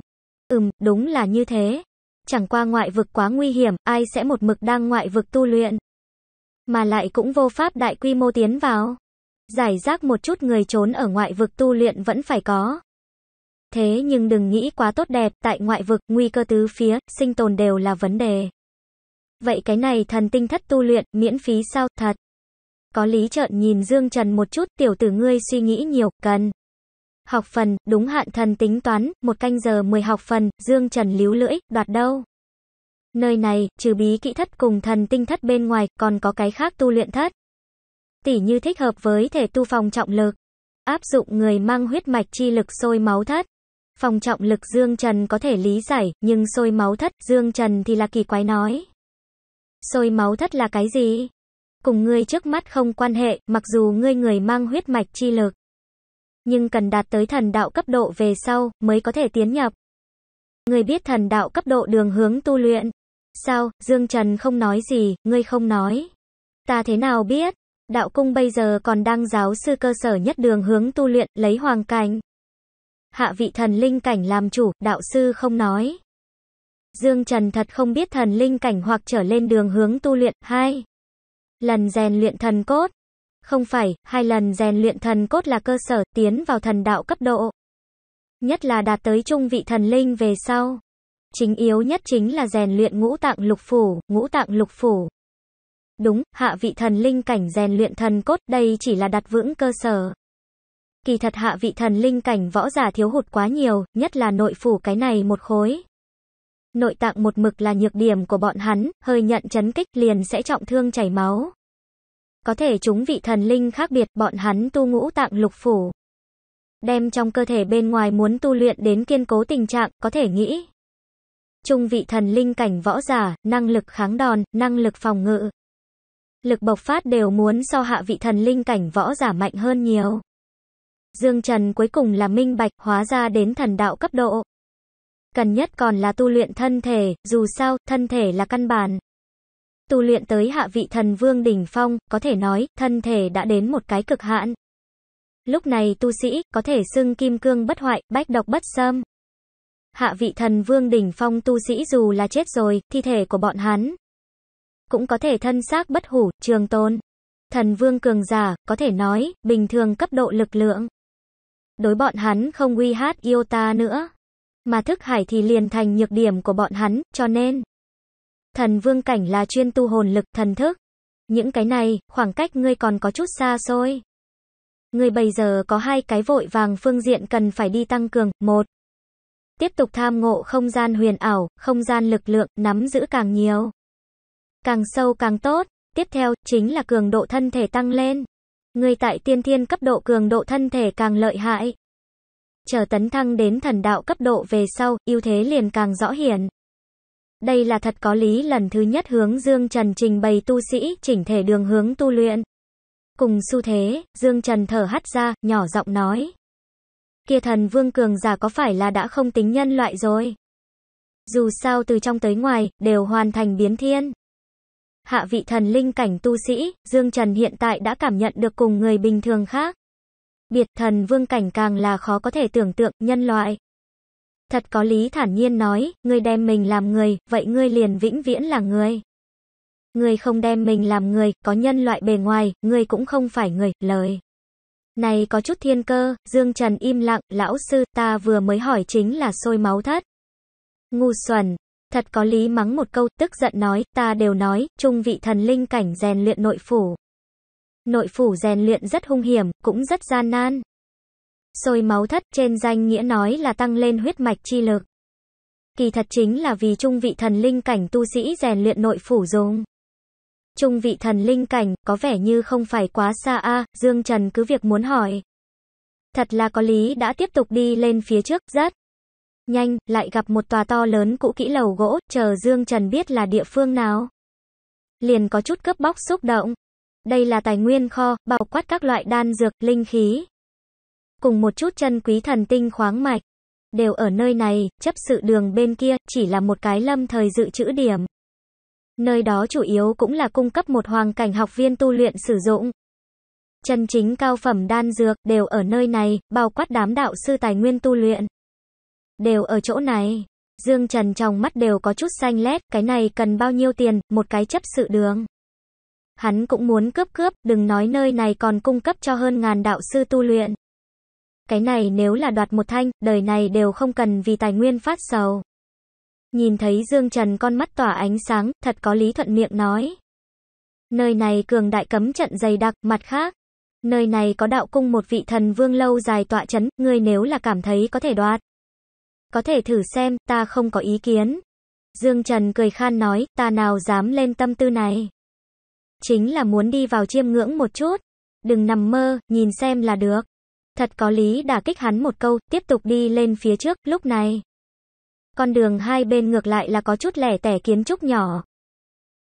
Ừm, đúng là như thế. Chẳng qua ngoại vực quá nguy hiểm, ai sẽ một mực đang ngoại vực tu luyện. Mà lại cũng vô pháp đại quy mô tiến vào. Giải rác một chút người trốn ở ngoại vực tu luyện vẫn phải có. Thế nhưng đừng nghĩ quá tốt đẹp, tại ngoại vực, nguy cơ tứ phía, sinh tồn đều là vấn đề. Vậy cái này thần tinh thất tu luyện, miễn phí sao, thật. Có lý trợn nhìn Dương Trần một chút, tiểu tử ngươi suy nghĩ nhiều, cần học phần, đúng hạn thần tính toán, một canh giờ 10 học phần, Dương Trần líu lưỡi, đoạt đâu. Nơi này, trừ bí kỹ thất cùng thần tinh thất bên ngoài, còn có cái khác tu luyện thất. tỷ như thích hợp với thể tu phòng trọng lực. Áp dụng người mang huyết mạch chi lực sôi máu thất. Phòng trọng lực Dương Trần có thể lý giải, nhưng sôi máu thất, Dương Trần thì là kỳ quái nói. Sôi máu thất là cái gì? Cùng ngươi trước mắt không quan hệ, mặc dù ngươi người mang huyết mạch chi lực nhưng cần đạt tới thần đạo cấp độ về sau mới có thể tiến nhập. Người biết thần đạo cấp độ đường hướng tu luyện. Sao, Dương Trần không nói gì, ngươi không nói. Ta thế nào biết? Đạo cung bây giờ còn đang giáo sư cơ sở nhất đường hướng tu luyện, lấy hoàng cảnh. Hạ vị thần linh cảnh làm chủ, đạo sư không nói. Dương Trần thật không biết thần linh cảnh hoặc trở lên đường hướng tu luyện. hai Lần rèn luyện thần cốt, không phải, hai lần rèn luyện thần cốt là cơ sở tiến vào thần đạo cấp độ. Nhất là đạt tới trung vị thần linh về sau. Chính yếu nhất chính là rèn luyện ngũ tạng lục phủ, ngũ tạng lục phủ. Đúng, hạ vị thần linh cảnh rèn luyện thần cốt đây chỉ là đặt vững cơ sở. Kỳ thật hạ vị thần linh cảnh võ giả thiếu hụt quá nhiều, nhất là nội phủ cái này một khối. Nội tạng một mực là nhược điểm của bọn hắn, hơi nhận chấn kích liền sẽ trọng thương chảy máu. Có thể chúng vị thần linh khác biệt, bọn hắn tu ngũ tạng lục phủ. Đem trong cơ thể bên ngoài muốn tu luyện đến kiên cố tình trạng, có thể nghĩ. Trung vị thần linh cảnh võ giả, năng lực kháng đòn, năng lực phòng ngự. Lực bộc phát đều muốn so hạ vị thần linh cảnh võ giả mạnh hơn nhiều. Dương Trần cuối cùng là minh bạch hóa ra đến thần đạo cấp độ. Cần nhất còn là tu luyện thân thể, dù sao, thân thể là căn bản tu luyện tới hạ vị thần vương đỉnh phong, có thể nói, thân thể đã đến một cái cực hạn. Lúc này tu sĩ, có thể xưng kim cương bất hoại, bách độc bất xâm. Hạ vị thần vương đỉnh phong tu sĩ dù là chết rồi, thi thể của bọn hắn cũng có thể thân xác bất hủ, trường tôn. Thần vương cường giả, có thể nói, bình thường cấp độ lực lượng. Đối bọn hắn không uy hát yêu ta nữa. Mà thức hải thì liền thành nhược điểm của bọn hắn, cho nên Thần vương cảnh là chuyên tu hồn lực, thần thức. Những cái này, khoảng cách ngươi còn có chút xa xôi. Ngươi bây giờ có hai cái vội vàng phương diện cần phải đi tăng cường. Một, tiếp tục tham ngộ không gian huyền ảo, không gian lực lượng, nắm giữ càng nhiều. Càng sâu càng tốt. Tiếp theo, chính là cường độ thân thể tăng lên. Ngươi tại tiên thiên cấp độ cường độ thân thể càng lợi hại. Chờ tấn thăng đến thần đạo cấp độ về sau, ưu thế liền càng rõ hiển. Đây là thật có lý lần thứ nhất hướng Dương Trần trình bày tu sĩ chỉnh thể đường hướng tu luyện. Cùng xu thế, Dương Trần thở hắt ra, nhỏ giọng nói. Kia thần vương cường giả có phải là đã không tính nhân loại rồi? Dù sao từ trong tới ngoài, đều hoàn thành biến thiên. Hạ vị thần linh cảnh tu sĩ, Dương Trần hiện tại đã cảm nhận được cùng người bình thường khác. Biệt thần vương cảnh càng là khó có thể tưởng tượng nhân loại. Thật có lý thản nhiên nói, ngươi đem mình làm người, vậy ngươi liền vĩnh viễn là người. Ngươi không đem mình làm người, có nhân loại bề ngoài, ngươi cũng không phải người, lời. Này có chút thiên cơ, Dương Trần im lặng, lão sư ta vừa mới hỏi chính là sôi máu thất. Ngu xuẩn, thật có lý mắng một câu, tức giận nói, ta đều nói, trung vị thần linh cảnh rèn luyện nội phủ. Nội phủ rèn luyện rất hung hiểm, cũng rất gian nan sôi máu thất trên danh nghĩa nói là tăng lên huyết mạch chi lực. Kỳ thật chính là vì trung vị thần linh cảnh tu sĩ rèn luyện nội phủ dùng. Trung vị thần linh cảnh có vẻ như không phải quá xa a, Dương Trần cứ việc muốn hỏi. Thật là có lý đã tiếp tục đi lên phía trước rất nhanh, lại gặp một tòa to lớn cũ kỹ lầu gỗ, chờ Dương Trần biết là địa phương nào. Liền có chút cướp bóc xúc động. Đây là tài nguyên kho, bao quát các loại đan dược, linh khí cùng một chút chân quý thần tinh khoáng mạch. Đều ở nơi này, chấp sự đường bên kia, chỉ là một cái lâm thời dự trữ điểm. Nơi đó chủ yếu cũng là cung cấp một hoàng cảnh học viên tu luyện sử dụng. Chân chính cao phẩm đan dược đều ở nơi này, bao quát đám đạo sư tài nguyên tu luyện. Đều ở chỗ này. Dương Trần trong mắt đều có chút xanh lét, cái này cần bao nhiêu tiền, một cái chấp sự đường. Hắn cũng muốn cướp cướp, đừng nói nơi này còn cung cấp cho hơn ngàn đạo sư tu luyện. Cái này nếu là đoạt một thanh, đời này đều không cần vì tài nguyên phát sầu. Nhìn thấy Dương Trần con mắt tỏa ánh sáng, thật có lý thuận miệng nói. Nơi này cường đại cấm trận dày đặc, mặt khác. Nơi này có đạo cung một vị thần vương lâu dài tọa chấn, ngươi nếu là cảm thấy có thể đoạt. Có thể thử xem, ta không có ý kiến. Dương Trần cười khan nói, ta nào dám lên tâm tư này. Chính là muốn đi vào chiêm ngưỡng một chút. Đừng nằm mơ, nhìn xem là được. Thật có lý đả kích hắn một câu, tiếp tục đi lên phía trước, lúc này. Con đường hai bên ngược lại là có chút lẻ tẻ kiến trúc nhỏ.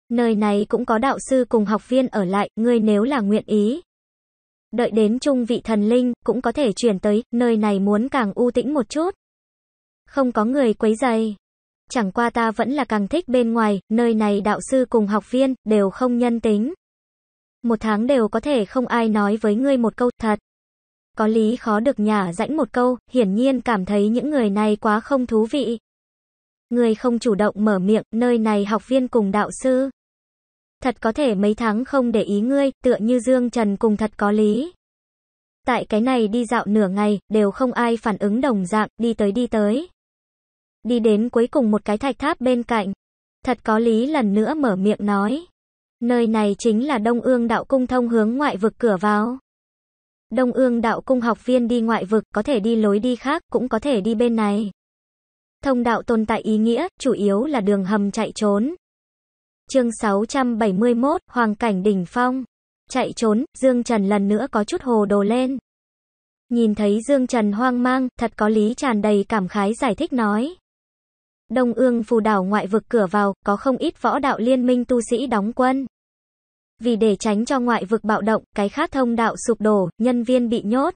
Nơi này cũng có đạo sư cùng học viên ở lại, ngươi nếu là nguyện ý. Đợi đến trung vị thần linh, cũng có thể chuyển tới, nơi này muốn càng u tĩnh một chút. Không có người quấy dày. Chẳng qua ta vẫn là càng thích bên ngoài, nơi này đạo sư cùng học viên, đều không nhân tính. Một tháng đều có thể không ai nói với ngươi một câu thật có lý khó được nhả rãnh một câu, hiển nhiên cảm thấy những người này quá không thú vị. Người không chủ động mở miệng, nơi này học viên cùng đạo sư. Thật có thể mấy tháng không để ý ngươi, tựa như Dương Trần cùng thật có lý. Tại cái này đi dạo nửa ngày, đều không ai phản ứng đồng dạng, đi tới đi tới. Đi đến cuối cùng một cái thạch tháp bên cạnh. Thật có lý lần nữa mở miệng nói. Nơi này chính là Đông Ương Đạo Cung thông hướng ngoại vực cửa vào. Đông ương đạo cung học viên đi ngoại vực có thể đi lối đi khác, cũng có thể đi bên này. Thông đạo tồn tại ý nghĩa, chủ yếu là đường hầm chạy trốn. Chương 671, Hoàng cảnh đỉnh phong. Chạy trốn, Dương Trần lần nữa có chút hồ đồ lên. Nhìn thấy Dương Trần hoang mang, thật có lý tràn đầy cảm khái giải thích nói. Đông ương phù đảo ngoại vực cửa vào, có không ít võ đạo liên minh tu sĩ đóng quân. Vì để tránh cho ngoại vực bạo động, cái khác thông đạo sụp đổ, nhân viên bị nhốt.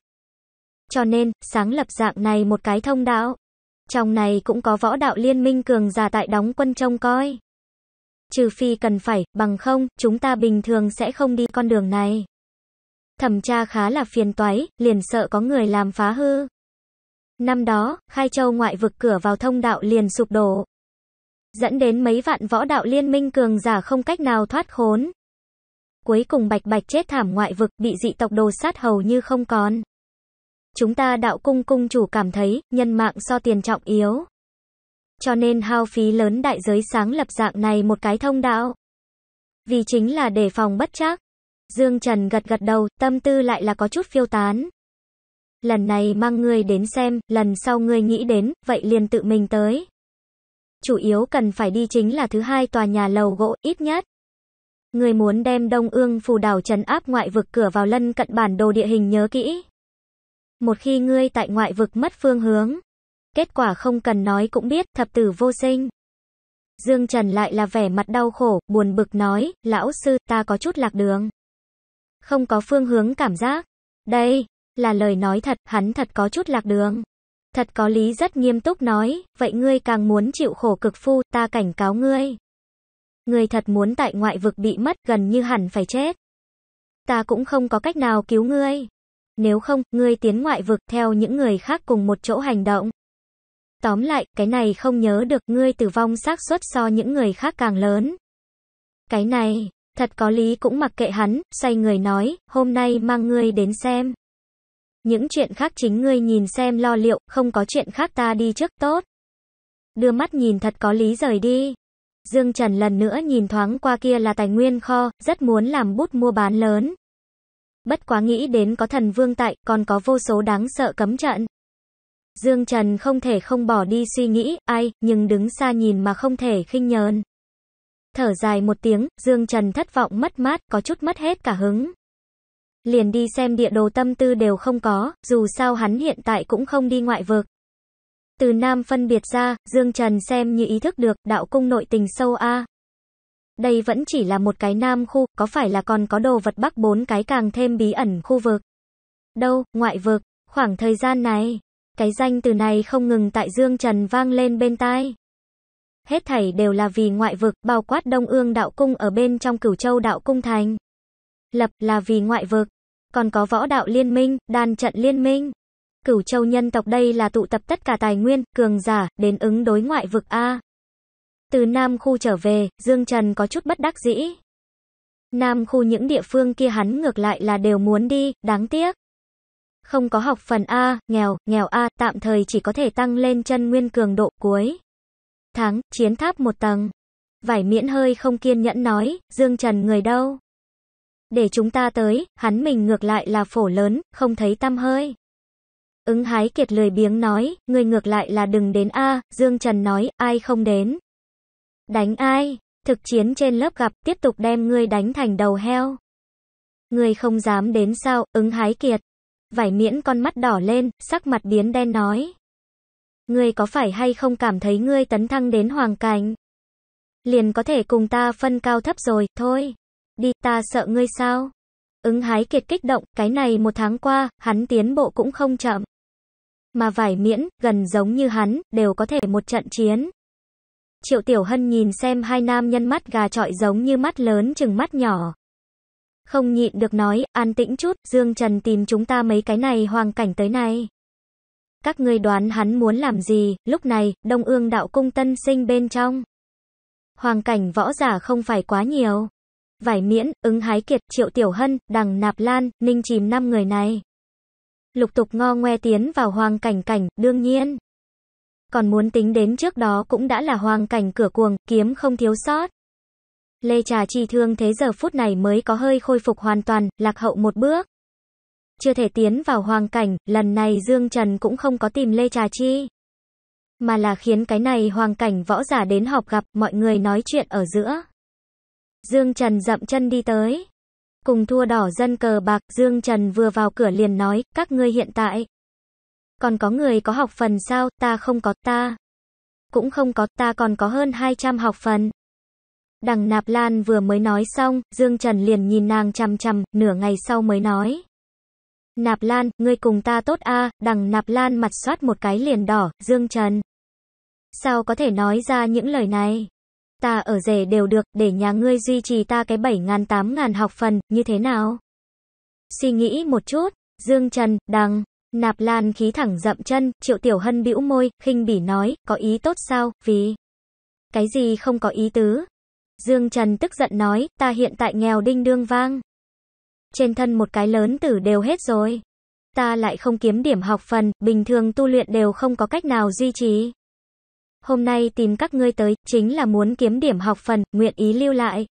Cho nên, sáng lập dạng này một cái thông đạo. Trong này cũng có võ đạo liên minh cường giả tại đóng quân trông coi. Trừ phi cần phải, bằng không, chúng ta bình thường sẽ không đi con đường này. Thẩm tra khá là phiền toái, liền sợ có người làm phá hư. Năm đó, khai châu ngoại vực cửa vào thông đạo liền sụp đổ. Dẫn đến mấy vạn võ đạo liên minh cường giả không cách nào thoát khốn. Cuối cùng Bạch Bạch chết thảm ngoại vực, bị dị tộc đồ sát hầu như không còn. Chúng ta đạo cung cung chủ cảm thấy, nhân mạng so tiền trọng yếu. Cho nên hao phí lớn đại giới sáng lập dạng này một cái thông đạo. Vì chính là để phòng bất chắc. Dương Trần gật gật đầu, tâm tư lại là có chút phiêu tán. Lần này mang người đến xem, lần sau người nghĩ đến, vậy liền tự mình tới. Chủ yếu cần phải đi chính là thứ hai tòa nhà lầu gỗ, ít nhất. Người muốn đem Đông Ương Phù đảo trấn áp ngoại vực cửa vào lân cận bản đồ địa hình nhớ kỹ. Một khi ngươi tại ngoại vực mất phương hướng, kết quả không cần nói cũng biết, thập tử vô sinh. Dương Trần lại là vẻ mặt đau khổ, buồn bực nói, lão sư ta có chút lạc đường. Không có phương hướng cảm giác. Đây, là lời nói thật, hắn thật có chút lạc đường. Thật có lý rất nghiêm túc nói, vậy ngươi càng muốn chịu khổ cực phu, ta cảnh cáo ngươi người thật muốn tại ngoại vực bị mất gần như hẳn phải chết. Ta cũng không có cách nào cứu ngươi. Nếu không, ngươi tiến ngoại vực theo những người khác cùng một chỗ hành động. Tóm lại, cái này không nhớ được ngươi tử vong xác suất so những người khác càng lớn. Cái này, thật có lý cũng mặc kệ hắn, Say người nói, hôm nay mang ngươi đến xem. Những chuyện khác chính ngươi nhìn xem lo liệu, không có chuyện khác ta đi trước tốt. Đưa mắt nhìn thật có lý rời đi. Dương Trần lần nữa nhìn thoáng qua kia là tài nguyên kho, rất muốn làm bút mua bán lớn. Bất quá nghĩ đến có thần vương tại, còn có vô số đáng sợ cấm trận. Dương Trần không thể không bỏ đi suy nghĩ, ai, nhưng đứng xa nhìn mà không thể khinh nhờn. Thở dài một tiếng, Dương Trần thất vọng mất mát, có chút mất hết cả hứng. Liền đi xem địa đồ tâm tư đều không có, dù sao hắn hiện tại cũng không đi ngoại vực từ nam phân biệt ra, Dương Trần xem như ý thức được, đạo cung nội tình sâu a. Đây vẫn chỉ là một cái nam khu, có phải là còn có đồ vật bắc bốn cái càng thêm bí ẩn khu vực. Đâu, ngoại vực, khoảng thời gian này, cái danh từ này không ngừng tại Dương Trần vang lên bên tai. Hết thảy đều là vì ngoại vực, bao quát Đông Ương đạo cung ở bên trong Cửu Châu đạo cung thành. Lập là vì ngoại vực, còn có võ đạo liên minh, đàn trận liên minh. Cửu châu nhân tộc đây là tụ tập tất cả tài nguyên, cường giả, đến ứng đối ngoại vực A. Từ Nam Khu trở về, Dương Trần có chút bất đắc dĩ. Nam Khu những địa phương kia hắn ngược lại là đều muốn đi, đáng tiếc. Không có học phần A, nghèo, nghèo A, tạm thời chỉ có thể tăng lên chân nguyên cường độ cuối. Tháng, chiến tháp một tầng. Vải miễn hơi không kiên nhẫn nói, Dương Trần người đâu? Để chúng ta tới, hắn mình ngược lại là phổ lớn, không thấy tâm hơi. Ứng hái kiệt lười biếng nói, người ngược lại là đừng đến a, Dương Trần nói, ai không đến. Đánh ai? Thực chiến trên lớp gặp, tiếp tục đem ngươi đánh thành đầu heo. người không dám đến sao, ứng hái kiệt. Vải miễn con mắt đỏ lên, sắc mặt biến đen nói. người có phải hay không cảm thấy ngươi tấn thăng đến hoàng cảnh? Liền có thể cùng ta phân cao thấp rồi, thôi. Đi, ta sợ ngươi sao? Ứng hái kiệt kích động, cái này một tháng qua, hắn tiến bộ cũng không chậm mà vải miễn, gần giống như hắn, đều có thể một trận chiến. Triệu Tiểu Hân nhìn xem hai nam nhân mắt gà trọi giống như mắt lớn chừng mắt nhỏ. Không nhịn được nói, an tĩnh chút, Dương Trần tìm chúng ta mấy cái này hoàng cảnh tới này. Các ngươi đoán hắn muốn làm gì, lúc này, Đông Ương đạo cung tân sinh bên trong. Hoàng cảnh võ giả không phải quá nhiều. Vải miễn, ứng hái kiệt, triệu tiểu hân, đằng nạp lan, ninh chìm năm người này lục tục ngo ngoe tiến vào hoang cảnh cảnh, đương nhiên. Còn muốn tính đến trước đó cũng đã là hoang cảnh cửa cuồng, kiếm không thiếu sót. Lê Trà Chi thương thế giờ phút này mới có hơi khôi phục hoàn toàn, lạc hậu một bước. Chưa thể tiến vào hoang cảnh, lần này Dương Trần cũng không có tìm Lê Trà Chi. Mà là khiến cái này hoang cảnh võ giả đến họp gặp, mọi người nói chuyện ở giữa. Dương Trần dậm chân đi tới. Cùng thua đỏ dân cờ bạc, Dương Trần vừa vào cửa liền nói, các ngươi hiện tại. Còn có người có học phần sao, ta không có, ta. Cũng không có, ta còn có hơn 200 học phần. Đằng Nạp Lan vừa mới nói xong, Dương Trần liền nhìn nàng chằm chằm, nửa ngày sau mới nói. Nạp Lan, ngươi cùng ta tốt a đằng Nạp Lan mặt soát một cái liền đỏ, Dương Trần. Sao có thể nói ra những lời này? ta ở rể đều được, để nhà ngươi duy trì ta cái 7.000-8.000 học phần, như thế nào? Suy nghĩ một chút, Dương Trần, đằng, nạp lan khí thẳng dậm chân, triệu tiểu hân bĩu môi, khinh bỉ nói, có ý tốt sao, vì... Cái gì không có ý tứ? Dương Trần tức giận nói, ta hiện tại nghèo đinh đương vang. Trên thân một cái lớn tử đều hết rồi. Ta lại không kiếm điểm học phần, bình thường tu luyện đều không có cách nào duy trì. Hôm nay tìm các ngươi tới, chính là muốn kiếm điểm học phần, nguyện ý lưu lại.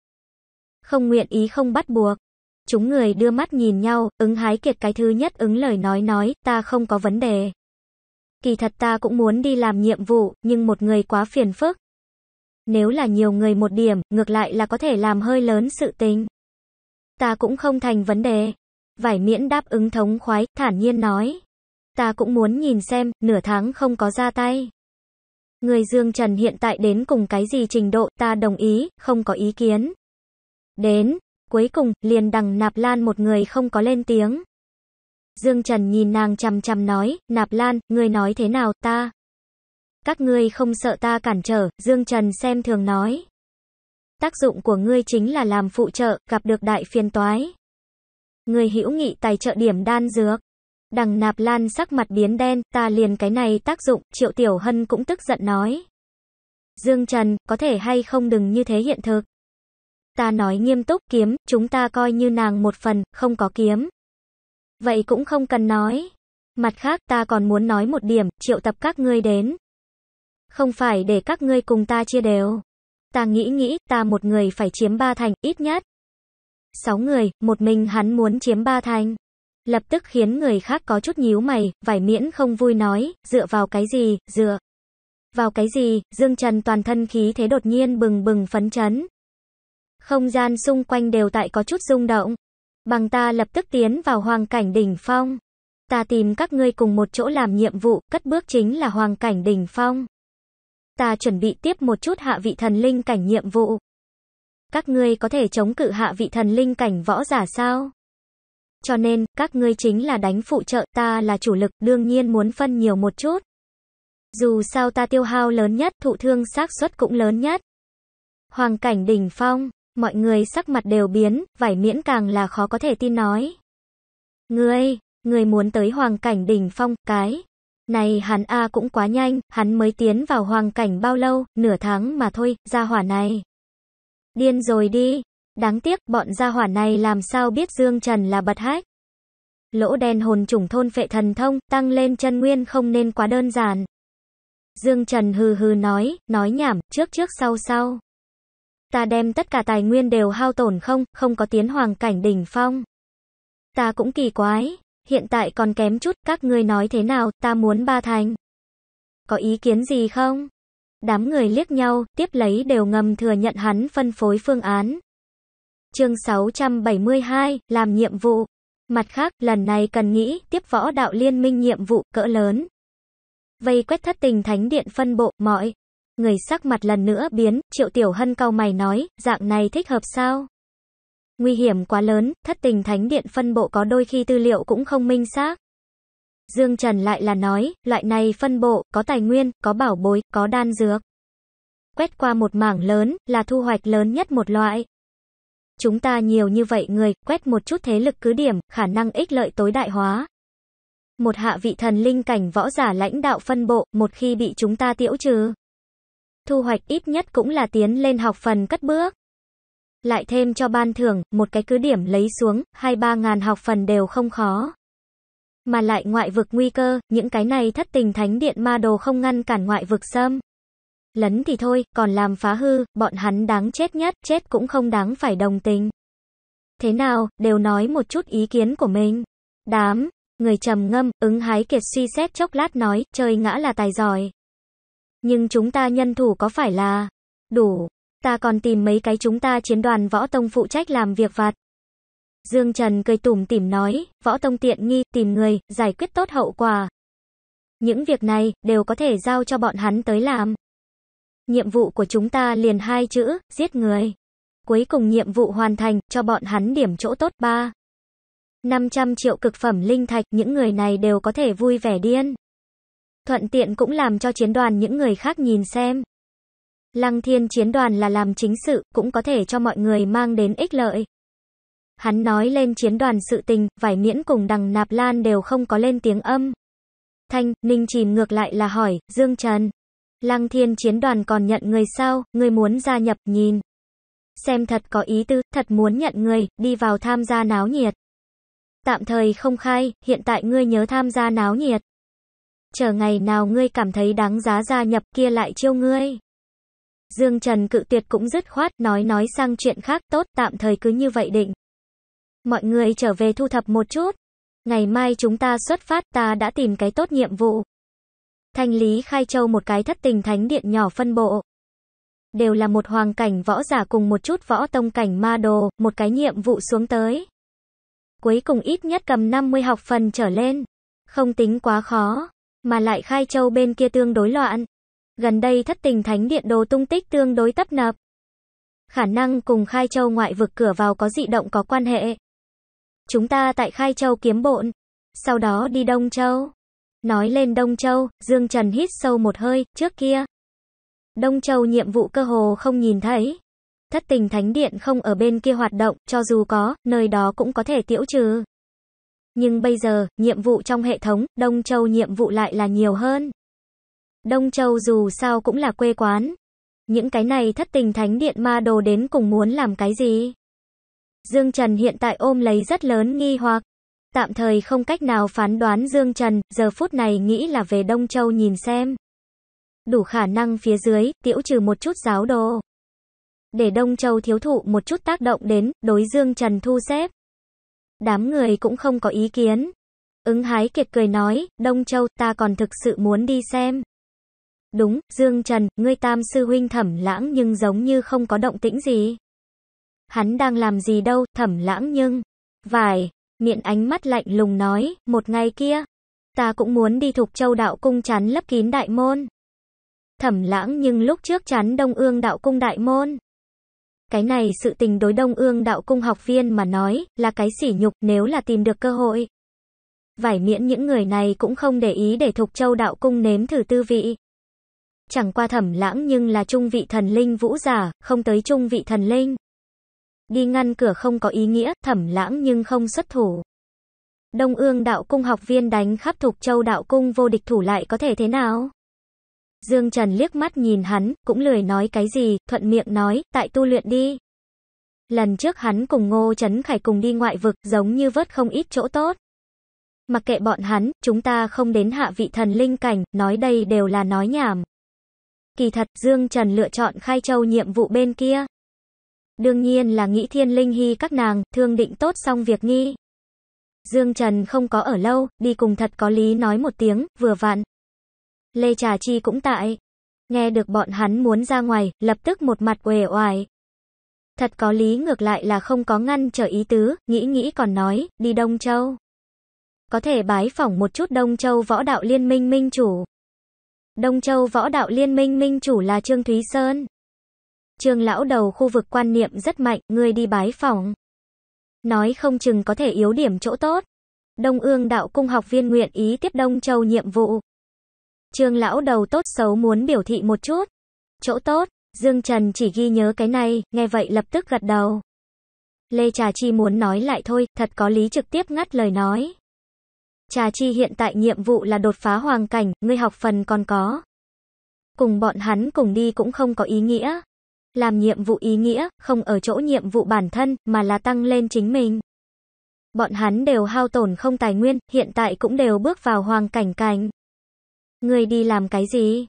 Không nguyện ý không bắt buộc. Chúng người đưa mắt nhìn nhau, ứng hái kiệt cái thứ nhất ứng lời nói nói, ta không có vấn đề. Kỳ thật ta cũng muốn đi làm nhiệm vụ, nhưng một người quá phiền phức. Nếu là nhiều người một điểm, ngược lại là có thể làm hơi lớn sự tình. Ta cũng không thành vấn đề. Vải miễn đáp ứng thống khoái, thản nhiên nói. Ta cũng muốn nhìn xem, nửa tháng không có ra tay. Người Dương Trần hiện tại đến cùng cái gì trình độ ta đồng ý, không có ý kiến. Đến, cuối cùng, liền đằng Nạp Lan một người không có lên tiếng. Dương Trần nhìn nàng chằm chằm nói, Nạp Lan, ngươi nói thế nào ta? Các ngươi không sợ ta cản trở, Dương Trần xem thường nói. Tác dụng của ngươi chính là làm phụ trợ, gặp được đại phiền toái. Người hữu nghị tài trợ điểm đan dược. Đằng nạp lan sắc mặt biến đen, ta liền cái này tác dụng, triệu tiểu hân cũng tức giận nói. Dương Trần, có thể hay không đừng như thế hiện thực. Ta nói nghiêm túc kiếm, chúng ta coi như nàng một phần, không có kiếm. Vậy cũng không cần nói. Mặt khác ta còn muốn nói một điểm, triệu tập các ngươi đến. Không phải để các ngươi cùng ta chia đều. Ta nghĩ nghĩ, ta một người phải chiếm ba thành, ít nhất. Sáu người, một mình hắn muốn chiếm ba thành lập tức khiến người khác có chút nhíu mày, vải miễn không vui nói, dựa vào cái gì, dựa vào cái gì, Dương Trần toàn thân khí thế đột nhiên bừng bừng phấn chấn. Không gian xung quanh đều tại có chút rung động. Bằng ta lập tức tiến vào hoàng cảnh đỉnh phong. Ta tìm các ngươi cùng một chỗ làm nhiệm vụ, cất bước chính là hoàng cảnh đỉnh phong. Ta chuẩn bị tiếp một chút hạ vị thần linh cảnh nhiệm vụ. Các ngươi có thể chống cự hạ vị thần linh cảnh võ giả sao? Cho nên, các ngươi chính là đánh phụ trợ, ta là chủ lực, đương nhiên muốn phân nhiều một chút. Dù sao ta tiêu hao lớn nhất, thụ thương xác suất cũng lớn nhất. Hoàng cảnh đỉnh phong, mọi người sắc mặt đều biến, vải miễn càng là khó có thể tin nói. Ngươi, ngươi muốn tới hoàng cảnh đỉnh phong, cái. Này hắn A cũng quá nhanh, hắn mới tiến vào hoàng cảnh bao lâu, nửa tháng mà thôi, ra hỏa này. Điên rồi đi, Đáng tiếc, bọn gia hỏa này làm sao biết Dương Trần là bật hách. Lỗ đen hồn trùng thôn phệ thần thông, tăng lên chân nguyên không nên quá đơn giản. Dương Trần hừ hừ nói, nói nhảm, trước trước sau sau. Ta đem tất cả tài nguyên đều hao tổn không, không có tiến hoàng cảnh đỉnh phong. Ta cũng kỳ quái, hiện tại còn kém chút, các ngươi nói thế nào, ta muốn ba thành. Có ý kiến gì không? Đám người liếc nhau, tiếp lấy đều ngầm thừa nhận hắn phân phối phương án chương 672, làm nhiệm vụ. Mặt khác, lần này cần nghĩ tiếp võ đạo liên minh nhiệm vụ cỡ lớn. Vây quét thất tình thánh điện phân bộ, mọi. Người sắc mặt lần nữa biến, triệu tiểu hân cau mày nói, dạng này thích hợp sao? Nguy hiểm quá lớn, thất tình thánh điện phân bộ có đôi khi tư liệu cũng không minh xác. Dương Trần lại là nói, loại này phân bộ, có tài nguyên, có bảo bối, có đan dược. Quét qua một mảng lớn, là thu hoạch lớn nhất một loại. Chúng ta nhiều như vậy người, quét một chút thế lực cứ điểm, khả năng ích lợi tối đại hóa. Một hạ vị thần linh cảnh võ giả lãnh đạo phân bộ, một khi bị chúng ta tiễu trừ. Thu hoạch ít nhất cũng là tiến lên học phần cất bước. Lại thêm cho ban thưởng, một cái cứ điểm lấy xuống, hai ba ngàn học phần đều không khó. Mà lại ngoại vực nguy cơ, những cái này thất tình thánh điện ma đồ không ngăn cản ngoại vực xâm. Lấn thì thôi, còn làm phá hư, bọn hắn đáng chết nhất, chết cũng không đáng phải đồng tình. Thế nào, đều nói một chút ý kiến của mình. Đám, người trầm ngâm, ứng hái kiệt suy xét chốc lát nói, chơi ngã là tài giỏi. Nhưng chúng ta nhân thủ có phải là đủ, ta còn tìm mấy cái chúng ta chiến đoàn võ tông phụ trách làm việc vặt. Dương Trần cười tủm tỉm nói, võ tông tiện nghi, tìm người, giải quyết tốt hậu quả. Những việc này, đều có thể giao cho bọn hắn tới làm. Nhiệm vụ của chúng ta liền hai chữ, giết người. Cuối cùng nhiệm vụ hoàn thành, cho bọn hắn điểm chỗ tốt 3. 500 triệu cực phẩm linh thạch, những người này đều có thể vui vẻ điên. Thuận tiện cũng làm cho chiến đoàn những người khác nhìn xem. Lăng thiên chiến đoàn là làm chính sự, cũng có thể cho mọi người mang đến ích lợi. Hắn nói lên chiến đoàn sự tình, vải miễn cùng đằng nạp lan đều không có lên tiếng âm. Thanh, Ninh chìm ngược lại là hỏi, Dương Trần, Lăng thiên chiến đoàn còn nhận người sao, người muốn gia nhập, nhìn. Xem thật có ý tư, thật muốn nhận người, đi vào tham gia náo nhiệt. Tạm thời không khai, hiện tại ngươi nhớ tham gia náo nhiệt. Chờ ngày nào ngươi cảm thấy đáng giá gia nhập kia lại chiêu ngươi. Dương Trần cự tuyệt cũng dứt khoát, nói nói sang chuyện khác, tốt, tạm thời cứ như vậy định. Mọi người trở về thu thập một chút. Ngày mai chúng ta xuất phát, ta đã tìm cái tốt nhiệm vụ. Thanh lý khai châu một cái thất tình thánh điện nhỏ phân bộ. Đều là một hoàng cảnh võ giả cùng một chút võ tông cảnh ma đồ, một cái nhiệm vụ xuống tới. Cuối cùng ít nhất cầm 50 học phần trở lên. Không tính quá khó, mà lại khai châu bên kia tương đối loạn. Gần đây thất tình thánh điện đồ tung tích tương đối tấp nập. Khả năng cùng khai châu ngoại vực cửa vào có dị động có quan hệ. Chúng ta tại khai châu kiếm bộn, sau đó đi Đông Châu. Nói lên Đông Châu, Dương Trần hít sâu một hơi, trước kia. Đông Châu nhiệm vụ cơ hồ không nhìn thấy. Thất tình thánh điện không ở bên kia hoạt động, cho dù có, nơi đó cũng có thể tiễu trừ. Nhưng bây giờ, nhiệm vụ trong hệ thống, Đông Châu nhiệm vụ lại là nhiều hơn. Đông Châu dù sao cũng là quê quán. Những cái này thất tình thánh điện ma đồ đến cùng muốn làm cái gì? Dương Trần hiện tại ôm lấy rất lớn nghi hoặc. Tạm thời không cách nào phán đoán Dương Trần, giờ phút này nghĩ là về Đông Châu nhìn xem. Đủ khả năng phía dưới, tiễu trừ một chút giáo đồ. Để Đông Châu thiếu thụ một chút tác động đến, đối Dương Trần thu xếp. Đám người cũng không có ý kiến. Ứng hái kiệt cười nói, Đông Châu ta còn thực sự muốn đi xem. Đúng, Dương Trần, ngươi tam sư huynh thẩm lãng nhưng giống như không có động tĩnh gì. Hắn đang làm gì đâu, thẩm lãng nhưng. Vải, Miện ánh mắt lạnh lùng nói, một ngày kia, ta cũng muốn đi thục châu đạo cung chắn lấp kín đại môn. Thẩm lãng nhưng lúc trước chắn đông ương đạo cung đại môn. Cái này sự tình đối đông ương đạo cung học viên mà nói, là cái sỉ nhục nếu là tìm được cơ hội. Vải miễn những người này cũng không để ý để thục châu đạo cung nếm thử tư vị. Chẳng qua thẩm lãng nhưng là trung vị thần linh vũ giả, không tới trung vị thần linh. Đi ngăn cửa không có ý nghĩa, thẩm lãng nhưng không xuất thủ. Đông ương đạo cung học viên đánh khắp thục châu đạo cung vô địch thủ lại có thể thế nào? Dương Trần liếc mắt nhìn hắn, cũng lười nói cái gì, thuận miệng nói, tại tu luyện đi. Lần trước hắn cùng Ngô Trấn Khải cùng đi ngoại vực, giống như vớt không ít chỗ tốt. Mặc kệ bọn hắn, chúng ta không đến hạ vị thần linh cảnh, nói đây đều là nói nhảm. Kỳ thật, Dương Trần lựa chọn khai châu nhiệm vụ bên kia. Đương nhiên là nghĩ thiên linh hy các nàng, thương định tốt xong việc nghi. Dương Trần không có ở lâu, đi cùng thật có lý nói một tiếng, vừa vặn. Lê Trà Chi cũng tại. Nghe được bọn hắn muốn ra ngoài, lập tức một mặt uể oải. Thật có lý ngược lại là không có ngăn trở ý tứ, nghĩ nghĩ còn nói, đi Đông Châu. Có thể bái phỏng một chút Đông Châu Võ Đạo Liên minh minh chủ. Đông Châu Võ Đạo Liên minh minh chủ là Trương Thúy Sơn. Trương lão đầu khu vực quan niệm rất mạnh, ngươi đi bái phỏng. Nói không chừng có thể yếu điểm chỗ tốt. Đông ương đạo cung học viên nguyện ý tiếp Đông Châu nhiệm vụ. Trương lão đầu tốt xấu muốn biểu thị một chút. Chỗ tốt, Dương Trần chỉ ghi nhớ cái này, nghe vậy lập tức gật đầu. Lê Trà Chi muốn nói lại thôi, thật có lý trực tiếp ngắt lời nói. Trà Chi hiện tại nhiệm vụ là đột phá hoàng cảnh, ngươi học phần còn có. Cùng bọn hắn cùng đi cũng không có ý nghĩa. Làm nhiệm vụ ý nghĩa, không ở chỗ nhiệm vụ bản thân, mà là tăng lên chính mình. Bọn hắn đều hao tổn không tài nguyên, hiện tại cũng đều bước vào hoàng cảnh cảnh. Người đi làm cái gì?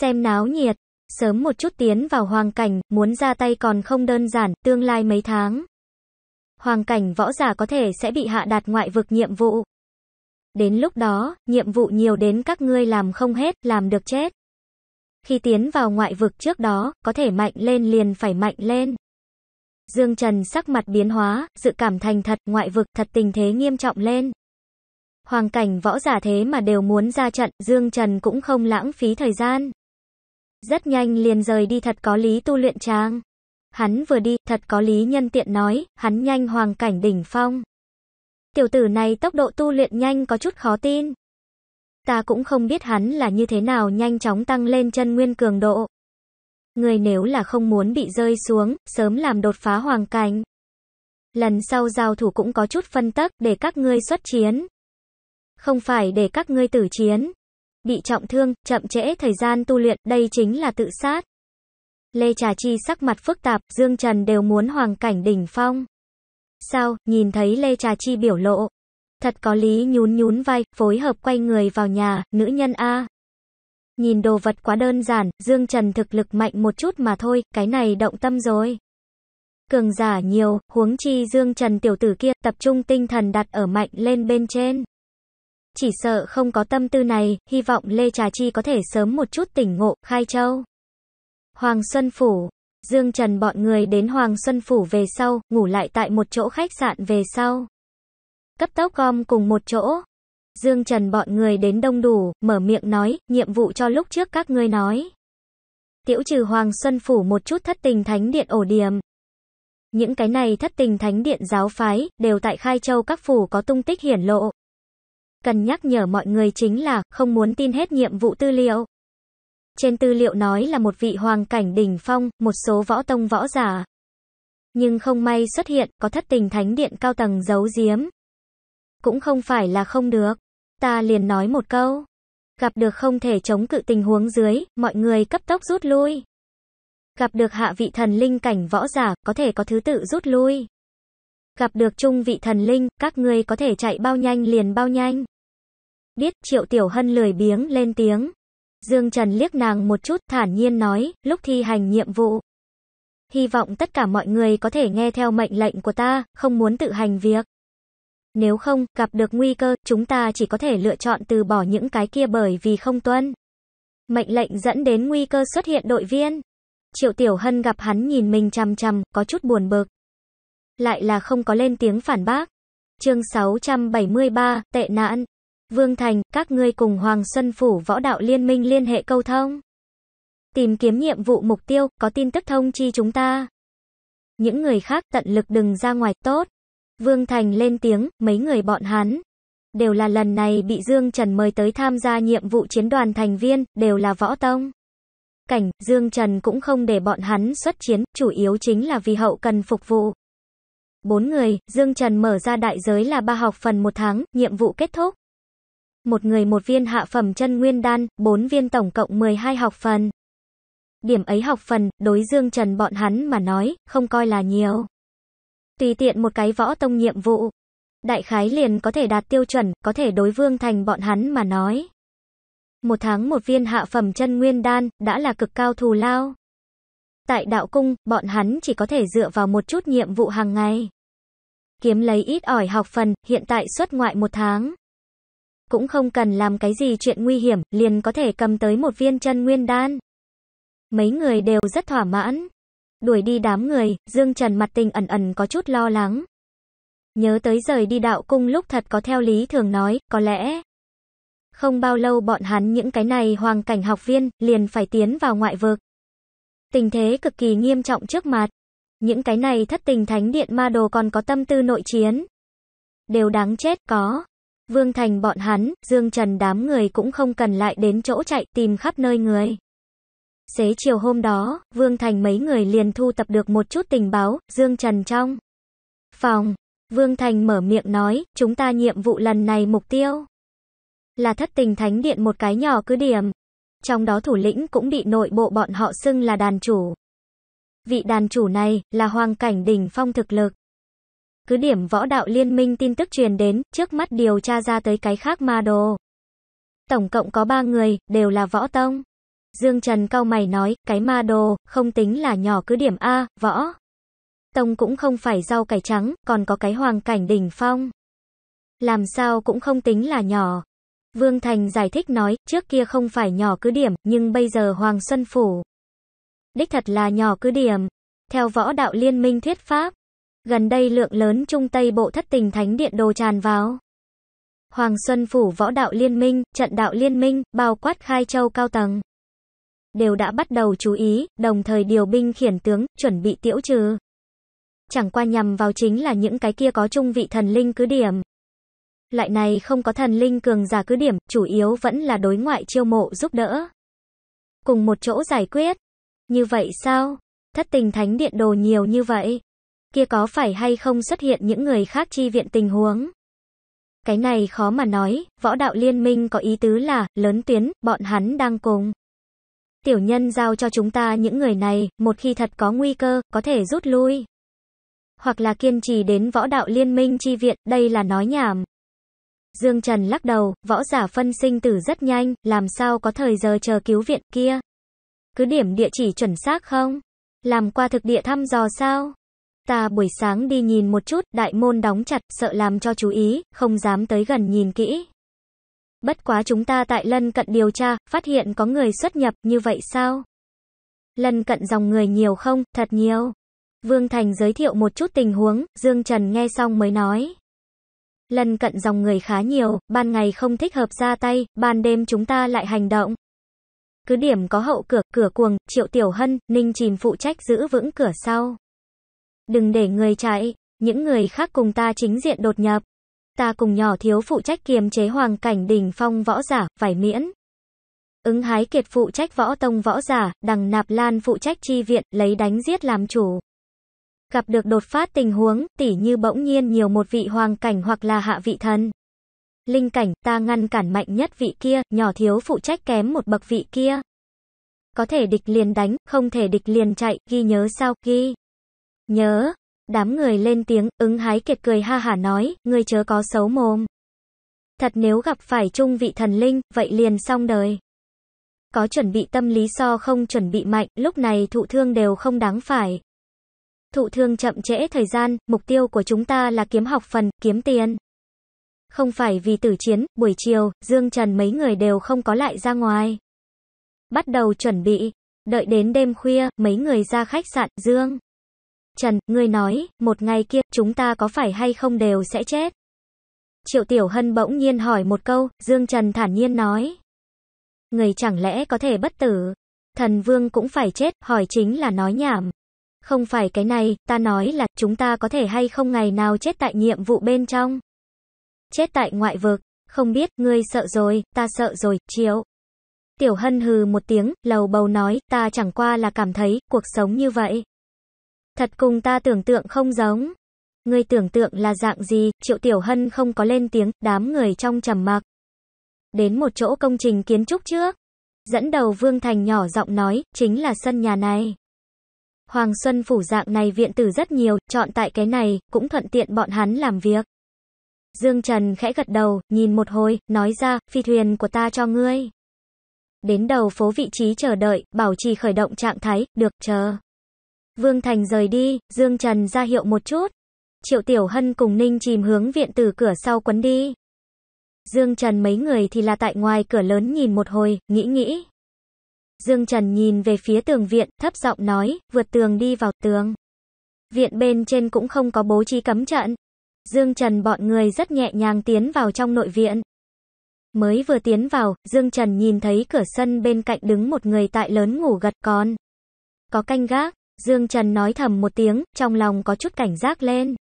Xem náo nhiệt, sớm một chút tiến vào hoàng cảnh, muốn ra tay còn không đơn giản, tương lai mấy tháng. Hoàng cảnh võ giả có thể sẽ bị hạ đạt ngoại vực nhiệm vụ. Đến lúc đó, nhiệm vụ nhiều đến các ngươi làm không hết, làm được chết. Khi tiến vào ngoại vực trước đó, có thể mạnh lên liền phải mạnh lên. Dương Trần sắc mặt biến hóa, dự cảm thành thật, ngoại vực thật tình thế nghiêm trọng lên. Hoàng cảnh võ giả thế mà đều muốn ra trận, Dương Trần cũng không lãng phí thời gian. Rất nhanh liền rời đi thật có lý tu luyện trang. Hắn vừa đi, thật có lý nhân tiện nói, hắn nhanh hoàng cảnh đỉnh phong. Tiểu tử này tốc độ tu luyện nhanh có chút khó tin ta cũng không biết hắn là như thế nào nhanh chóng tăng lên chân nguyên cường độ. Người nếu là không muốn bị rơi xuống, sớm làm đột phá hoàng cảnh. Lần sau giao thủ cũng có chút phân tắc để các ngươi xuất chiến. Không phải để các ngươi tử chiến. Bị trọng thương, chậm trễ thời gian tu luyện, đây chính là tự sát. Lê Trà Chi sắc mặt phức tạp, Dương Trần đều muốn hoàng cảnh đỉnh phong. Sao, nhìn thấy Lê Trà Chi biểu lộ, Thật có lý nhún nhún vai, phối hợp quay người vào nhà, nữ nhân A. Nhìn đồ vật quá đơn giản, Dương Trần thực lực mạnh một chút mà thôi, cái này động tâm rồi. Cường giả nhiều, huống chi Dương Trần tiểu tử kia, tập trung tinh thần đặt ở mạnh lên bên trên. Chỉ sợ không có tâm tư này, hy vọng Lê Trà Chi có thể sớm một chút tỉnh ngộ, khai châu. Hoàng Xuân Phủ Dương Trần bọn người đến Hoàng Xuân Phủ về sau, ngủ lại tại một chỗ khách sạn về sau cấp tốc gom cùng một chỗ. Dương Trần bọn người đến đông đủ, mở miệng nói, nhiệm vụ cho lúc trước các ngươi nói. tiểu trừ Hoàng Xuân Phủ một chút thất tình thánh điện ổ điểm. Những cái này thất tình thánh điện giáo phái, đều tại Khai Châu các phủ có tung tích hiển lộ. Cần nhắc nhở mọi người chính là, không muốn tin hết nhiệm vụ tư liệu. Trên tư liệu nói là một vị hoàng cảnh đỉnh phong, một số võ tông võ giả. Nhưng không may xuất hiện, có thất tình thánh điện cao tầng giấu giếm, cũng không phải là không được. Ta liền nói một câu. Gặp được không thể chống cự tình huống dưới, mọi người cấp tốc rút lui. Gặp được hạ vị thần linh cảnh võ giả, có thể có thứ tự rút lui. Gặp được trung vị thần linh, các ngươi có thể chạy bao nhanh liền bao nhanh. Biết triệu tiểu hân lười biếng lên tiếng. Dương Trần liếc nàng một chút thản nhiên nói, lúc thi hành nhiệm vụ. Hy vọng tất cả mọi người có thể nghe theo mệnh lệnh của ta, không muốn tự hành việc. Nếu không, gặp được nguy cơ, chúng ta chỉ có thể lựa chọn từ bỏ những cái kia bởi vì không tuân. Mệnh lệnh dẫn đến nguy cơ xuất hiện đội viên. Triệu Tiểu Hân gặp hắn nhìn mình chằm chằm, có chút buồn bực. Lại là không có lên tiếng phản bác. Chương 673, tệ nạn. Vương Thành, các ngươi cùng Hoàng Xuân Phủ Võ Đạo Liên minh liên hệ câu thông. Tìm kiếm nhiệm vụ mục tiêu, có tin tức thông chi chúng ta. Những người khác tận lực đừng ra ngoài tốt. Vương Thành lên tiếng, mấy người bọn hắn. Đều là lần này bị Dương Trần mời tới tham gia nhiệm vụ chiến đoàn thành viên, đều là võ tông. Cảnh, Dương Trần cũng không để bọn hắn xuất chiến, chủ yếu chính là vì hậu cần phục vụ. Bốn người, Dương Trần mở ra đại giới là ba học phần một tháng, nhiệm vụ kết thúc. Một người một viên hạ phẩm chân nguyên đan, bốn viên tổng cộng 12 học phần. Điểm ấy học phần, đối Dương Trần bọn hắn mà nói, không coi là nhiều. Tùy tiện một cái võ tông nhiệm vụ, đại khái liền có thể đạt tiêu chuẩn, có thể đối vương thành bọn hắn mà nói. Một tháng một viên hạ phẩm chân nguyên đan, đã là cực cao thù lao. Tại đạo cung, bọn hắn chỉ có thể dựa vào một chút nhiệm vụ hàng ngày. Kiếm lấy ít ỏi học phần, hiện tại xuất ngoại một tháng. Cũng không cần làm cái gì chuyện nguy hiểm, liền có thể cầm tới một viên chân nguyên đan. Mấy người đều rất thỏa mãn. Đuổi đi đám người, Dương Trần mặt tình ẩn ẩn có chút lo lắng. Nhớ tới rời đi đạo cung lúc thật có theo lý thường nói, có lẽ. Không bao lâu bọn hắn những cái này hoàng cảnh học viên liền phải tiến vào ngoại vực. Tình thế cực kỳ nghiêm trọng trước mặt. Những cái này thất tình thánh điện ma đồ còn có tâm tư nội chiến. Đều đáng chết có. Vương Thành bọn hắn, Dương Trần đám người cũng không cần lại đến chỗ chạy tìm khắp nơi người. Xế chiều hôm đó, Vương Thành mấy người liền thu tập được một chút tình báo, Dương Trần trong phòng. Vương Thành mở miệng nói, chúng ta nhiệm vụ lần này mục tiêu là thất tình thánh điện một cái nhỏ cứ điểm. Trong đó thủ lĩnh cũng bị nội bộ bọn họ xưng là đàn chủ. Vị đàn chủ này là hoàng cảnh đỉnh phong thực lực. Cứ điểm võ đạo liên minh tin tức truyền đến, trước mắt điều tra ra tới cái khác ma đồ. Tổng cộng có ba người, đều là võ tông. Dương Trần cao mày nói, cái ma đồ, không tính là nhỏ cứ điểm A, võ. Tông cũng không phải rau cải trắng, còn có cái hoàng cảnh đỉnh phong. Làm sao cũng không tính là nhỏ. Vương Thành giải thích nói, trước kia không phải nhỏ cứ điểm, nhưng bây giờ Hoàng Xuân Phủ. Đích thật là nhỏ cứ điểm. Theo võ đạo liên minh thuyết pháp, gần đây lượng lớn Trung Tây Bộ thất tình thánh điện đồ tràn vào. Hoàng Xuân Phủ võ đạo liên minh, trận đạo liên minh, bao quát khai châu cao tầng đều đã bắt đầu chú ý, đồng thời điều binh khiển tướng, chuẩn bị tiễu trừ. Chẳng qua nhằm vào chính là những cái kia có chung vị thần linh cứ điểm. Loại này không có thần linh cường giả cứ điểm, chủ yếu vẫn là đối ngoại chiêu mộ giúp đỡ. Cùng một chỗ giải quyết. Như vậy sao? Thất tình thánh điện đồ nhiều như vậy. Kia có phải hay không xuất hiện những người khác chi viện tình huống? Cái này khó mà nói, võ đạo liên minh có ý tứ là, lớn tuyến, bọn hắn đang cùng tiểu nhân giao cho chúng ta những người này, một khi thật có nguy cơ, có thể rút lui. Hoặc là kiên trì đến võ đạo liên minh chi viện, đây là nói nhảm. Dương Trần lắc đầu, võ giả phân sinh tử rất nhanh, làm sao có thời giờ chờ cứu viện kia. Cứ điểm địa chỉ chuẩn xác không? Làm qua thực địa thăm dò sao? Ta buổi sáng đi nhìn một chút, đại môn đóng chặt, sợ làm cho chú ý, không dám tới gần nhìn kỹ. Bất quá chúng ta tại lân cận điều tra, phát hiện có người xuất nhập, như vậy sao? Lân cận dòng người nhiều không? Thật nhiều. Vương Thành giới thiệu một chút tình huống, Dương Trần nghe xong mới nói. Lân cận dòng người khá nhiều, ban ngày không thích hợp ra tay, ban đêm chúng ta lại hành động. Cứ điểm có hậu cửa, cửa cuồng, triệu tiểu hân, ninh chìm phụ trách giữ vững cửa sau. Đừng để người chạy, những người khác cùng ta chính diện đột nhập ta cùng nhỏ thiếu phụ trách kiềm chế hoàng cảnh đỉnh phong võ giả, vải miễn. Ứng hái kiệt phụ trách võ tông võ giả, đằng nạp lan phụ trách chi viện, lấy đánh giết làm chủ. Gặp được đột phát tình huống, tỉ như bỗng nhiên nhiều một vị hoàng cảnh hoặc là hạ vị thần. Linh cảnh, ta ngăn cản mạnh nhất vị kia, nhỏ thiếu phụ trách kém một bậc vị kia. Có thể địch liền đánh, không thể địch liền chạy, ghi nhớ sao, ghi. Nhớ, Đám người lên tiếng, ứng hái kiệt cười ha hả nói, ngươi chớ có xấu mồm. Thật nếu gặp phải trung vị thần linh, vậy liền xong đời. Có chuẩn bị tâm lý so không chuẩn bị mạnh, lúc này thụ thương đều không đáng phải. Thụ thương chậm trễ thời gian, mục tiêu của chúng ta là kiếm học phần, kiếm tiền. Không phải vì tử chiến, buổi chiều, Dương Trần mấy người đều không có lại ra ngoài. Bắt đầu chuẩn bị, đợi đến đêm khuya, mấy người ra khách sạn, Dương. Trần, ngươi nói, một ngày kia, chúng ta có phải hay không đều sẽ chết? Triệu Tiểu Hân bỗng nhiên hỏi một câu, Dương Trần thản nhiên nói. Người chẳng lẽ có thể bất tử? Thần Vương cũng phải chết, hỏi chính là nói nhảm. Không phải cái này, ta nói là, chúng ta có thể hay không ngày nào chết tại nhiệm vụ bên trong. Chết tại ngoại vực, không biết, ngươi sợ rồi, ta sợ rồi, Triệu. Tiểu Hân hừ một tiếng, lầu bầu nói, ta chẳng qua là cảm thấy, cuộc sống như vậy. Thật cùng ta tưởng tượng không giống. Ngươi tưởng tượng là dạng gì, Triệu Tiểu Hân không có lên tiếng, đám người trong trầm mặc. Đến một chỗ công trình kiến trúc trước. Dẫn đầu Vương Thành nhỏ giọng nói, chính là sân nhà này. Hoàng Xuân phủ dạng này viện tử rất nhiều, chọn tại cái này, cũng thuận tiện bọn hắn làm việc. Dương Trần khẽ gật đầu, nhìn một hồi, nói ra, phi thuyền của ta cho ngươi. Đến đầu phố vị trí chờ đợi, bảo trì khởi động trạng thái, được chờ. Vương Thành rời đi, Dương Trần ra hiệu một chút. Triệu Tiểu Hân cùng Ninh chìm hướng viện từ cửa sau quấn đi. Dương Trần mấy người thì là tại ngoài cửa lớn nhìn một hồi, nghĩ nghĩ. Dương Trần nhìn về phía tường viện, thấp giọng nói, vượt tường đi vào tường. Viện bên trên cũng không có bố trí cấm trận. Dương Trần bọn người rất nhẹ nhàng tiến vào trong nội viện. Mới vừa tiến vào, Dương Trần nhìn thấy cửa sân bên cạnh đứng một người tại lớn ngủ gật con. Có canh gác, Dương Trần nói thầm một tiếng, trong lòng có chút cảnh giác lên.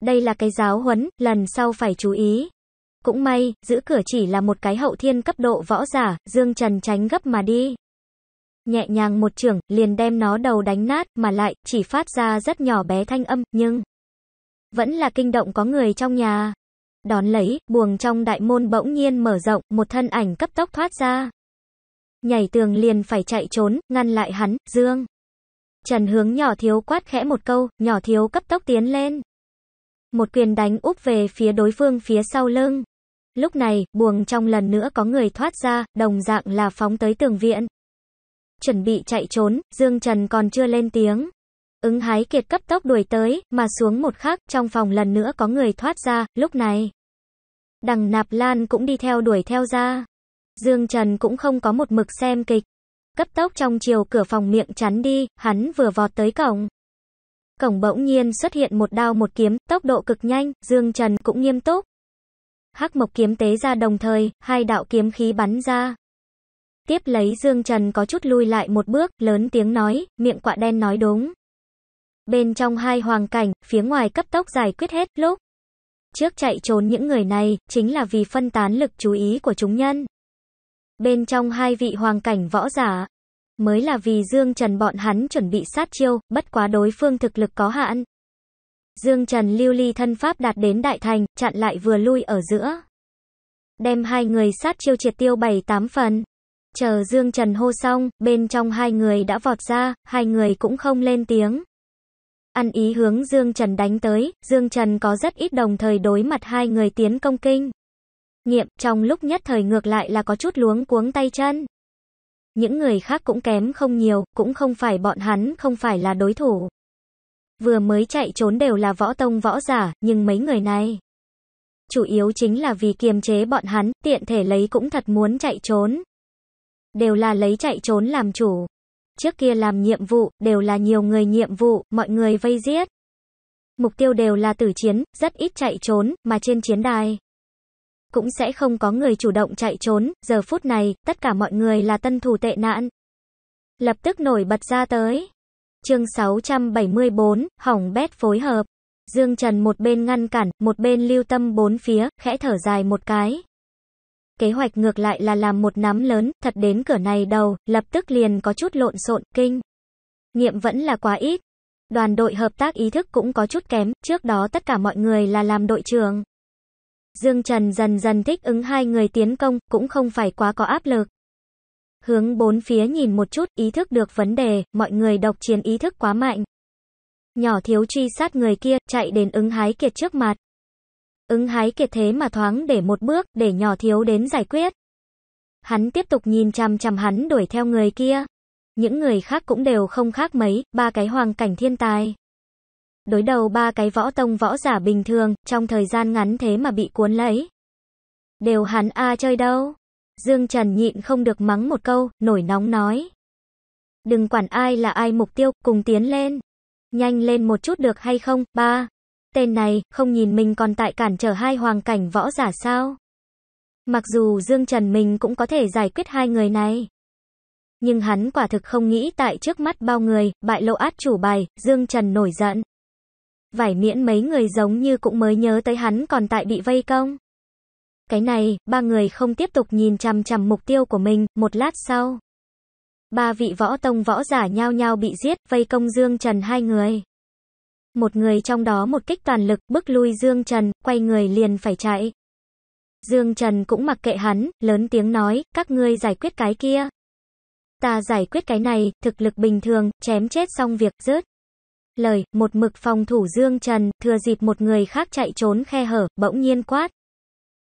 Đây là cái giáo huấn, lần sau phải chú ý. Cũng may, giữ cửa chỉ là một cái hậu thiên cấp độ võ giả, Dương Trần tránh gấp mà đi. Nhẹ nhàng một trường, liền đem nó đầu đánh nát, mà lại, chỉ phát ra rất nhỏ bé thanh âm, nhưng... Vẫn là kinh động có người trong nhà. Đón lấy, buồng trong đại môn bỗng nhiên mở rộng, một thân ảnh cấp tốc thoát ra. Nhảy tường liền phải chạy trốn, ngăn lại hắn, Dương. Trần hướng nhỏ thiếu quát khẽ một câu, nhỏ thiếu cấp tốc tiến lên. Một quyền đánh úp về phía đối phương phía sau lưng. Lúc này, buồng trong lần nữa có người thoát ra, đồng dạng là phóng tới tường viện. Chuẩn bị chạy trốn, Dương Trần còn chưa lên tiếng. Ứng hái kiệt cấp tốc đuổi tới, mà xuống một khắc, trong phòng lần nữa có người thoát ra, lúc này. Đằng nạp lan cũng đi theo đuổi theo ra. Dương Trần cũng không có một mực xem kịch. Cấp tốc trong chiều cửa phòng miệng chắn đi, hắn vừa vọt tới cổng. Cổng bỗng nhiên xuất hiện một đao một kiếm, tốc độ cực nhanh, Dương Trần cũng nghiêm túc. Hắc mộc kiếm tế ra đồng thời, hai đạo kiếm khí bắn ra. Tiếp lấy Dương Trần có chút lui lại một bước, lớn tiếng nói, miệng quạ đen nói đúng. Bên trong hai hoàng cảnh, phía ngoài cấp tốc giải quyết hết lúc. Trước chạy trốn những người này, chính là vì phân tán lực chú ý của chúng nhân bên trong hai vị hoàng cảnh võ giả. Mới là vì Dương Trần bọn hắn chuẩn bị sát chiêu, bất quá đối phương thực lực có hạn. Dương Trần lưu ly thân pháp đạt đến đại thành, chặn lại vừa lui ở giữa. Đem hai người sát chiêu triệt tiêu bảy tám phần. Chờ Dương Trần hô xong, bên trong hai người đã vọt ra, hai người cũng không lên tiếng. Ăn ý hướng Dương Trần đánh tới, Dương Trần có rất ít đồng thời đối mặt hai người tiến công kinh nghiệm, trong lúc nhất thời ngược lại là có chút luống cuống tay chân. Những người khác cũng kém không nhiều, cũng không phải bọn hắn, không phải là đối thủ. Vừa mới chạy trốn đều là võ tông võ giả, nhưng mấy người này. Chủ yếu chính là vì kiềm chế bọn hắn, tiện thể lấy cũng thật muốn chạy trốn. Đều là lấy chạy trốn làm chủ. Trước kia làm nhiệm vụ, đều là nhiều người nhiệm vụ, mọi người vây giết. Mục tiêu đều là tử chiến, rất ít chạy trốn, mà trên chiến đài cũng sẽ không có người chủ động chạy trốn, giờ phút này, tất cả mọi người là tân thủ tệ nạn. Lập tức nổi bật ra tới. Chương 674, hỏng bét phối hợp. Dương Trần một bên ngăn cản, một bên lưu tâm bốn phía, khẽ thở dài một cái. Kế hoạch ngược lại là làm một nắm lớn, thật đến cửa này đầu, lập tức liền có chút lộn xộn, kinh. Nghiệm vẫn là quá ít. Đoàn đội hợp tác ý thức cũng có chút kém, trước đó tất cả mọi người là làm đội trưởng. Dương Trần dần dần thích ứng hai người tiến công, cũng không phải quá có áp lực. Hướng bốn phía nhìn một chút, ý thức được vấn đề, mọi người độc chiến ý thức quá mạnh. Nhỏ thiếu truy sát người kia, chạy đến ứng hái kiệt trước mặt. Ứng hái kiệt thế mà thoáng để một bước, để nhỏ thiếu đến giải quyết. Hắn tiếp tục nhìn chằm chằm hắn đuổi theo người kia. Những người khác cũng đều không khác mấy, ba cái hoàng cảnh thiên tài. Đối đầu ba cái võ tông võ giả bình thường, trong thời gian ngắn thế mà bị cuốn lấy. Đều hắn a chơi đâu. Dương Trần nhịn không được mắng một câu, nổi nóng nói. Đừng quản ai là ai mục tiêu, cùng tiến lên. Nhanh lên một chút được hay không, ba. Tên này, không nhìn mình còn tại cản trở hai hoàng cảnh võ giả sao. Mặc dù Dương Trần mình cũng có thể giải quyết hai người này. Nhưng hắn quả thực không nghĩ tại trước mắt bao người, bại lộ át chủ bài, Dương Trần nổi giận. Vải miễn mấy người giống như cũng mới nhớ tới hắn còn tại bị vây công. Cái này, ba người không tiếp tục nhìn chằm chằm mục tiêu của mình, một lát sau. Ba vị võ tông võ giả nhau nhau bị giết, vây công Dương Trần hai người. Một người trong đó một kích toàn lực, bước lui Dương Trần, quay người liền phải chạy. Dương Trần cũng mặc kệ hắn, lớn tiếng nói, các ngươi giải quyết cái kia. Ta giải quyết cái này, thực lực bình thường, chém chết xong việc, rớt lời, một mực phòng thủ Dương Trần, thừa dịp một người khác chạy trốn khe hở, bỗng nhiên quát.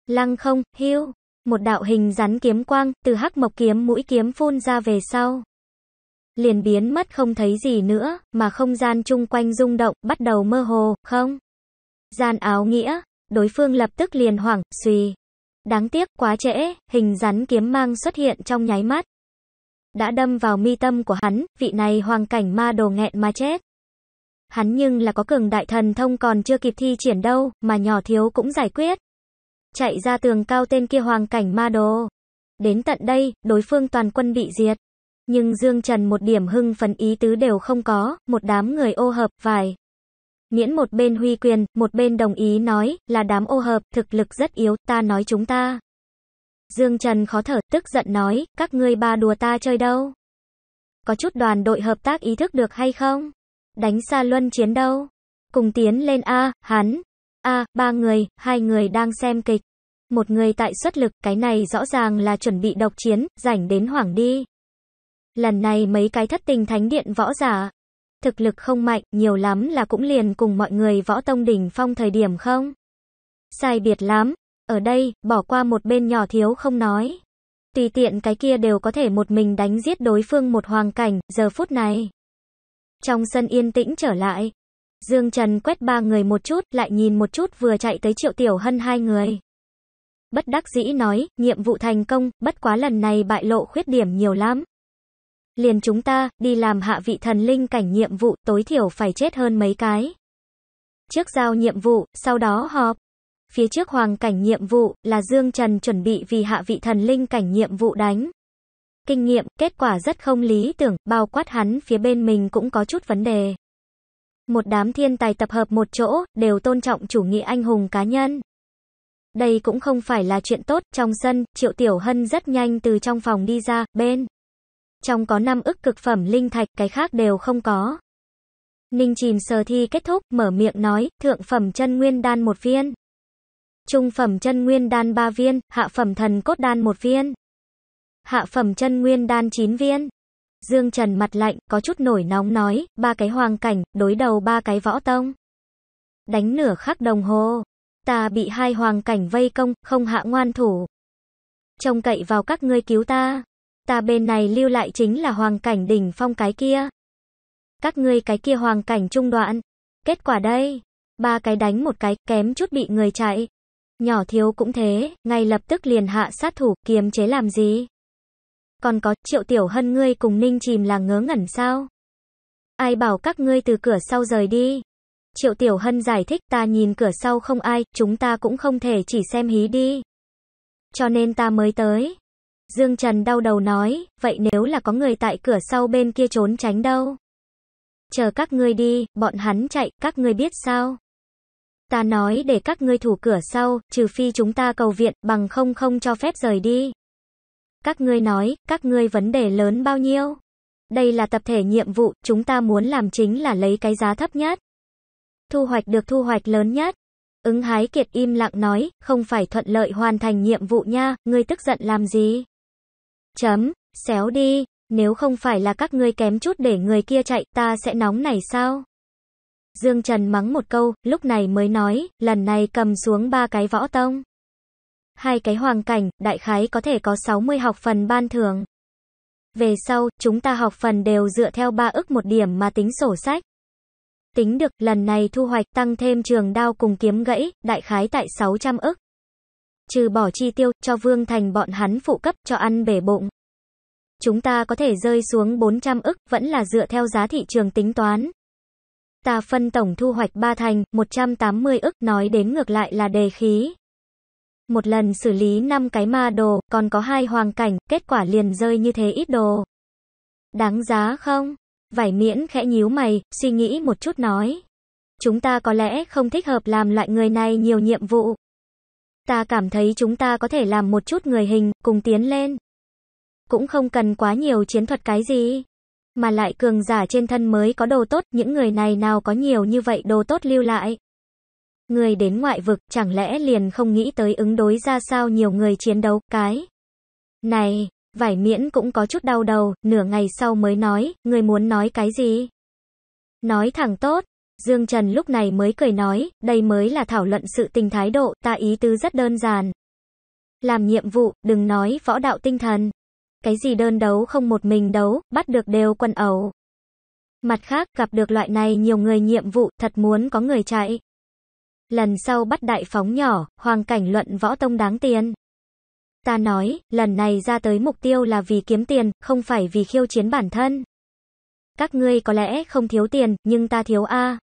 Lăng không, hưu, một đạo hình rắn kiếm quang, từ hắc mộc kiếm mũi kiếm phun ra về sau. Liền biến mất không thấy gì nữa, mà không gian chung quanh rung động, bắt đầu mơ hồ, không? Gian áo nghĩa, đối phương lập tức liền hoảng, suy. Đáng tiếc quá trễ, hình rắn kiếm mang xuất hiện trong nháy mắt. Đã đâm vào mi tâm của hắn, vị này hoàng cảnh ma đồ nghẹn mà chết hắn nhưng là có cường đại thần thông còn chưa kịp thi triển đâu, mà nhỏ thiếu cũng giải quyết. Chạy ra tường cao tên kia hoàng cảnh ma đồ. Đến tận đây, đối phương toàn quân bị diệt. Nhưng Dương Trần một điểm hưng phấn ý tứ đều không có, một đám người ô hợp, vài. Miễn một bên huy quyền, một bên đồng ý nói, là đám ô hợp, thực lực rất yếu, ta nói chúng ta. Dương Trần khó thở, tức giận nói, các ngươi ba đùa ta chơi đâu. Có chút đoàn đội hợp tác ý thức được hay không? Đánh xa luân chiến đâu? Cùng tiến lên A, hắn. A, ba người, hai người đang xem kịch. Một người tại xuất lực, cái này rõ ràng là chuẩn bị độc chiến, rảnh đến hoảng đi. Lần này mấy cái thất tình thánh điện võ giả. Thực lực không mạnh, nhiều lắm là cũng liền cùng mọi người võ tông đỉnh phong thời điểm không? Sai biệt lắm. Ở đây, bỏ qua một bên nhỏ thiếu không nói. Tùy tiện cái kia đều có thể một mình đánh giết đối phương một hoàng cảnh, giờ phút này. Trong sân yên tĩnh trở lại, Dương Trần quét ba người một chút, lại nhìn một chút vừa chạy tới Triệu Tiểu Hân hai người. Bất đắc dĩ nói, nhiệm vụ thành công, bất quá lần này bại lộ khuyết điểm nhiều lắm. Liền chúng ta, đi làm hạ vị thần linh cảnh nhiệm vụ, tối thiểu phải chết hơn mấy cái. Trước giao nhiệm vụ, sau đó họp. Phía trước hoàng cảnh nhiệm vụ, là Dương Trần chuẩn bị vì hạ vị thần linh cảnh nhiệm vụ đánh kinh nghiệm, kết quả rất không lý tưởng, bao quát hắn phía bên mình cũng có chút vấn đề. Một đám thiên tài tập hợp một chỗ, đều tôn trọng chủ nghĩa anh hùng cá nhân. Đây cũng không phải là chuyện tốt, trong sân, Triệu Tiểu Hân rất nhanh từ trong phòng đi ra, bên. Trong có năm ức cực phẩm linh thạch, cái khác đều không có. Ninh chìm sờ thi kết thúc, mở miệng nói, thượng phẩm chân nguyên đan một viên. Trung phẩm chân nguyên đan ba viên, hạ phẩm thần cốt đan một viên. Hạ phẩm chân nguyên đan 9 viên. Dương Trần mặt lạnh, có chút nổi nóng nói, ba cái hoàng cảnh, đối đầu ba cái võ tông. Đánh nửa khắc đồng hồ, ta bị hai hoàng cảnh vây công, không hạ ngoan thủ. Trông cậy vào các ngươi cứu ta. Ta bên này lưu lại chính là hoàng cảnh đỉnh phong cái kia. Các ngươi cái kia hoàng cảnh trung đoạn. Kết quả đây, ba cái đánh một cái, kém chút bị người chạy. Nhỏ thiếu cũng thế, ngay lập tức liền hạ sát thủ, kiềm chế làm gì? Còn có, triệu tiểu hân ngươi cùng ninh chìm là ngớ ngẩn sao? Ai bảo các ngươi từ cửa sau rời đi? Triệu tiểu hân giải thích ta nhìn cửa sau không ai, chúng ta cũng không thể chỉ xem hí đi. Cho nên ta mới tới. Dương Trần đau đầu nói, vậy nếu là có người tại cửa sau bên kia trốn tránh đâu? Chờ các ngươi đi, bọn hắn chạy, các ngươi biết sao? Ta nói để các ngươi thủ cửa sau, trừ phi chúng ta cầu viện, bằng không không cho phép rời đi. Các ngươi nói, các ngươi vấn đề lớn bao nhiêu? Đây là tập thể nhiệm vụ, chúng ta muốn làm chính là lấy cái giá thấp nhất. Thu hoạch được thu hoạch lớn nhất. Ứng hái kiệt im lặng nói, không phải thuận lợi hoàn thành nhiệm vụ nha, ngươi tức giận làm gì? Chấm, xéo đi, nếu không phải là các ngươi kém chút để người kia chạy, ta sẽ nóng này sao? Dương Trần mắng một câu, lúc này mới nói, lần này cầm xuống ba cái võ tông hai cái hoàng cảnh, đại khái có thể có 60 học phần ban thường. Về sau, chúng ta học phần đều dựa theo ba ức một điểm mà tính sổ sách. Tính được, lần này thu hoạch tăng thêm trường đao cùng kiếm gãy, đại khái tại 600 ức. Trừ bỏ chi tiêu, cho Vương Thành bọn hắn phụ cấp, cho ăn bể bụng. Chúng ta có thể rơi xuống 400 ức, vẫn là dựa theo giá thị trường tính toán. Ta phân tổng thu hoạch ba thành, 180 ức, nói đến ngược lại là đề khí một lần xử lý 5 cái ma đồ, còn có hai hoàng cảnh, kết quả liền rơi như thế ít đồ. Đáng giá không? Vải miễn khẽ nhíu mày, suy nghĩ một chút nói. Chúng ta có lẽ không thích hợp làm loại người này nhiều nhiệm vụ. Ta cảm thấy chúng ta có thể làm một chút người hình, cùng tiến lên. Cũng không cần quá nhiều chiến thuật cái gì. Mà lại cường giả trên thân mới có đồ tốt, những người này nào có nhiều như vậy đồ tốt lưu lại. Người đến ngoại vực chẳng lẽ liền không nghĩ tới ứng đối ra sao nhiều người chiến đấu cái. Này, vải miễn cũng có chút đau đầu, nửa ngày sau mới nói, người muốn nói cái gì? Nói thẳng tốt. Dương Trần lúc này mới cười nói, đây mới là thảo luận sự tình thái độ, ta ý tứ rất đơn giản. Làm nhiệm vụ, đừng nói võ đạo tinh thần. Cái gì đơn đấu không một mình đấu, bắt được đều quân ẩu. Mặt khác, gặp được loại này nhiều người nhiệm vụ, thật muốn có người chạy. Lần sau bắt đại phóng nhỏ, hoàng cảnh luận võ tông đáng tiền. Ta nói, lần này ra tới mục tiêu là vì kiếm tiền, không phải vì khiêu chiến bản thân. Các ngươi có lẽ không thiếu tiền, nhưng ta thiếu A.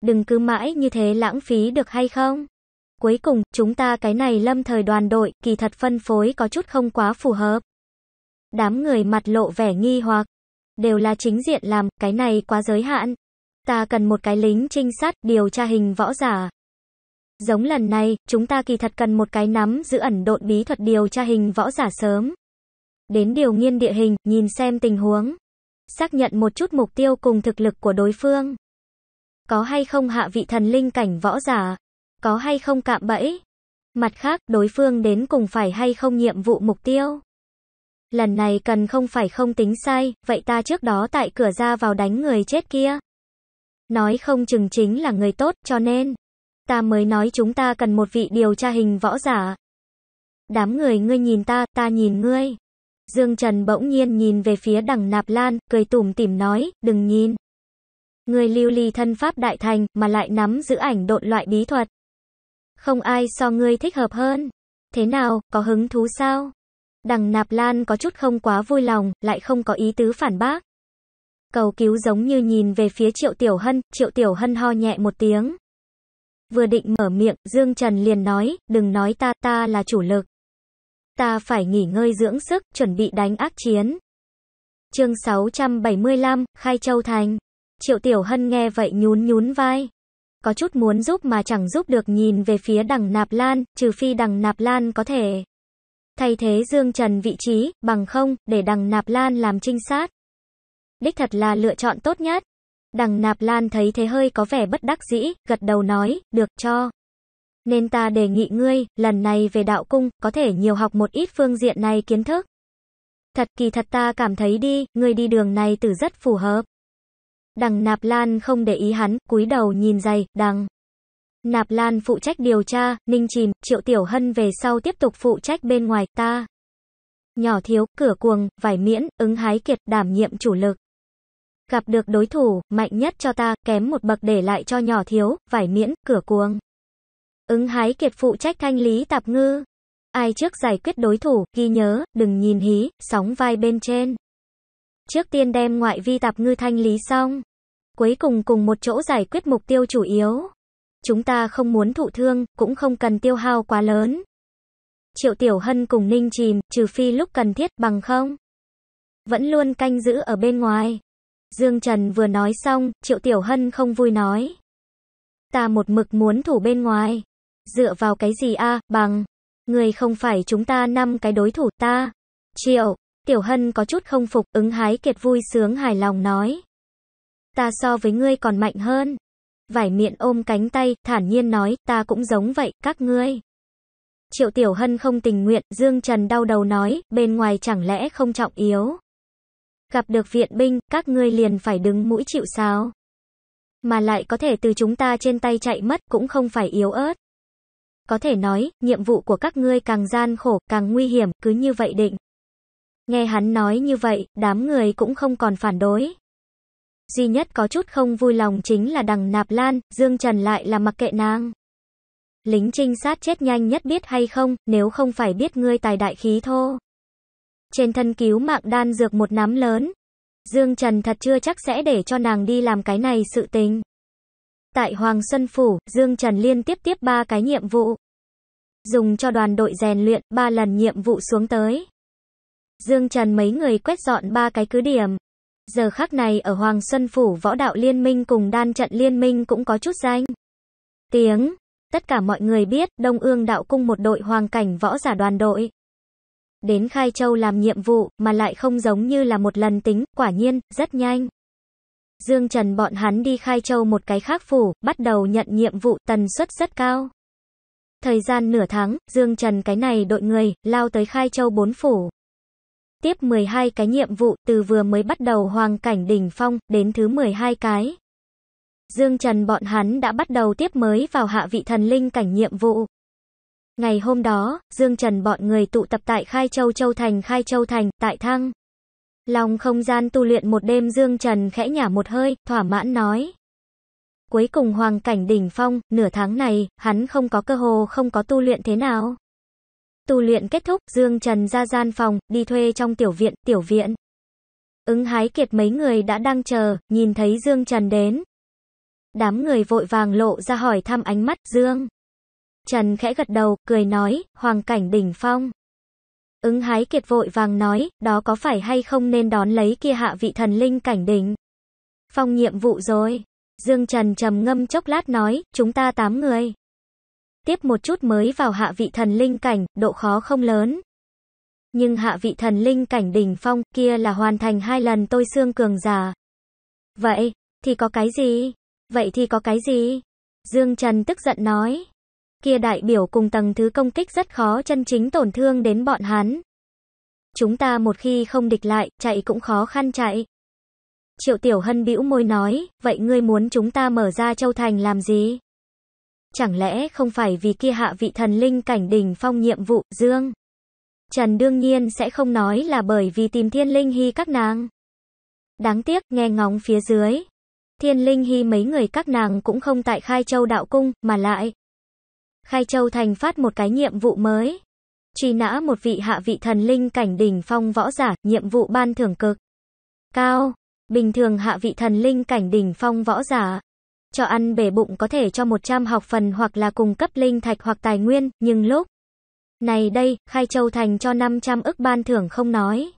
Đừng cứ mãi như thế lãng phí được hay không? Cuối cùng, chúng ta cái này lâm thời đoàn đội, kỳ thật phân phối có chút không quá phù hợp. Đám người mặt lộ vẻ nghi hoặc, đều là chính diện làm, cái này quá giới hạn. Ta cần một cái lính trinh sát, điều tra hình võ giả. Giống lần này, chúng ta kỳ thật cần một cái nắm giữ ẩn độn bí thuật điều tra hình võ giả sớm. Đến điều nghiên địa hình, nhìn xem tình huống. Xác nhận một chút mục tiêu cùng thực lực của đối phương. Có hay không hạ vị thần linh cảnh võ giả? Có hay không cạm bẫy? Mặt khác, đối phương đến cùng phải hay không nhiệm vụ mục tiêu? Lần này cần không phải không tính sai, vậy ta trước đó tại cửa ra vào đánh người chết kia. Nói không chừng chính là người tốt, cho nên Ta mới nói chúng ta cần một vị điều tra hình võ giả. Đám người ngươi nhìn ta, ta nhìn ngươi. Dương Trần bỗng nhiên nhìn về phía đằng nạp lan, cười tủm tỉm nói, đừng nhìn. Người lưu ly thân pháp đại thành, mà lại nắm giữ ảnh độn loại bí thuật. Không ai so ngươi thích hợp hơn. Thế nào, có hứng thú sao? Đằng nạp lan có chút không quá vui lòng, lại không có ý tứ phản bác. Cầu cứu giống như nhìn về phía triệu tiểu hân, triệu tiểu hân ho nhẹ một tiếng. Vừa định mở miệng, Dương Trần liền nói, đừng nói ta, ta là chủ lực. Ta phải nghỉ ngơi dưỡng sức, chuẩn bị đánh ác chiến. Chương 675, Khai Châu Thành. Triệu Tiểu Hân nghe vậy nhún nhún vai. Có chút muốn giúp mà chẳng giúp được nhìn về phía đằng Nạp Lan, trừ phi đằng Nạp Lan có thể thay thế Dương Trần vị trí, bằng không, để đằng Nạp Lan làm trinh sát. Đích thật là lựa chọn tốt nhất. Đằng nạp lan thấy thế hơi có vẻ bất đắc dĩ, gật đầu nói, được cho. Nên ta đề nghị ngươi, lần này về đạo cung, có thể nhiều học một ít phương diện này kiến thức. Thật kỳ thật ta cảm thấy đi, ngươi đi đường này từ rất phù hợp. Đằng nạp lan không để ý hắn, cúi đầu nhìn dày, đằng. Nạp Lan phụ trách điều tra, Ninh Chìm, Triệu Tiểu Hân về sau tiếp tục phụ trách bên ngoài ta. Nhỏ thiếu, cửa cuồng, vải miễn, ứng hái kiệt, đảm nhiệm chủ lực. Gặp được đối thủ, mạnh nhất cho ta, kém một bậc để lại cho nhỏ thiếu, vải miễn, cửa cuồng. Ứng hái kiệt phụ trách thanh lý tạp ngư. Ai trước giải quyết đối thủ, ghi nhớ, đừng nhìn hí, sóng vai bên trên. Trước tiên đem ngoại vi tạp ngư thanh lý xong. Cuối cùng cùng một chỗ giải quyết mục tiêu chủ yếu. Chúng ta không muốn thụ thương, cũng không cần tiêu hao quá lớn. Triệu Tiểu Hân cùng Ninh Chìm, trừ phi lúc cần thiết bằng không. Vẫn luôn canh giữ ở bên ngoài. Dương Trần vừa nói xong, Triệu Tiểu Hân không vui nói. Ta một mực muốn thủ bên ngoài. Dựa vào cái gì a bằng. Người không phải chúng ta năm cái đối thủ ta. Triệu, Tiểu Hân có chút không phục, ứng hái kiệt vui sướng hài lòng nói. Ta so với ngươi còn mạnh hơn. Vải miệng ôm cánh tay, thản nhiên nói, ta cũng giống vậy, các ngươi. Triệu Tiểu Hân không tình nguyện, Dương Trần đau đầu nói, bên ngoài chẳng lẽ không trọng yếu gặp được viện binh, các ngươi liền phải đứng mũi chịu sáo. Mà lại có thể từ chúng ta trên tay chạy mất cũng không phải yếu ớt. Có thể nói, nhiệm vụ của các ngươi càng gian khổ, càng nguy hiểm, cứ như vậy định. Nghe hắn nói như vậy, đám người cũng không còn phản đối. Duy nhất có chút không vui lòng chính là đằng nạp lan, Dương Trần lại là mặc kệ nàng. Lính trinh sát chết nhanh nhất biết hay không, nếu không phải biết ngươi tài đại khí thô trên thân cứu mạng đan dược một nắm lớn. Dương Trần thật chưa chắc sẽ để cho nàng đi làm cái này sự tình. Tại Hoàng Xuân Phủ, Dương Trần liên tiếp tiếp ba cái nhiệm vụ. Dùng cho đoàn đội rèn luyện, ba lần nhiệm vụ xuống tới. Dương Trần mấy người quét dọn ba cái cứ điểm. Giờ khắc này ở Hoàng Xuân Phủ võ đạo liên minh cùng đan trận liên minh cũng có chút danh. Tiếng. Tất cả mọi người biết, Đông Ương đạo cung một đội hoàng cảnh võ giả đoàn đội đến Khai Châu làm nhiệm vụ, mà lại không giống như là một lần tính, quả nhiên, rất nhanh. Dương Trần bọn hắn đi Khai Châu một cái khác phủ, bắt đầu nhận nhiệm vụ, tần suất rất cao. Thời gian nửa tháng, Dương Trần cái này đội người, lao tới Khai Châu bốn phủ. Tiếp 12 cái nhiệm vụ, từ vừa mới bắt đầu hoàng cảnh đỉnh phong, đến thứ 12 cái. Dương Trần bọn hắn đã bắt đầu tiếp mới vào hạ vị thần linh cảnh nhiệm vụ. Ngày hôm đó, Dương Trần bọn người tụ tập tại Khai Châu Châu Thành Khai Châu Thành, tại Thăng. Lòng không gian tu luyện một đêm Dương Trần khẽ nhả một hơi, thỏa mãn nói. Cuối cùng hoàng cảnh đỉnh phong, nửa tháng này, hắn không có cơ hồ không có tu luyện thế nào. Tu luyện kết thúc, Dương Trần ra gian phòng, đi thuê trong tiểu viện, tiểu viện. Ứng hái kiệt mấy người đã đang chờ, nhìn thấy Dương Trần đến. Đám người vội vàng lộ ra hỏi thăm ánh mắt Dương. Trần khẽ gật đầu, cười nói, hoàng cảnh đỉnh phong. Ứng hái kiệt vội vàng nói, đó có phải hay không nên đón lấy kia hạ vị thần linh cảnh đỉnh. Phong nhiệm vụ rồi. Dương Trần trầm ngâm chốc lát nói, chúng ta tám người. Tiếp một chút mới vào hạ vị thần linh cảnh, độ khó không lớn. Nhưng hạ vị thần linh cảnh đỉnh phong kia là hoàn thành hai lần tôi xương cường giả. Vậy, thì có cái gì? Vậy thì có cái gì? Dương Trần tức giận nói kia đại biểu cùng tầng thứ công kích rất khó chân chính tổn thương đến bọn hắn. Chúng ta một khi không địch lại, chạy cũng khó khăn chạy. Triệu Tiểu Hân bĩu môi nói, vậy ngươi muốn chúng ta mở ra châu thành làm gì? Chẳng lẽ không phải vì kia hạ vị thần linh cảnh đình phong nhiệm vụ, Dương? Trần đương nhiên sẽ không nói là bởi vì tìm thiên linh hy các nàng. Đáng tiếc, nghe ngóng phía dưới. Thiên linh hy mấy người các nàng cũng không tại khai châu đạo cung, mà lại. Khai Châu Thành phát một cái nhiệm vụ mới. Truy nã một vị hạ vị thần linh cảnh đỉnh phong võ giả, nhiệm vụ ban thưởng cực. Cao, bình thường hạ vị thần linh cảnh đỉnh phong võ giả. Cho ăn bể bụng có thể cho 100 học phần hoặc là cung cấp linh thạch hoặc tài nguyên, nhưng lúc này đây, Khai Châu Thành cho 500 ức ban thưởng không nói.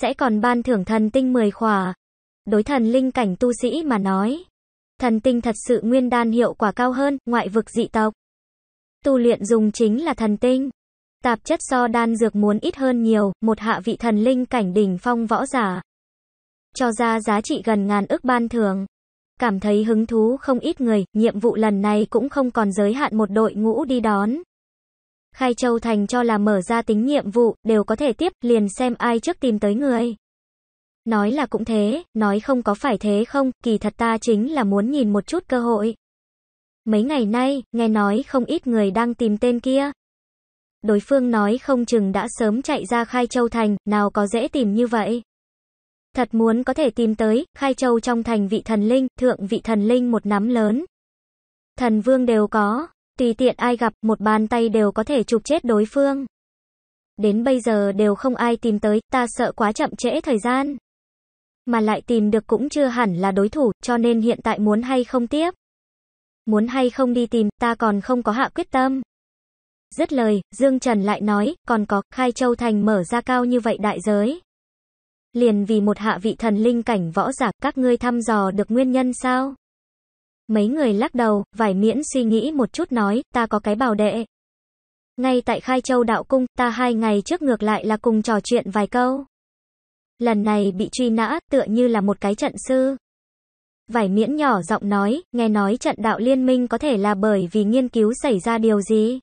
Sẽ còn ban thưởng thần tinh 10 khỏa. Đối thần linh cảnh tu sĩ mà nói. Thần tinh thật sự nguyên đan hiệu quả cao hơn, ngoại vực dị tộc. Tu luyện dùng chính là thần tinh. Tạp chất so đan dược muốn ít hơn nhiều, một hạ vị thần linh cảnh đỉnh phong võ giả. Cho ra giá trị gần ngàn ức ban thường. Cảm thấy hứng thú không ít người, nhiệm vụ lần này cũng không còn giới hạn một đội ngũ đi đón. Khai Châu Thành cho là mở ra tính nhiệm vụ, đều có thể tiếp, liền xem ai trước tìm tới người. Nói là cũng thế, nói không có phải thế không, kỳ thật ta chính là muốn nhìn một chút cơ hội. Mấy ngày nay, nghe nói không ít người đang tìm tên kia. Đối phương nói không chừng đã sớm chạy ra Khai Châu Thành, nào có dễ tìm như vậy. Thật muốn có thể tìm tới, Khai Châu trong thành vị thần linh, thượng vị thần linh một nắm lớn. Thần vương đều có, tùy tiện ai gặp, một bàn tay đều có thể chụp chết đối phương. Đến bây giờ đều không ai tìm tới, ta sợ quá chậm trễ thời gian. Mà lại tìm được cũng chưa hẳn là đối thủ, cho nên hiện tại muốn hay không tiếp muốn hay không đi tìm, ta còn không có hạ quyết tâm. Dứt lời, Dương Trần lại nói, còn có, khai châu thành mở ra cao như vậy đại giới. Liền vì một hạ vị thần linh cảnh võ giả, các ngươi thăm dò được nguyên nhân sao? Mấy người lắc đầu, vài miễn suy nghĩ một chút nói, ta có cái bảo đệ. Ngay tại khai châu đạo cung, ta hai ngày trước ngược lại là cùng trò chuyện vài câu. Lần này bị truy nã, tựa như là một cái trận sư. Vải miễn nhỏ giọng nói, nghe nói trận đạo liên minh có thể là bởi vì nghiên cứu xảy ra điều gì.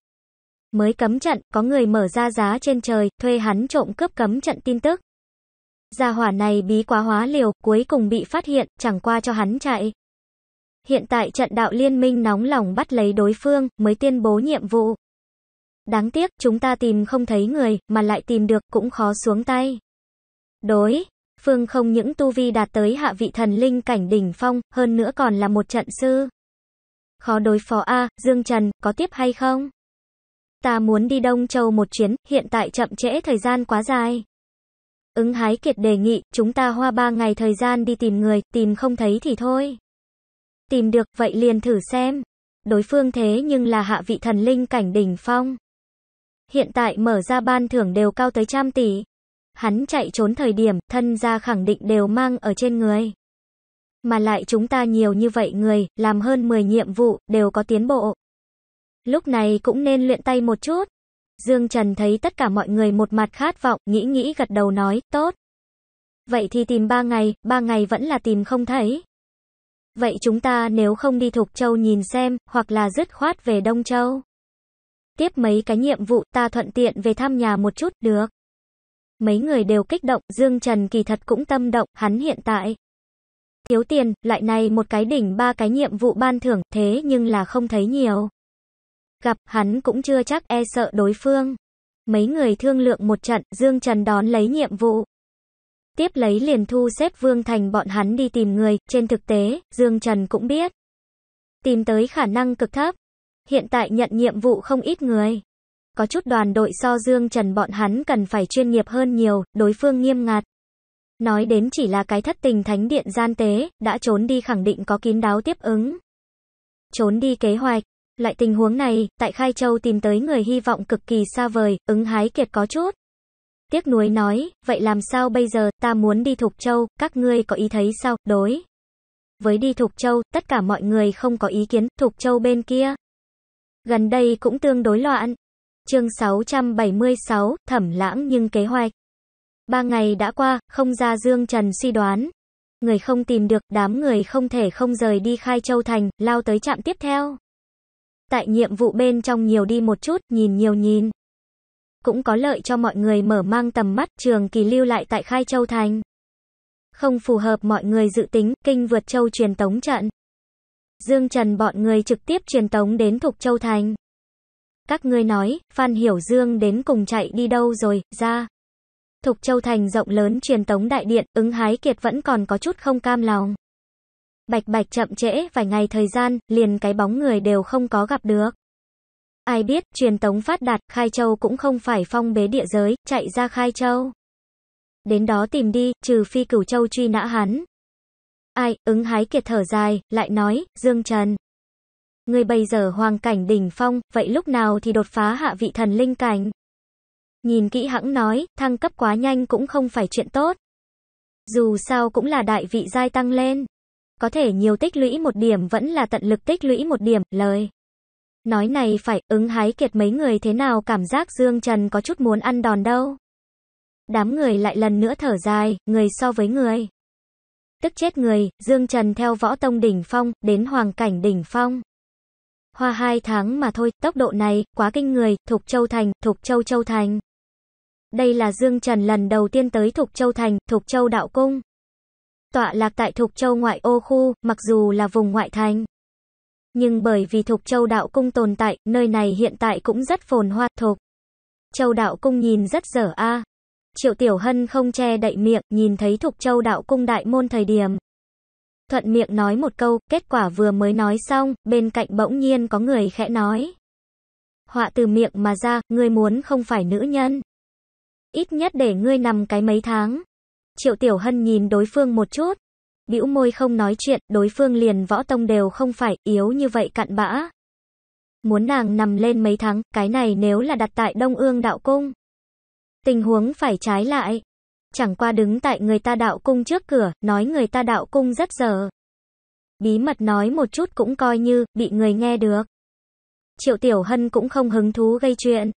Mới cấm trận, có người mở ra giá trên trời, thuê hắn trộm cướp cấm trận tin tức. Gia hỏa này bí quá hóa liều, cuối cùng bị phát hiện, chẳng qua cho hắn chạy. Hiện tại trận đạo liên minh nóng lòng bắt lấy đối phương, mới tuyên bố nhiệm vụ. Đáng tiếc, chúng ta tìm không thấy người, mà lại tìm được, cũng khó xuống tay. Đối, Phương không những tu vi đạt tới hạ vị thần linh cảnh đỉnh phong, hơn nữa còn là một trận sư. Khó đối phó A, Dương Trần, có tiếp hay không? Ta muốn đi Đông Châu một chuyến, hiện tại chậm trễ thời gian quá dài. Ứng hái kiệt đề nghị, chúng ta hoa ba ngày thời gian đi tìm người, tìm không thấy thì thôi. Tìm được, vậy liền thử xem. Đối phương thế nhưng là hạ vị thần linh cảnh đỉnh phong. Hiện tại mở ra ban thưởng đều cao tới trăm tỷ hắn chạy trốn thời điểm, thân gia khẳng định đều mang ở trên người. Mà lại chúng ta nhiều như vậy người, làm hơn 10 nhiệm vụ, đều có tiến bộ. Lúc này cũng nên luyện tay một chút. Dương Trần thấy tất cả mọi người một mặt khát vọng, nghĩ nghĩ gật đầu nói, tốt. Vậy thì tìm 3 ngày, 3 ngày vẫn là tìm không thấy. Vậy chúng ta nếu không đi Thục Châu nhìn xem, hoặc là dứt khoát về Đông Châu. Tiếp mấy cái nhiệm vụ ta thuận tiện về thăm nhà một chút, được. Mấy người đều kích động, Dương Trần kỳ thật cũng tâm động, hắn hiện tại thiếu tiền, lại này một cái đỉnh ba cái nhiệm vụ ban thưởng, thế nhưng là không thấy nhiều. Gặp hắn cũng chưa chắc e sợ đối phương. Mấy người thương lượng một trận, Dương Trần đón lấy nhiệm vụ. Tiếp lấy liền thu xếp Vương Thành bọn hắn đi tìm người, trên thực tế, Dương Trần cũng biết. Tìm tới khả năng cực thấp. Hiện tại nhận nhiệm vụ không ít người có chút đoàn đội so Dương Trần bọn hắn cần phải chuyên nghiệp hơn nhiều, đối phương nghiêm ngặt. Nói đến chỉ là cái thất tình thánh điện gian tế, đã trốn đi khẳng định có kín đáo tiếp ứng. Trốn đi kế hoạch. Loại tình huống này, tại Khai Châu tìm tới người hy vọng cực kỳ xa vời, ứng hái kiệt có chút. Tiếc nuối nói, vậy làm sao bây giờ, ta muốn đi Thục Châu, các ngươi có ý thấy sao, đối. Với đi Thục Châu, tất cả mọi người không có ý kiến, Thục Châu bên kia. Gần đây cũng tương đối loạn, Chương 676, thẩm lãng nhưng kế hoạch. Ba ngày đã qua, không ra Dương Trần suy đoán. Người không tìm được, đám người không thể không rời đi khai châu thành, lao tới trạm tiếp theo. Tại nhiệm vụ bên trong nhiều đi một chút, nhìn nhiều nhìn. Cũng có lợi cho mọi người mở mang tầm mắt, trường kỳ lưu lại tại khai châu thành. Không phù hợp mọi người dự tính, kinh vượt châu truyền tống trận. Dương Trần bọn người trực tiếp truyền tống đến Thục Châu Thành. Các ngươi nói, Phan Hiểu Dương đến cùng chạy đi đâu rồi, ra. Thục Châu Thành rộng lớn truyền tống đại điện, ứng hái kiệt vẫn còn có chút không cam lòng. Bạch bạch chậm trễ vài ngày thời gian, liền cái bóng người đều không có gặp được. Ai biết, truyền tống phát đạt, Khai Châu cũng không phải phong bế địa giới, chạy ra Khai Châu. Đến đó tìm đi, trừ phi cửu châu truy nã hắn. Ai, ứng hái kiệt thở dài, lại nói, Dương Trần người bây giờ hoàng cảnh đỉnh phong, vậy lúc nào thì đột phá hạ vị thần linh cảnh? Nhìn kỹ hãng nói, thăng cấp quá nhanh cũng không phải chuyện tốt. Dù sao cũng là đại vị giai tăng lên. Có thể nhiều tích lũy một điểm vẫn là tận lực tích lũy một điểm, lời. Nói này phải, ứng hái kiệt mấy người thế nào cảm giác Dương Trần có chút muốn ăn đòn đâu. Đám người lại lần nữa thở dài, người so với người. Tức chết người, Dương Trần theo võ tông đỉnh phong, đến hoàng cảnh đỉnh phong hoa hai tháng mà thôi, tốc độ này, quá kinh người, Thục Châu Thành, Thục Châu Châu Thành. Đây là Dương Trần lần đầu tiên tới Thục Châu Thành, Thục Châu Đạo Cung. Tọa lạc tại Thục Châu ngoại ô khu, mặc dù là vùng ngoại thành. Nhưng bởi vì Thục Châu Đạo Cung tồn tại, nơi này hiện tại cũng rất phồn hoa, Thục. Châu Đạo Cung nhìn rất dở a. Triệu Tiểu Hân không che đậy miệng, nhìn thấy Thục Châu Đạo Cung đại môn thời điểm thuận miệng nói một câu, kết quả vừa mới nói xong, bên cạnh bỗng nhiên có người khẽ nói. Họa từ miệng mà ra, ngươi muốn không phải nữ nhân. Ít nhất để ngươi nằm cái mấy tháng. Triệu Tiểu Hân nhìn đối phương một chút. bĩu môi không nói chuyện, đối phương liền võ tông đều không phải, yếu như vậy cặn bã. Muốn nàng nằm lên mấy tháng, cái này nếu là đặt tại Đông Ương Đạo Cung. Tình huống phải trái lại, chẳng qua đứng tại người ta đạo cung trước cửa, nói người ta đạo cung rất dở. Bí mật nói một chút cũng coi như, bị người nghe được. Triệu Tiểu Hân cũng không hứng thú gây chuyện.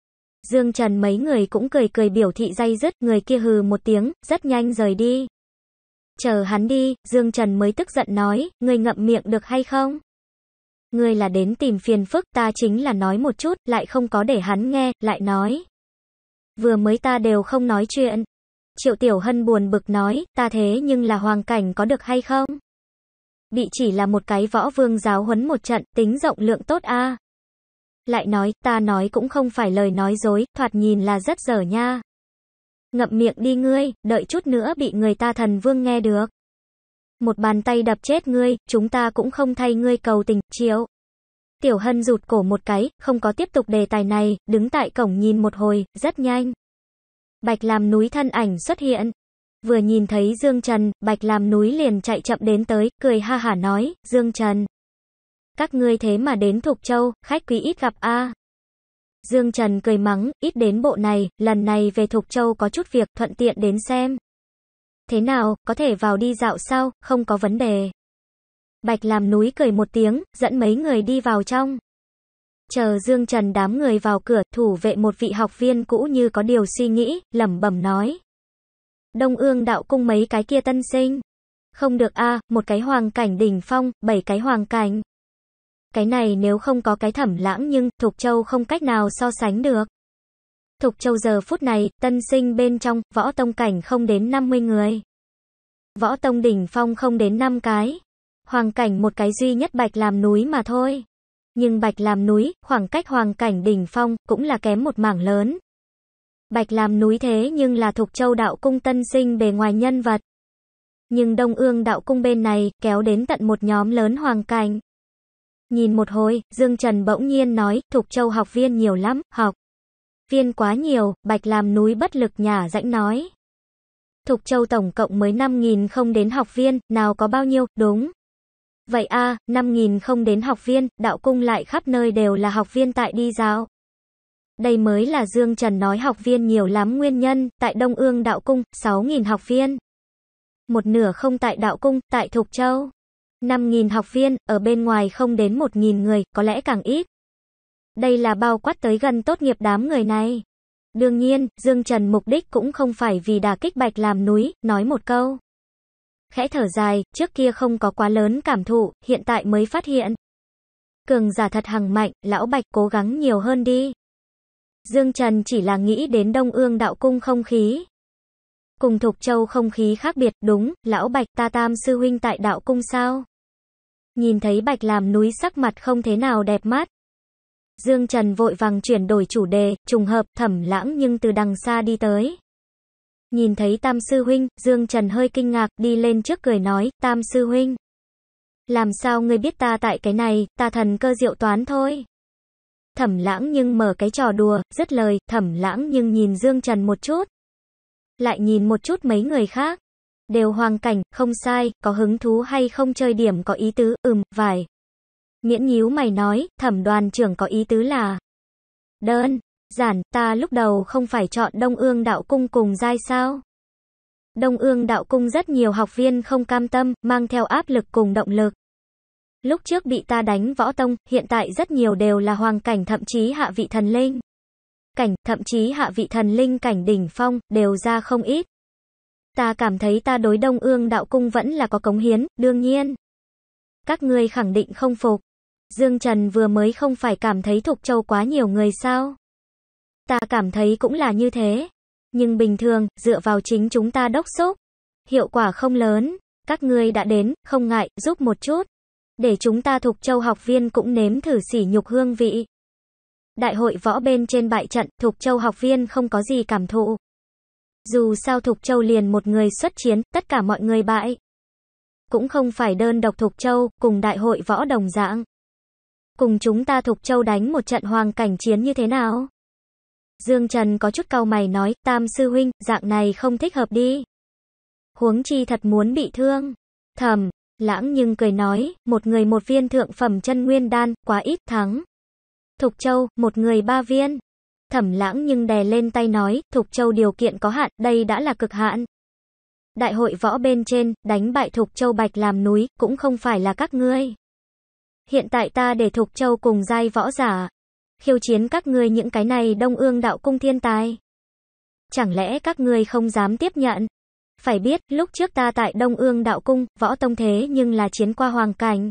Dương Trần mấy người cũng cười cười biểu thị dây dứt, người kia hừ một tiếng, rất nhanh rời đi. Chờ hắn đi, Dương Trần mới tức giận nói, người ngậm miệng được hay không? người là đến tìm phiền phức, ta chính là nói một chút, lại không có để hắn nghe, lại nói. Vừa mới ta đều không nói chuyện, Triệu Tiểu Hân buồn bực nói, ta thế nhưng là hoàng cảnh có được hay không? Bị chỉ là một cái võ vương giáo huấn một trận, tính rộng lượng tốt a. Lại nói, ta nói cũng không phải lời nói dối, thoạt nhìn là rất dở nha. Ngậm miệng đi ngươi, đợi chút nữa bị người ta thần vương nghe được. Một bàn tay đập chết ngươi, chúng ta cũng không thay ngươi cầu tình, triệu. Tiểu Hân rụt cổ một cái, không có tiếp tục đề tài này, đứng tại cổng nhìn một hồi, rất nhanh. Bạch Lam núi thân ảnh xuất hiện. Vừa nhìn thấy Dương Trần, Bạch Lam núi liền chạy chậm đến tới, cười ha hả nói, Dương Trần. Các ngươi thế mà đến Thục Châu, khách quý ít gặp a Dương Trần cười mắng, ít đến bộ này, lần này về Thục Châu có chút việc, thuận tiện đến xem. Thế nào, có thể vào đi dạo sao, không có vấn đề. Bạch Lam núi cười một tiếng, dẫn mấy người đi vào trong. Chờ Dương Trần đám người vào cửa, thủ vệ một vị học viên cũ như có điều suy nghĩ, lẩm bẩm nói. Đông ương đạo cung mấy cái kia tân sinh. Không được a một cái hoàng cảnh đỉnh phong, bảy cái hoàng cảnh. Cái này nếu không có cái thẩm lãng nhưng, Thục Châu không cách nào so sánh được. Thục Châu giờ phút này, tân sinh bên trong, võ tông cảnh không đến 50 người. Võ tông đỉnh phong không đến 5 cái. Hoàng cảnh một cái duy nhất bạch làm núi mà thôi nhưng Bạch Làm núi, khoảng cách Hoàng Cảnh đỉnh phong cũng là kém một mảng lớn. Bạch Làm núi thế nhưng là thuộc Châu Đạo cung tân sinh bề ngoài nhân vật. Nhưng Đông Ương Đạo cung bên này kéo đến tận một nhóm lớn Hoàng Cảnh. Nhìn một hồi, Dương Trần bỗng nhiên nói, thuộc Châu học viên nhiều lắm, học viên quá nhiều, Bạch Làm núi bất lực nhả rãnh nói. Thục Châu tổng cộng mới 5.000 không đến học viên, nào có bao nhiêu, đúng. Vậy a, à, nghìn không đến học viên, đạo cung lại khắp nơi đều là học viên tại đi giáo. Đây mới là Dương Trần nói học viên nhiều lắm nguyên nhân, tại Đông Ương đạo cung 6000 học viên. Một nửa không tại đạo cung, tại Thục Châu. 5000 học viên, ở bên ngoài không đến 1000 người, có lẽ càng ít. Đây là bao quát tới gần tốt nghiệp đám người này. Đương nhiên, Dương Trần mục đích cũng không phải vì đả kích Bạch làm núi, nói một câu khẽ thở dài, trước kia không có quá lớn cảm thụ, hiện tại mới phát hiện. Cường giả thật hằng mạnh, lão Bạch cố gắng nhiều hơn đi. Dương Trần chỉ là nghĩ đến Đông Ương đạo cung không khí. Cùng Thục Châu không khí khác biệt, đúng, lão Bạch ta tam sư huynh tại đạo cung sao? Nhìn thấy Bạch làm núi sắc mặt không thế nào đẹp mắt. Dương Trần vội vàng chuyển đổi chủ đề, trùng hợp, thẩm lãng nhưng từ đằng xa đi tới. Nhìn thấy Tam Sư Huynh, Dương Trần hơi kinh ngạc, đi lên trước cười nói, Tam Sư Huynh. Làm sao ngươi biết ta tại cái này, ta thần cơ diệu toán thôi. Thẩm lãng nhưng mở cái trò đùa, dứt lời, thẩm lãng nhưng nhìn Dương Trần một chút. Lại nhìn một chút mấy người khác. Đều hoàng cảnh, không sai, có hứng thú hay không chơi điểm có ý tứ, ừm, vài. Miễn nhíu mày nói, thẩm đoàn trưởng có ý tứ là. Đơn giản, ta lúc đầu không phải chọn Đông Ương Đạo Cung cùng giai sao? Đông Ương Đạo Cung rất nhiều học viên không cam tâm, mang theo áp lực cùng động lực. Lúc trước bị ta đánh võ tông, hiện tại rất nhiều đều là hoàng cảnh thậm chí hạ vị thần linh. Cảnh, thậm chí hạ vị thần linh cảnh đỉnh phong, đều ra không ít. Ta cảm thấy ta đối Đông Ương Đạo Cung vẫn là có cống hiến, đương nhiên. Các người khẳng định không phục. Dương Trần vừa mới không phải cảm thấy Thục Châu quá nhiều người sao? Ta cảm thấy cũng là như thế. Nhưng bình thường, dựa vào chính chúng ta đốc xúc. Hiệu quả không lớn. Các ngươi đã đến, không ngại, giúp một chút. Để chúng ta thuộc châu học viên cũng nếm thử sỉ nhục hương vị. Đại hội võ bên trên bại trận, thuộc châu học viên không có gì cảm thụ. Dù sao Thục Châu liền một người xuất chiến, tất cả mọi người bại. Cũng không phải đơn độc Thục Châu, cùng đại hội võ đồng dạng. Cùng chúng ta Thục Châu đánh một trận hoàng cảnh chiến như thế nào? Dương Trần có chút cau mày nói, tam sư huynh, dạng này không thích hợp đi. Huống chi thật muốn bị thương. Thầm, lãng nhưng cười nói, một người một viên thượng phẩm chân nguyên đan, quá ít, thắng. Thục Châu, một người ba viên. Thẩm lãng nhưng đè lên tay nói, Thục Châu điều kiện có hạn, đây đã là cực hạn. Đại hội võ bên trên, đánh bại Thục Châu Bạch làm núi, cũng không phải là các ngươi. Hiện tại ta để Thục Châu cùng giai võ giả, khiêu chiến các ngươi những cái này đông ương đạo cung thiên tài. Chẳng lẽ các ngươi không dám tiếp nhận? Phải biết, lúc trước ta tại Đông Ương Đạo Cung, võ tông thế nhưng là chiến qua hoàng cảnh.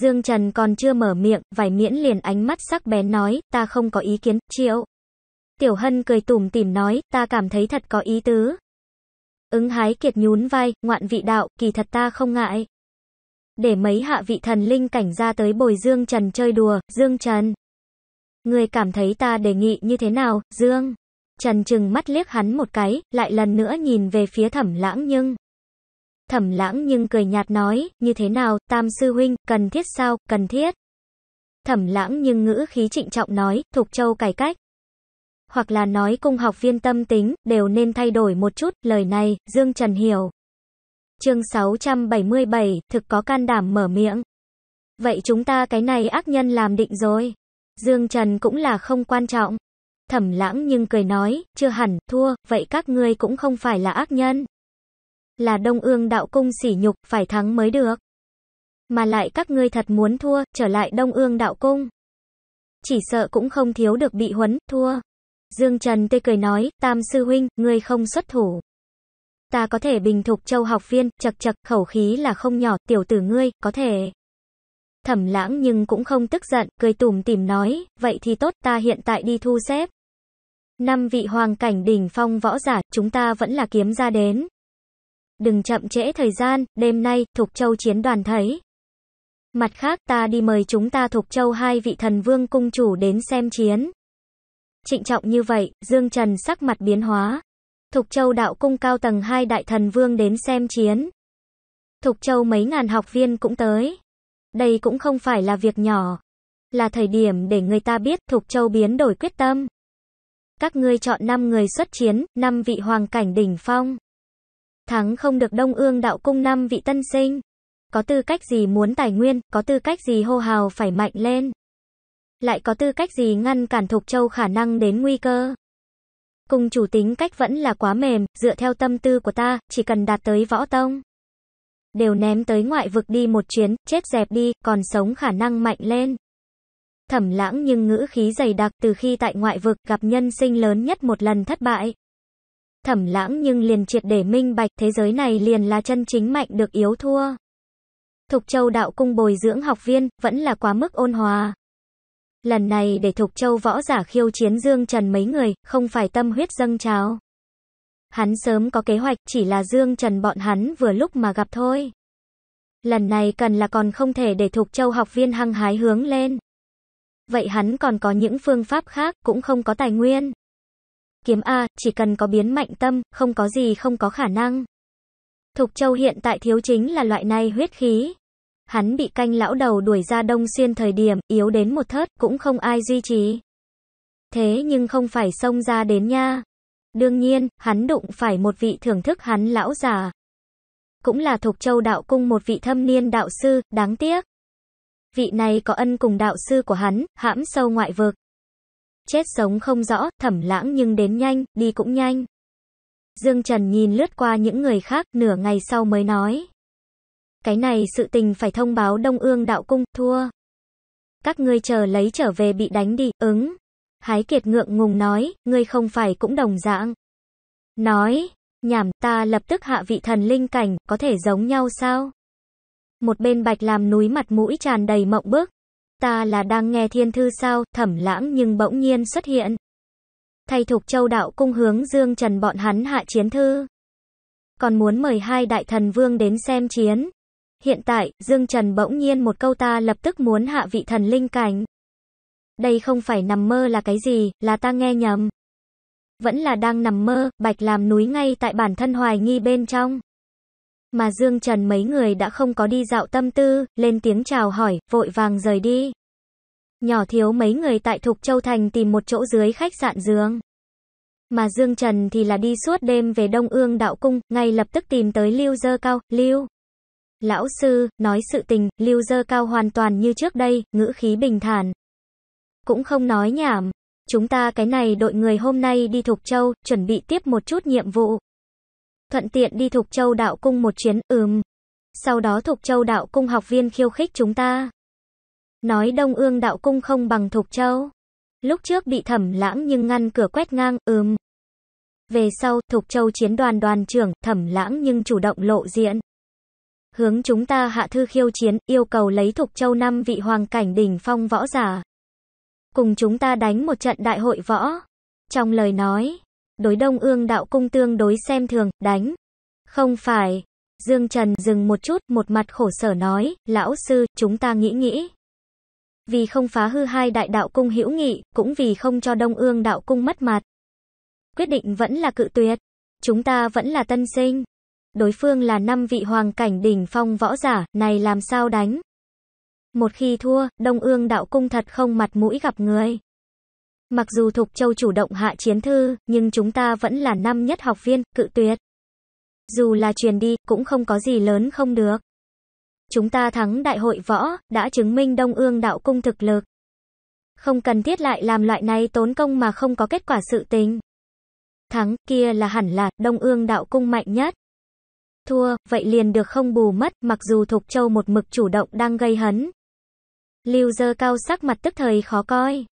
Dương Trần còn chưa mở miệng, vải miễn liền ánh mắt sắc bén nói, ta không có ý kiến, triệu. Tiểu Hân cười tủm tỉm nói, ta cảm thấy thật có ý tứ. Ứng hái kiệt nhún vai, ngoạn vị đạo, kỳ thật ta không ngại. Để mấy hạ vị thần linh cảnh ra tới bồi Dương Trần chơi đùa, Dương Trần. Người cảm thấy ta đề nghị như thế nào, Dương? Trần trừng mắt liếc hắn một cái, lại lần nữa nhìn về phía thẩm lãng nhưng... Thẩm lãng nhưng cười nhạt nói, như thế nào, tam sư huynh, cần thiết sao, cần thiết. Thẩm lãng nhưng ngữ khí trịnh trọng nói, thục châu cải cách. Hoặc là nói cung học viên tâm tính, đều nên thay đổi một chút, lời này, Dương Trần hiểu. chương 677, thực có can đảm mở miệng. Vậy chúng ta cái này ác nhân làm định rồi. Dương Trần cũng là không quan trọng. Thẩm lãng nhưng cười nói, chưa hẳn, thua, vậy các ngươi cũng không phải là ác nhân. Là đông ương đạo cung sỉ nhục, phải thắng mới được. Mà lại các ngươi thật muốn thua, trở lại đông ương đạo cung. Chỉ sợ cũng không thiếu được bị huấn, thua. Dương Trần tê cười nói, tam sư huynh, ngươi không xuất thủ. Ta có thể bình thục châu học viên, chật chật, khẩu khí là không nhỏ, tiểu tử ngươi, có thể. Thẩm lãng nhưng cũng không tức giận, cười tủm tỉm nói, vậy thì tốt ta hiện tại đi thu xếp. Năm vị hoàng cảnh đỉnh phong võ giả, chúng ta vẫn là kiếm ra đến. Đừng chậm trễ thời gian, đêm nay, Thục Châu chiến đoàn thấy. Mặt khác ta đi mời chúng ta Thục Châu hai vị thần vương cung chủ đến xem chiến. Trịnh trọng như vậy, Dương Trần sắc mặt biến hóa. Thục Châu đạo cung cao tầng hai đại thần vương đến xem chiến. Thục Châu mấy ngàn học viên cũng tới. Đây cũng không phải là việc nhỏ. Là thời điểm để người ta biết Thục Châu biến đổi quyết tâm. Các ngươi chọn 5 người xuất chiến, 5 vị hoàng cảnh đỉnh phong. Thắng không được Đông Ương đạo cung 5 vị tân sinh. Có tư cách gì muốn tài nguyên, có tư cách gì hô hào phải mạnh lên. Lại có tư cách gì ngăn cản Thục Châu khả năng đến nguy cơ. Cùng chủ tính cách vẫn là quá mềm, dựa theo tâm tư của ta, chỉ cần đạt tới võ tông đều ném tới ngoại vực đi một chuyến, chết dẹp đi, còn sống khả năng mạnh lên. Thẩm lãng nhưng ngữ khí dày đặc từ khi tại ngoại vực gặp nhân sinh lớn nhất một lần thất bại. Thẩm lãng nhưng liền triệt để minh bạch thế giới này liền là chân chính mạnh được yếu thua. Thục Châu đạo cung bồi dưỡng học viên, vẫn là quá mức ôn hòa. Lần này để Thục Châu võ giả khiêu chiến Dương Trần mấy người, không phải tâm huyết dâng trào. Hắn sớm có kế hoạch, chỉ là Dương Trần bọn hắn vừa lúc mà gặp thôi. Lần này cần là còn không thể để Thục Châu học viên hăng hái hướng lên. Vậy hắn còn có những phương pháp khác, cũng không có tài nguyên. Kiếm A, chỉ cần có biến mạnh tâm, không có gì không có khả năng. Thục Châu hiện tại thiếu chính là loại này huyết khí. Hắn bị canh lão đầu đuổi ra đông xuyên thời điểm, yếu đến một thớt, cũng không ai duy trì. Thế nhưng không phải xông ra đến nha. Đương nhiên, hắn đụng phải một vị thưởng thức hắn lão già. Cũng là thuộc châu đạo cung một vị thâm niên đạo sư, đáng tiếc. Vị này có ân cùng đạo sư của hắn, hãm sâu ngoại vực. Chết sống không rõ, thẩm lãng nhưng đến nhanh, đi cũng nhanh. Dương Trần nhìn lướt qua những người khác, nửa ngày sau mới nói. Cái này sự tình phải thông báo Đông Ương Đạo Cung, thua. Các ngươi chờ lấy trở về bị đánh đi, ứng. Hái kiệt ngượng ngùng nói, ngươi không phải cũng đồng dạng. Nói, nhảm ta lập tức hạ vị thần linh cảnh, có thể giống nhau sao? Một bên bạch làm núi mặt mũi tràn đầy mộng bức. Ta là đang nghe thiên thư sao, thẩm lãng nhưng bỗng nhiên xuất hiện. Thay thục châu đạo cung hướng dương trần bọn hắn hạ chiến thư. Còn muốn mời hai đại thần vương đến xem chiến. Hiện tại, Dương Trần bỗng nhiên một câu ta lập tức muốn hạ vị thần linh cảnh đây không phải nằm mơ là cái gì, là ta nghe nhầm. Vẫn là đang nằm mơ, bạch làm núi ngay tại bản thân hoài nghi bên trong. Mà Dương Trần mấy người đã không có đi dạo tâm tư, lên tiếng chào hỏi, vội vàng rời đi. Nhỏ thiếu mấy người tại Thục Châu Thành tìm một chỗ dưới khách sạn giường Mà Dương Trần thì là đi suốt đêm về Đông Ương Đạo Cung, ngay lập tức tìm tới Lưu Dơ Cao, Lưu. Lão sư, nói sự tình, Lưu Dơ Cao hoàn toàn như trước đây, ngữ khí bình thản, cũng không nói nhảm. Chúng ta cái này đội người hôm nay đi Thục Châu, chuẩn bị tiếp một chút nhiệm vụ. Thuận tiện đi Thục Châu đạo cung một chuyến, ừm. Sau đó Thục Châu đạo cung học viên khiêu khích chúng ta. Nói Đông Ương đạo cung không bằng Thục Châu. Lúc trước bị thẩm lãng nhưng ngăn cửa quét ngang, ừm. Về sau, Thục Châu chiến đoàn đoàn trưởng, thẩm lãng nhưng chủ động lộ diện. Hướng chúng ta hạ thư khiêu chiến, yêu cầu lấy Thục Châu năm vị hoàng cảnh đỉnh phong võ giả cùng chúng ta đánh một trận đại hội võ. Trong lời nói, đối đông ương đạo cung tương đối xem thường, đánh. Không phải. Dương Trần dừng một chút, một mặt khổ sở nói, lão sư, chúng ta nghĩ nghĩ. Vì không phá hư hai đại đạo cung hữu nghị, cũng vì không cho đông ương đạo cung mất mặt. Quyết định vẫn là cự tuyệt. Chúng ta vẫn là tân sinh. Đối phương là năm vị hoàng cảnh đỉnh phong võ giả, này làm sao đánh? Một khi thua, Đông Ương đạo cung thật không mặt mũi gặp người. Mặc dù Thục Châu chủ động hạ chiến thư, nhưng chúng ta vẫn là năm nhất học viên, cự tuyệt. Dù là truyền đi, cũng không có gì lớn không được. Chúng ta thắng đại hội võ, đã chứng minh Đông Ương đạo cung thực lực. Không cần thiết lại làm loại này tốn công mà không có kết quả sự tình. Thắng, kia là hẳn là, Đông Ương đạo cung mạnh nhất. Thua, vậy liền được không bù mất, mặc dù Thục Châu một mực chủ động đang gây hấn, Lưu dơ cao sắc mặt tức thời khó coi.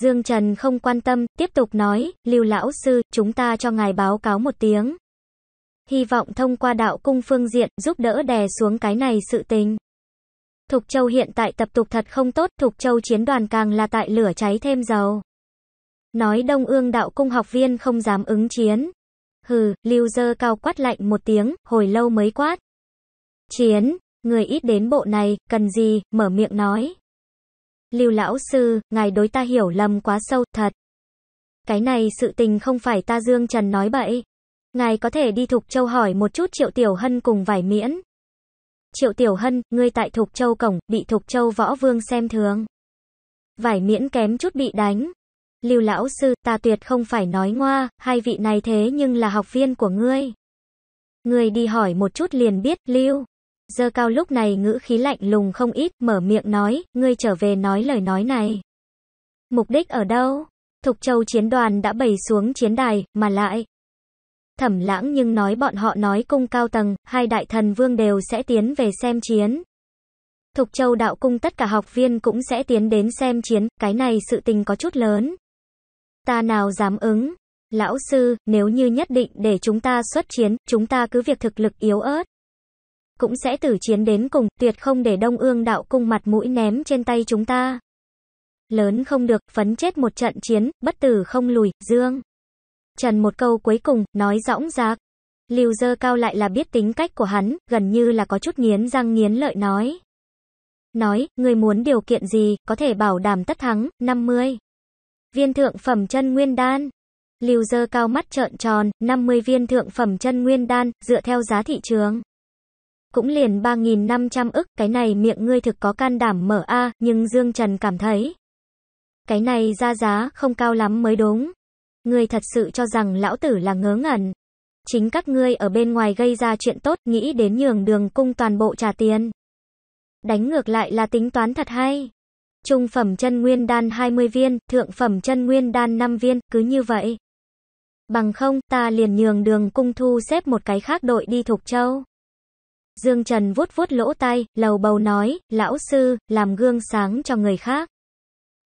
Dương Trần không quan tâm, tiếp tục nói, Lưu Lão Sư, chúng ta cho ngài báo cáo một tiếng. Hy vọng thông qua đạo cung phương diện, giúp đỡ đè xuống cái này sự tình. Thục Châu hiện tại tập tục thật không tốt, Thục Châu chiến đoàn càng là tại lửa cháy thêm dầu. Nói Đông Ương đạo cung học viên không dám ứng chiến. Hừ, Lưu Dơ cao quát lạnh một tiếng, hồi lâu mới quát. Chiến, người ít đến bộ này, cần gì, mở miệng nói. Lưu lão sư, ngài đối ta hiểu lầm quá sâu, thật. Cái này sự tình không phải ta Dương Trần nói bậy. Ngài có thể đi Thục Châu hỏi một chút Triệu Tiểu Hân cùng vải miễn. Triệu Tiểu Hân, ngươi tại Thục Châu Cổng, bị Thục Châu Võ Vương xem thường. Vải miễn kém chút bị đánh. Lưu lão sư, ta tuyệt không phải nói ngoa, hai vị này thế nhưng là học viên của ngươi. Ngươi đi hỏi một chút liền biết, Lưu. Dơ cao lúc này ngữ khí lạnh lùng không ít, mở miệng nói, ngươi trở về nói lời nói này. Mục đích ở đâu? Thục Châu chiến đoàn đã bày xuống chiến đài, mà lại. Thẩm lãng nhưng nói bọn họ nói cung cao tầng, hai đại thần vương đều sẽ tiến về xem chiến. Thục Châu đạo cung tất cả học viên cũng sẽ tiến đến xem chiến, cái này sự tình có chút lớn. Ta nào dám ứng. Lão sư, nếu như nhất định để chúng ta xuất chiến, chúng ta cứ việc thực lực yếu ớt cũng sẽ tử chiến đến cùng, tuyệt không để Đông Ương đạo cung mặt mũi ném trên tay chúng ta. Lớn không được, phấn chết một trận chiến, bất tử không lùi, dương. Trần một câu cuối cùng, nói rõng rạc. Lưu dơ cao lại là biết tính cách của hắn, gần như là có chút nghiến răng nghiến lợi nói. Nói, người muốn điều kiện gì, có thể bảo đảm tất thắng, 50. Viên thượng phẩm chân nguyên đan. Lưu dơ cao mắt trợn tròn, 50 viên thượng phẩm chân nguyên đan, dựa theo giá thị trường cũng liền 3.500 ức, cái này miệng ngươi thực có can đảm mở a nhưng Dương Trần cảm thấy. Cái này ra giá không cao lắm mới đúng. Ngươi thật sự cho rằng lão tử là ngớ ngẩn. Chính các ngươi ở bên ngoài gây ra chuyện tốt, nghĩ đến nhường đường cung toàn bộ trả tiền. Đánh ngược lại là tính toán thật hay. Trung phẩm chân nguyên đan 20 viên, thượng phẩm chân nguyên đan 5 viên, cứ như vậy. Bằng không, ta liền nhường đường cung thu xếp một cái khác đội đi Thục Châu. Dương Trần vuốt vuốt lỗ tai, lầu bầu nói, lão sư, làm gương sáng cho người khác.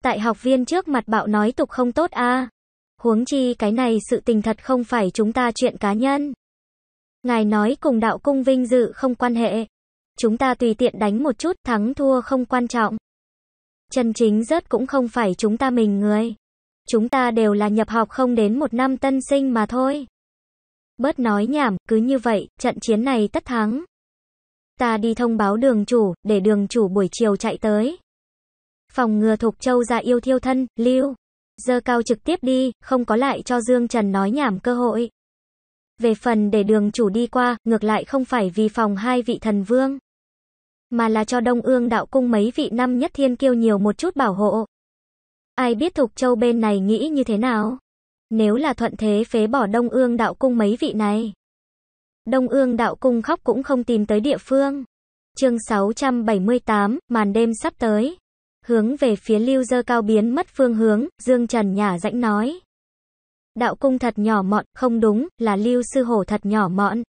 Tại học viên trước mặt bạo nói tục không tốt a Huống chi cái này sự tình thật không phải chúng ta chuyện cá nhân. Ngài nói cùng đạo cung vinh dự không quan hệ. Chúng ta tùy tiện đánh một chút, thắng thua không quan trọng. Trần chính rớt cũng không phải chúng ta mình người. Chúng ta đều là nhập học không đến một năm tân sinh mà thôi. Bớt nói nhảm, cứ như vậy, trận chiến này tất thắng ta đi thông báo đường chủ, để đường chủ buổi chiều chạy tới. Phòng ngừa thục châu ra yêu thiêu thân, lưu. giờ cao trực tiếp đi, không có lại cho Dương Trần nói nhảm cơ hội. Về phần để đường chủ đi qua, ngược lại không phải vì phòng hai vị thần vương. Mà là cho Đông Ương đạo cung mấy vị năm nhất thiên kiêu nhiều một chút bảo hộ. Ai biết Thục Châu bên này nghĩ như thế nào? Nếu là thuận thế phế bỏ Đông Ương đạo cung mấy vị này. Đông ương đạo cung khóc cũng không tìm tới địa phương. chương 678, màn đêm sắp tới. Hướng về phía lưu dơ cao biến mất phương hướng, Dương Trần nhà rãnh nói. Đạo cung thật nhỏ mọn, không đúng, là lưu sư hổ thật nhỏ mọn.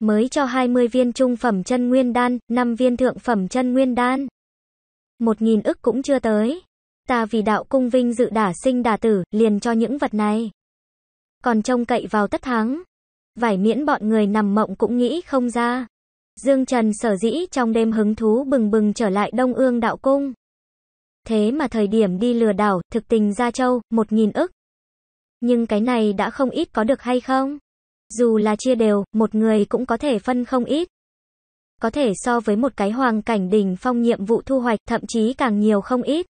Mới cho 20 viên trung phẩm chân nguyên đan, 5 viên thượng phẩm chân nguyên đan. Một nghìn ức cũng chưa tới. Ta vì đạo cung vinh dự đả sinh đả tử, liền cho những vật này. Còn trông cậy vào tất thắng vải miễn bọn người nằm mộng cũng nghĩ không ra. Dương Trần sở dĩ trong đêm hứng thú bừng bừng trở lại Đông Ương Đạo Cung. Thế mà thời điểm đi lừa đảo, thực tình ra Châu, một nghìn ức. Nhưng cái này đã không ít có được hay không? Dù là chia đều, một người cũng có thể phân không ít. Có thể so với một cái hoàng cảnh đỉnh phong nhiệm vụ thu hoạch, thậm chí càng nhiều không ít.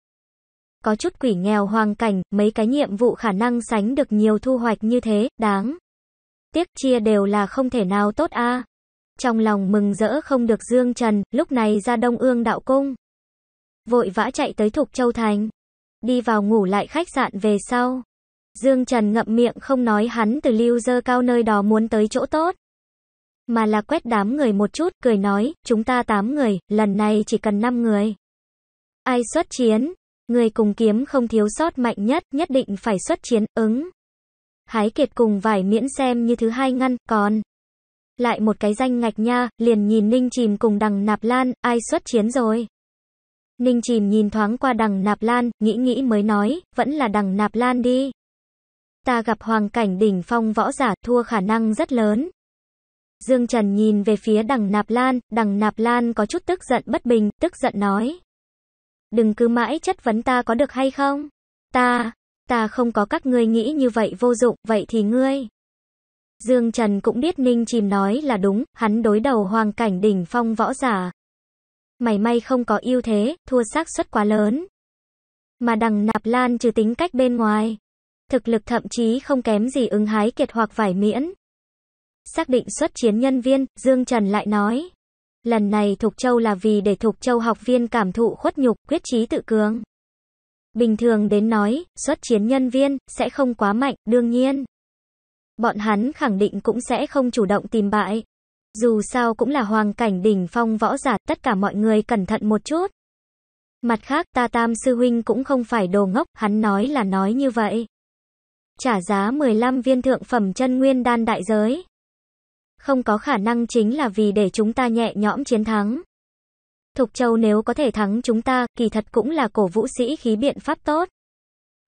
Có chút quỷ nghèo hoàng cảnh, mấy cái nhiệm vụ khả năng sánh được nhiều thu hoạch như thế, đáng tiếc chia đều là không thể nào tốt a. Trong lòng mừng rỡ không được Dương Trần, lúc này ra Đông Ương đạo cung. Vội vã chạy tới Thục Châu Thành. Đi vào ngủ lại khách sạn về sau. Dương Trần ngậm miệng không nói hắn từ lưu dơ cao nơi đó muốn tới chỗ tốt. Mà là quét đám người một chút, cười nói, chúng ta 8 người, lần này chỉ cần 5 người. Ai xuất chiến? Người cùng kiếm không thiếu sót mạnh nhất, nhất định phải xuất chiến, ứng. Hái Kiệt cùng vải miễn xem như thứ hai ngăn, còn lại một cái danh ngạch nha, liền nhìn Ninh Chìm cùng đằng Nạp Lan, ai xuất chiến rồi. Ninh Chìm nhìn thoáng qua đằng Nạp Lan, nghĩ nghĩ mới nói, vẫn là đằng Nạp Lan đi. Ta gặp hoàng cảnh đỉnh phong võ giả thua khả năng rất lớn. Dương Trần nhìn về phía đằng Nạp Lan, đằng Nạp Lan có chút tức giận bất bình, tức giận nói. Đừng cứ mãi chất vấn ta có được hay không? Ta, ta không có các ngươi nghĩ như vậy vô dụng, vậy thì ngươi. Dương Trần cũng biết Ninh Chìm nói là đúng, hắn đối đầu hoàng cảnh đỉnh phong võ giả. Mày may không có ưu thế, thua xác suất quá lớn. Mà đằng nạp lan trừ tính cách bên ngoài. Thực lực thậm chí không kém gì ứng hái kiệt hoặc vải miễn. Xác định xuất chiến nhân viên, Dương Trần lại nói. Lần này Thục Châu là vì để Thục Châu học viên cảm thụ khuất nhục, quyết trí tự cường. Bình thường đến nói, xuất chiến nhân viên, sẽ không quá mạnh, đương nhiên. Bọn hắn khẳng định cũng sẽ không chủ động tìm bại. Dù sao cũng là hoàng cảnh đỉnh phong võ giả, tất cả mọi người cẩn thận một chút. Mặt khác, ta tam sư huynh cũng không phải đồ ngốc, hắn nói là nói như vậy. Trả giá 15 viên thượng phẩm chân nguyên đan đại giới. Không có khả năng chính là vì để chúng ta nhẹ nhõm chiến thắng. Thục Châu nếu có thể thắng chúng ta, kỳ thật cũng là cổ vũ sĩ khí biện pháp tốt.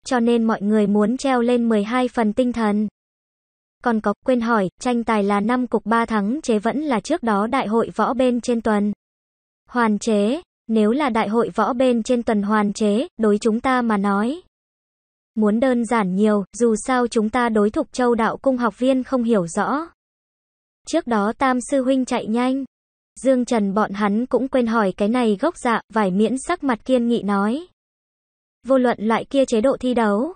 Cho nên mọi người muốn treo lên 12 phần tinh thần. Còn có, quên hỏi, tranh tài là năm cục 3 thắng chế vẫn là trước đó đại hội võ bên trên tuần. Hoàn chế, nếu là đại hội võ bên trên tuần hoàn chế, đối chúng ta mà nói. Muốn đơn giản nhiều, dù sao chúng ta đối Thục Châu đạo cung học viên không hiểu rõ. Trước đó Tam Sư Huynh chạy nhanh, Dương Trần bọn hắn cũng quên hỏi cái này gốc dạ, vải miễn sắc mặt kiên nghị nói. Vô luận loại kia chế độ thi đấu,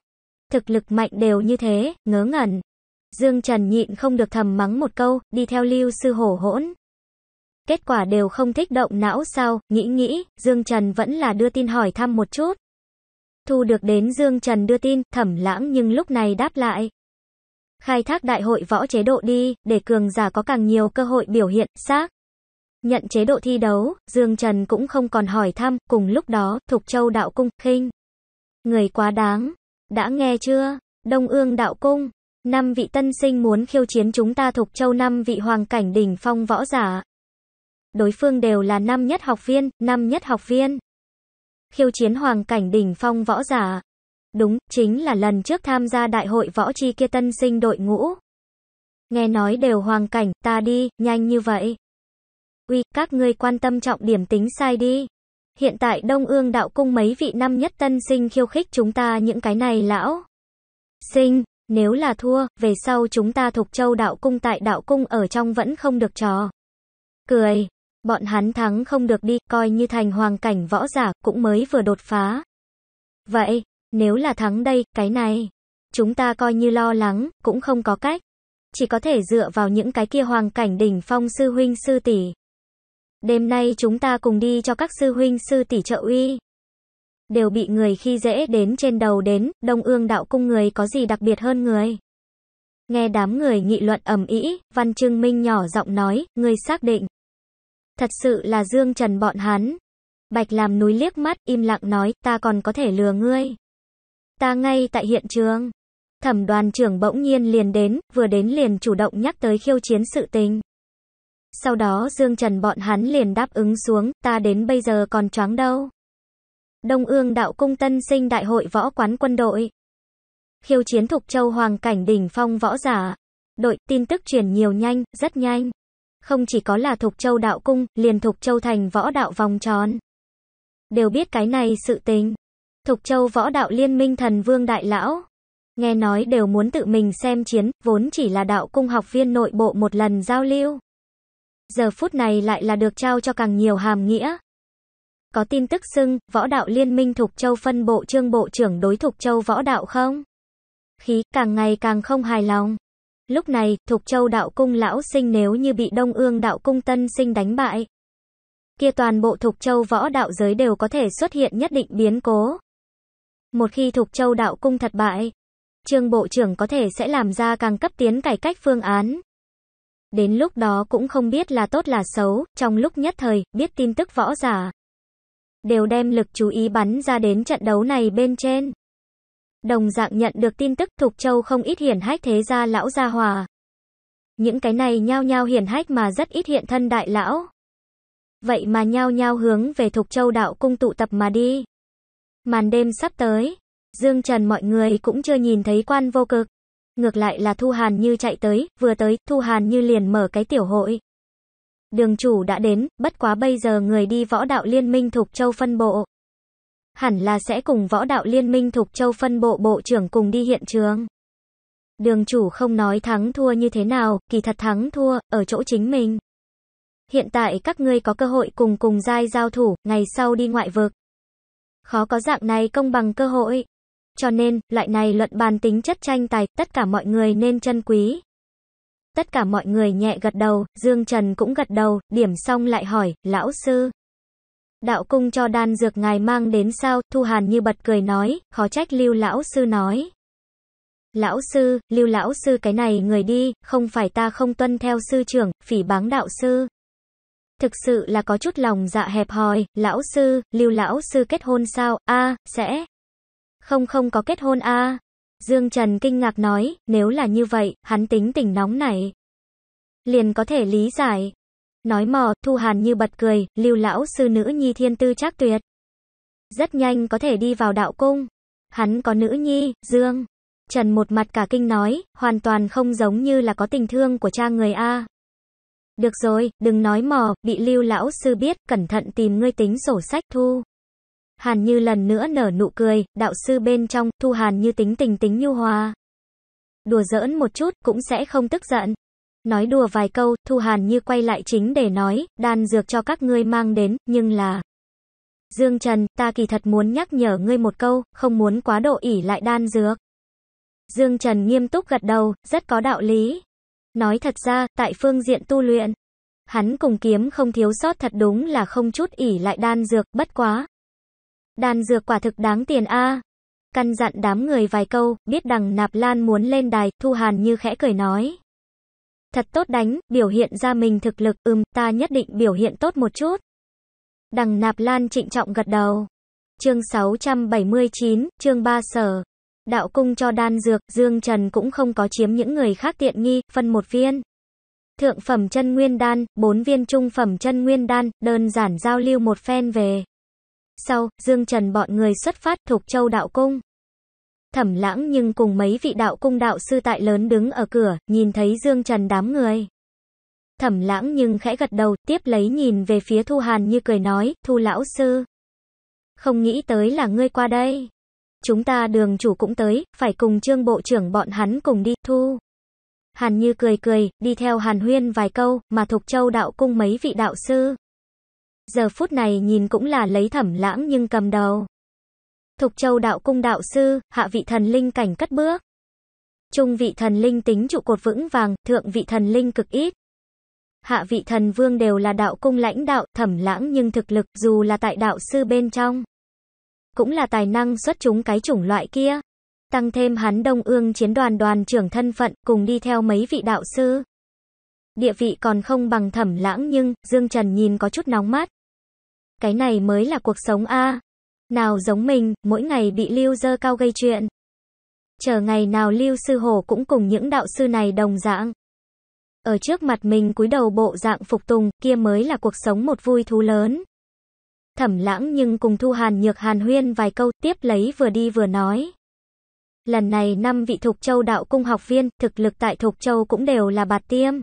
thực lực mạnh đều như thế, ngớ ngẩn. Dương Trần nhịn không được thầm mắng một câu, đi theo lưu sư hổ hỗn. Kết quả đều không thích động não sao, nghĩ nghĩ, Dương Trần vẫn là đưa tin hỏi thăm một chút. Thu được đến Dương Trần đưa tin, thẩm lãng nhưng lúc này đáp lại. Khai thác đại hội võ chế độ đi, để cường giả có càng nhiều cơ hội biểu hiện, xác. Nhận chế độ thi đấu, Dương Trần cũng không còn hỏi thăm, cùng lúc đó, Thục Châu Đạo Cung, khinh. Người quá đáng. Đã nghe chưa? Đông ương Đạo Cung. Năm vị tân sinh muốn khiêu chiến chúng ta Thục Châu năm vị hoàng cảnh đỉnh phong võ giả. Đối phương đều là năm nhất học viên, năm nhất học viên. Khiêu chiến hoàng cảnh đỉnh phong võ giả. Đúng, chính là lần trước tham gia đại hội võ chi kia tân sinh đội ngũ. Nghe nói đều hoàng cảnh, ta đi, nhanh như vậy. Uy, các ngươi quan tâm trọng điểm tính sai đi. Hiện tại Đông Ương đạo cung mấy vị năm nhất tân sinh khiêu khích chúng ta những cái này lão. Sinh, nếu là thua, về sau chúng ta thuộc châu đạo cung tại đạo cung ở trong vẫn không được trò. Cười, bọn hắn thắng không được đi, coi như thành hoàng cảnh võ giả, cũng mới vừa đột phá. Vậy, nếu là thắng đây, cái này, chúng ta coi như lo lắng, cũng không có cách. Chỉ có thể dựa vào những cái kia hoàng cảnh đỉnh phong sư huynh sư tỷ. Đêm nay chúng ta cùng đi cho các sư huynh sư tỷ trợ uy. Đều bị người khi dễ đến trên đầu đến, đông ương đạo cung người có gì đặc biệt hơn người. Nghe đám người nghị luận ầm ĩ, Văn Trương Minh nhỏ giọng nói, người xác định. Thật sự là Dương Trần bọn hắn. Bạch làm núi liếc mắt, im lặng nói, ta còn có thể lừa ngươi. Ta ngay tại hiện trường. Thẩm đoàn trưởng bỗng nhiên liền đến, vừa đến liền chủ động nhắc tới khiêu chiến sự tình. Sau đó Dương Trần bọn hắn liền đáp ứng xuống, ta đến bây giờ còn choáng đâu. Đông ương đạo cung tân sinh đại hội võ quán quân đội. Khiêu chiến thục châu hoàng cảnh đỉnh phong võ giả. Đội, tin tức truyền nhiều nhanh, rất nhanh. Không chỉ có là thục châu đạo cung, liền thục châu thành võ đạo vòng tròn. Đều biết cái này sự tình. Thục châu võ đạo liên minh thần vương đại lão. Nghe nói đều muốn tự mình xem chiến, vốn chỉ là đạo cung học viên nội bộ một lần giao lưu giờ phút này lại là được trao cho càng nhiều hàm nghĩa. Có tin tức xưng, võ đạo liên minh Thục Châu phân bộ trương bộ trưởng đối Thục Châu võ đạo không? Khí, càng ngày càng không hài lòng. Lúc này, Thục Châu đạo cung lão sinh nếu như bị Đông Ương đạo cung tân sinh đánh bại. Kia toàn bộ Thục Châu võ đạo giới đều có thể xuất hiện nhất định biến cố. Một khi Thục Châu đạo cung thật bại, Trương Bộ trưởng có thể sẽ làm ra càng cấp tiến cải cách phương án. Đến lúc đó cũng không biết là tốt là xấu, trong lúc nhất thời, biết tin tức võ giả. Đều đem lực chú ý bắn ra đến trận đấu này bên trên. Đồng dạng nhận được tin tức Thục Châu không ít hiển hách thế gia lão gia hòa. Những cái này nhao nhao hiển hách mà rất ít hiện thân đại lão. Vậy mà nhao nhao hướng về Thục Châu đạo cung tụ tập mà đi. Màn đêm sắp tới, Dương Trần mọi người cũng chưa nhìn thấy quan vô cực. Ngược lại là Thu Hàn Như chạy tới, vừa tới, Thu Hàn Như liền mở cái tiểu hội. Đường chủ đã đến, bất quá bây giờ người đi võ đạo liên minh thuộc Châu phân bộ. Hẳn là sẽ cùng võ đạo liên minh thuộc Châu phân bộ bộ trưởng cùng đi hiện trường. Đường chủ không nói thắng thua như thế nào, kỳ thật thắng thua, ở chỗ chính mình. Hiện tại các ngươi có cơ hội cùng cùng giai giao thủ, ngày sau đi ngoại vực. Khó có dạng này công bằng cơ hội. Cho nên, loại này luận bàn tính chất tranh tài, tất cả mọi người nên trân quý. Tất cả mọi người nhẹ gật đầu, Dương Trần cũng gật đầu, điểm xong lại hỏi, lão sư. Đạo cung cho đan dược ngài mang đến sao, Thu Hàn như bật cười nói, khó trách lưu lão sư nói. Lão sư, lưu lão sư cái này người đi, không phải ta không tuân theo sư trưởng, phỉ báng đạo sư. Thực sự là có chút lòng dạ hẹp hòi, lão sư, lưu lão sư kết hôn sao, a sẽ. Không không có kết hôn a à? Dương Trần kinh ngạc nói, nếu là như vậy, hắn tính tình nóng này. Liền có thể lý giải. Nói mò, Thu Hàn như bật cười, lưu lão sư nữ nhi thiên tư chắc tuyệt. Rất nhanh có thể đi vào đạo cung. Hắn có nữ nhi, Dương. Trần một mặt cả kinh nói, hoàn toàn không giống như là có tình thương của cha người A. Được rồi, đừng nói mò, bị lưu lão sư biết, cẩn thận tìm ngươi tính sổ sách thu. Hàn Như lần nữa nở nụ cười, đạo sư bên trong, Thu Hàn Như tính tình tính nhu hòa. Đùa giỡn một chút, cũng sẽ không tức giận. Nói đùa vài câu, Thu Hàn Như quay lại chính để nói, đan dược cho các ngươi mang đến, nhưng là... Dương Trần, ta kỳ thật muốn nhắc nhở ngươi một câu, không muốn quá độ ỉ lại đan dược. Dương Trần nghiêm túc gật đầu, rất có đạo lý. Nói thật ra, tại phương diện tu luyện, hắn cùng kiếm không thiếu sót thật đúng là không chút ỉ lại đan dược, bất quá. Đan dược quả thực đáng tiền a. Căn dặn đám người vài câu, biết đằng nạp lan muốn lên đài, thu hàn như khẽ cười nói. Thật tốt đánh, biểu hiện ra mình thực lực, ừm, ta nhất định biểu hiện tốt một chút. Đằng nạp lan trịnh trọng gật đầu. Chương 679, chương 3 sở. Đạo cung cho đan dược, Dương Trần cũng không có chiếm những người khác tiện nghi, phân một viên. Thượng phẩm chân nguyên đan, bốn viên trung phẩm chân nguyên đan, đơn giản giao lưu một phen về sau, Dương Trần bọn người xuất phát thuộc châu đạo cung. Thẩm lãng nhưng cùng mấy vị đạo cung đạo sư tại lớn đứng ở cửa, nhìn thấy Dương Trần đám người. Thẩm lãng nhưng khẽ gật đầu, tiếp lấy nhìn về phía Thu Hàn như cười nói, Thu lão sư. Không nghĩ tới là ngươi qua đây. Chúng ta đường chủ cũng tới, phải cùng trương bộ trưởng bọn hắn cùng đi, Thu. Hàn như cười cười, đi theo Hàn Huyên vài câu, mà Thục Châu đạo cung mấy vị đạo sư. Giờ phút này nhìn cũng là lấy thẩm lãng nhưng cầm đầu. Thục châu đạo cung đạo sư, hạ vị thần linh cảnh cất bước. Trung vị thần linh tính trụ cột vững vàng, thượng vị thần linh cực ít. Hạ vị thần vương đều là đạo cung lãnh đạo, thẩm lãng nhưng thực lực dù là tại đạo sư bên trong. Cũng là tài năng xuất chúng cái chủng loại kia. Tăng thêm hắn đông ương chiến đoàn đoàn trưởng thân phận cùng đi theo mấy vị đạo sư. Địa vị còn không bằng thẩm lãng nhưng, Dương Trần nhìn có chút nóng mắt Cái này mới là cuộc sống a Nào giống mình, mỗi ngày bị lưu dơ cao gây chuyện. Chờ ngày nào lưu sư hổ cũng cùng những đạo sư này đồng dạng. Ở trước mặt mình cúi đầu bộ dạng phục tùng, kia mới là cuộc sống một vui thú lớn. Thẩm lãng nhưng cùng thu hàn nhược hàn huyên vài câu tiếp lấy vừa đi vừa nói. Lần này năm vị Thục Châu đạo cung học viên, thực lực tại Thục Châu cũng đều là bạt tiêm.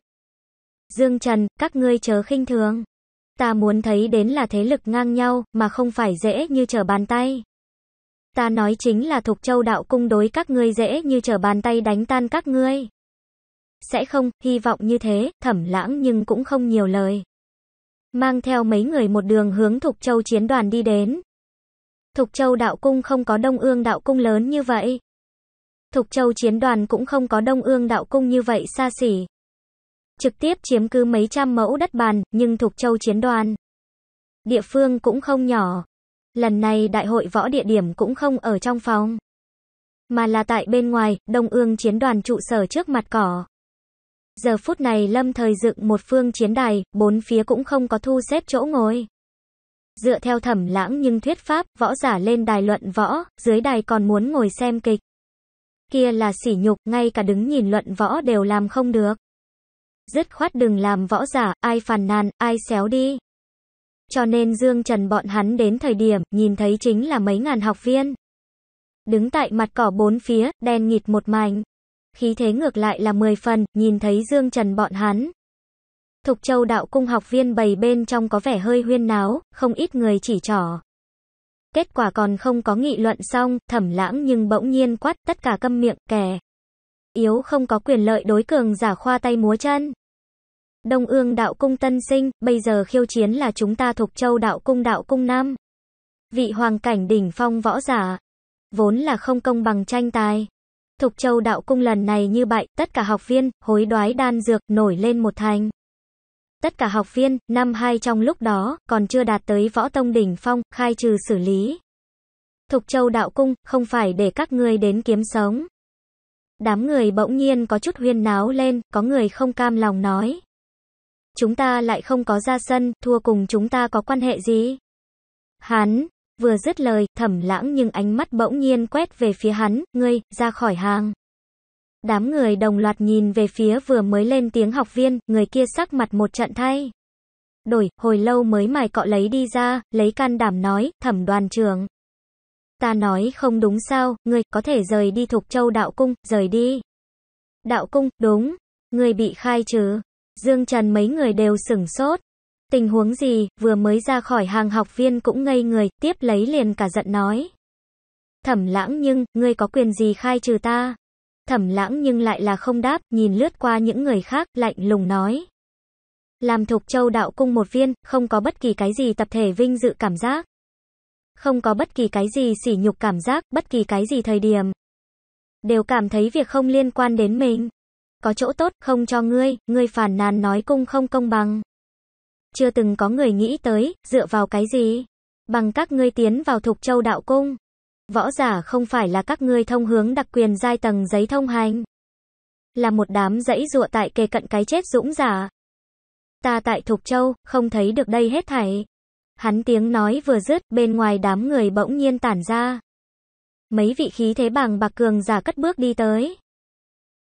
Dương Trần, các ngươi chớ khinh thường. Ta muốn thấy đến là thế lực ngang nhau, mà không phải dễ như trở bàn tay. Ta nói chính là Thục Châu Đạo Cung đối các ngươi dễ như trở bàn tay đánh tan các ngươi. Sẽ không, hy vọng như thế, thẩm lãng nhưng cũng không nhiều lời. Mang theo mấy người một đường hướng Thục Châu chiến đoàn đi đến. Thục Châu Đạo Cung không có đông ương đạo cung lớn như vậy. Thục Châu chiến đoàn cũng không có đông ương đạo cung như vậy xa xỉ trực tiếp chiếm cứ mấy trăm mẫu đất bàn, nhưng thuộc châu chiến đoàn. Địa phương cũng không nhỏ. Lần này đại hội võ địa điểm cũng không ở trong phòng, mà là tại bên ngoài, Đông Ương chiến đoàn trụ sở trước mặt cỏ. Giờ phút này Lâm Thời dựng một phương chiến đài, bốn phía cũng không có thu xếp chỗ ngồi. Dựa theo thẩm lãng nhưng thuyết pháp, võ giả lên đài luận võ, dưới đài còn muốn ngồi xem kịch. Kia là sỉ nhục, ngay cả đứng nhìn luận võ đều làm không được dứt khoát đừng làm võ giả, ai phàn nàn, ai xéo đi. Cho nên Dương Trần bọn hắn đến thời điểm, nhìn thấy chính là mấy ngàn học viên. Đứng tại mặt cỏ bốn phía, đen nghịt một mảnh. Khí thế ngược lại là 10 phần, nhìn thấy Dương Trần bọn hắn. Thục Châu đạo cung học viên bầy bên trong có vẻ hơi huyên náo, không ít người chỉ trỏ. Kết quả còn không có nghị luận xong, thẩm lãng nhưng bỗng nhiên quát tất cả câm miệng kẻ yếu không có quyền lợi đối cường giả khoa tay múa chân. Đông ương đạo cung tân sinh, bây giờ khiêu chiến là chúng ta thuộc châu đạo cung đạo cung nam. Vị hoàng cảnh đỉnh phong võ giả, vốn là không công bằng tranh tài. Thục châu đạo cung lần này như bại tất cả học viên, hối đoái đan dược, nổi lên một thành. Tất cả học viên, năm hai trong lúc đó, còn chưa đạt tới võ tông đỉnh phong, khai trừ xử lý. Thục châu đạo cung, không phải để các ngươi đến kiếm sống. Đám người bỗng nhiên có chút huyên náo lên, có người không cam lòng nói. Chúng ta lại không có ra sân, thua cùng chúng ta có quan hệ gì? Hắn, vừa dứt lời, thẩm lãng nhưng ánh mắt bỗng nhiên quét về phía hắn, ngươi, ra khỏi hàng. Đám người đồng loạt nhìn về phía vừa mới lên tiếng học viên, người kia sắc mặt một trận thay. Đổi, hồi lâu mới mài cọ lấy đi ra, lấy can đảm nói, thẩm đoàn trưởng. Ta nói không đúng sao, ngươi có thể rời đi Thục Châu Đạo Cung, rời đi. Đạo Cung, đúng, ngươi bị khai trừ. Dương Trần mấy người đều sửng sốt. Tình huống gì, vừa mới ra khỏi hàng học viên cũng ngây người, tiếp lấy liền cả giận nói. Thẩm lãng nhưng, ngươi có quyền gì khai trừ ta? Thẩm lãng nhưng lại là không đáp, nhìn lướt qua những người khác, lạnh lùng nói. Làm thục châu đạo cung một viên, không có bất kỳ cái gì tập thể vinh dự cảm giác không có bất kỳ cái gì sỉ nhục cảm giác, bất kỳ cái gì thời điểm. Đều cảm thấy việc không liên quan đến mình. Có chỗ tốt, không cho ngươi, ngươi phản nàn nói cung không công bằng. Chưa từng có người nghĩ tới, dựa vào cái gì? Bằng các ngươi tiến vào thục châu đạo cung. Võ giả không phải là các ngươi thông hướng đặc quyền giai tầng giấy thông hành. Là một đám dãy dụa tại kề cận cái chết dũng giả. Ta tại Thục Châu, không thấy được đây hết thảy. Hắn tiếng nói vừa dứt, bên ngoài đám người bỗng nhiên tản ra. Mấy vị khí thế bằng bạc cường giả cất bước đi tới.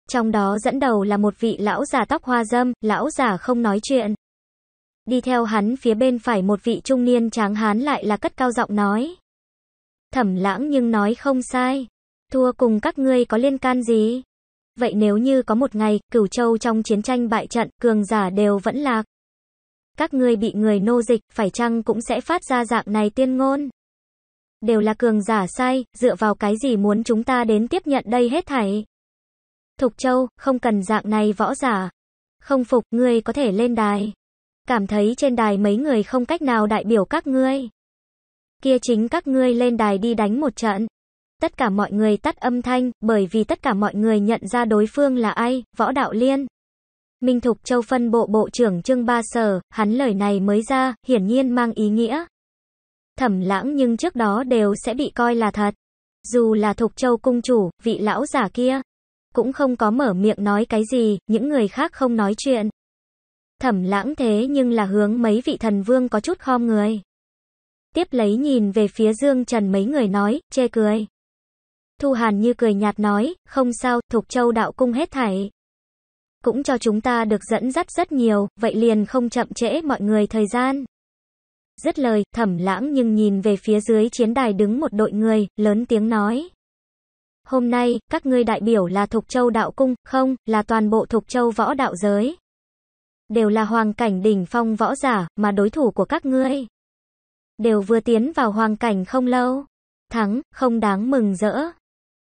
Trong đó dẫn đầu là một vị lão giả tóc hoa dâm, lão giả không nói chuyện. Đi theo hắn phía bên phải một vị trung niên tráng hán lại là cất cao giọng nói. Thẩm lãng nhưng nói không sai. Thua cùng các ngươi có liên can gì? Vậy nếu như có một ngày, cửu châu trong chiến tranh bại trận, cường giả đều vẫn lạc các ngươi bị người nô dịch, phải chăng cũng sẽ phát ra dạng này tiên ngôn? Đều là cường giả sai, dựa vào cái gì muốn chúng ta đến tiếp nhận đây hết thảy? Thục Châu, không cần dạng này võ giả. Không phục, ngươi có thể lên đài. Cảm thấy trên đài mấy người không cách nào đại biểu các ngươi. Kia chính các ngươi lên đài đi đánh một trận. Tất cả mọi người tắt âm thanh, bởi vì tất cả mọi người nhận ra đối phương là ai, võ đạo liên. Minh Thục Châu phân bộ bộ trưởng Trương Ba Sở, hắn lời này mới ra, hiển nhiên mang ý nghĩa. Thẩm lãng nhưng trước đó đều sẽ bị coi là thật. Dù là Thục Châu cung chủ, vị lão giả kia, cũng không có mở miệng nói cái gì, những người khác không nói chuyện. Thẩm lãng thế nhưng là hướng mấy vị thần vương có chút khom người. Tiếp lấy nhìn về phía Dương Trần mấy người nói, chê cười. Thu Hàn như cười nhạt nói, không sao, Thục Châu đạo cung hết thảy, cũng cho chúng ta được dẫn dắt rất nhiều, vậy liền không chậm trễ mọi người thời gian. Dứt lời, thẩm lãng nhưng nhìn về phía dưới chiến đài đứng một đội người, lớn tiếng nói. Hôm nay, các ngươi đại biểu là Thục Châu Đạo Cung, không, là toàn bộ Thục Châu Võ Đạo Giới. Đều là hoàng cảnh đỉnh phong võ giả, mà đối thủ của các ngươi. Đều vừa tiến vào hoàng cảnh không lâu. Thắng, không đáng mừng rỡ.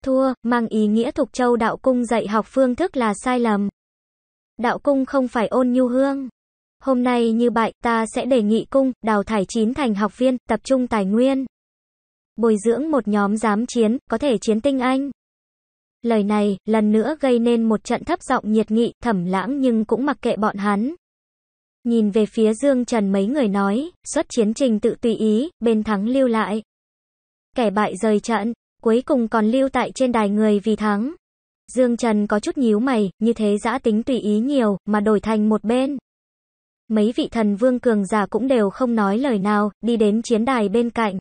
Thua, mang ý nghĩa Thục Châu Đạo Cung dạy học phương thức là sai lầm đạo cung không phải ôn nhu hương. Hôm nay như vậy ta sẽ đề nghị cung, đào thải chín thành học viên, tập trung tài nguyên. Bồi dưỡng một nhóm dám chiến, có thể chiến tinh anh. Lời này, lần nữa gây nên một trận thấp giọng nhiệt nghị, thẩm lãng nhưng cũng mặc kệ bọn hắn. Nhìn về phía Dương Trần mấy người nói, xuất chiến trình tự tùy ý, bên thắng lưu lại. Kẻ bại rời trận, cuối cùng còn lưu tại trên đài người vì thắng. Dương Trần có chút nhíu mày, như thế giã tính tùy ý nhiều, mà đổi thành một bên. Mấy vị thần vương cường giả cũng đều không nói lời nào, đi đến chiến đài bên cạnh.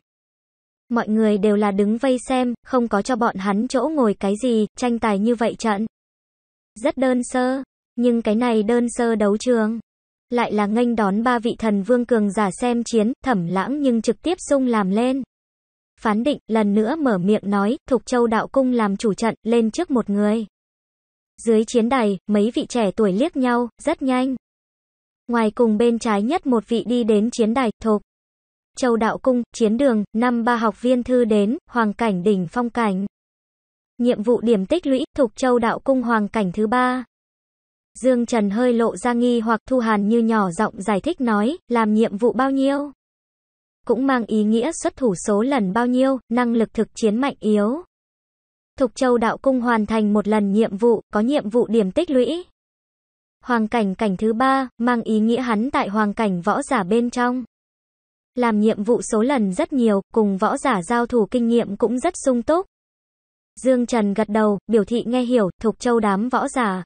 Mọi người đều là đứng vây xem, không có cho bọn hắn chỗ ngồi cái gì, tranh tài như vậy trận. Rất đơn sơ, nhưng cái này đơn sơ đấu trường. Lại là nghênh đón ba vị thần vương cường giả xem chiến, thẩm lãng nhưng trực tiếp sung làm lên phán định, lần nữa mở miệng nói, Thục Châu Đạo Cung làm chủ trận, lên trước một người. Dưới chiến đài, mấy vị trẻ tuổi liếc nhau, rất nhanh. Ngoài cùng bên trái nhất một vị đi đến chiến đài, Thục. Châu Đạo Cung, chiến đường, năm ba học viên thư đến, hoàng cảnh đỉnh phong cảnh. Nhiệm vụ điểm tích lũy, Thục Châu Đạo Cung hoàng cảnh thứ ba. Dương Trần hơi lộ ra nghi hoặc Thu Hàn như nhỏ giọng giải thích nói, làm nhiệm vụ bao nhiêu? cũng mang ý nghĩa xuất thủ số lần bao nhiêu, năng lực thực chiến mạnh yếu. Thục Châu Đạo Cung hoàn thành một lần nhiệm vụ, có nhiệm vụ điểm tích lũy. Hoàng cảnh cảnh thứ ba, mang ý nghĩa hắn tại hoàng cảnh võ giả bên trong. Làm nhiệm vụ số lần rất nhiều, cùng võ giả giao thủ kinh nghiệm cũng rất sung túc. Dương Trần gật đầu, biểu thị nghe hiểu, Thục Châu đám võ giả.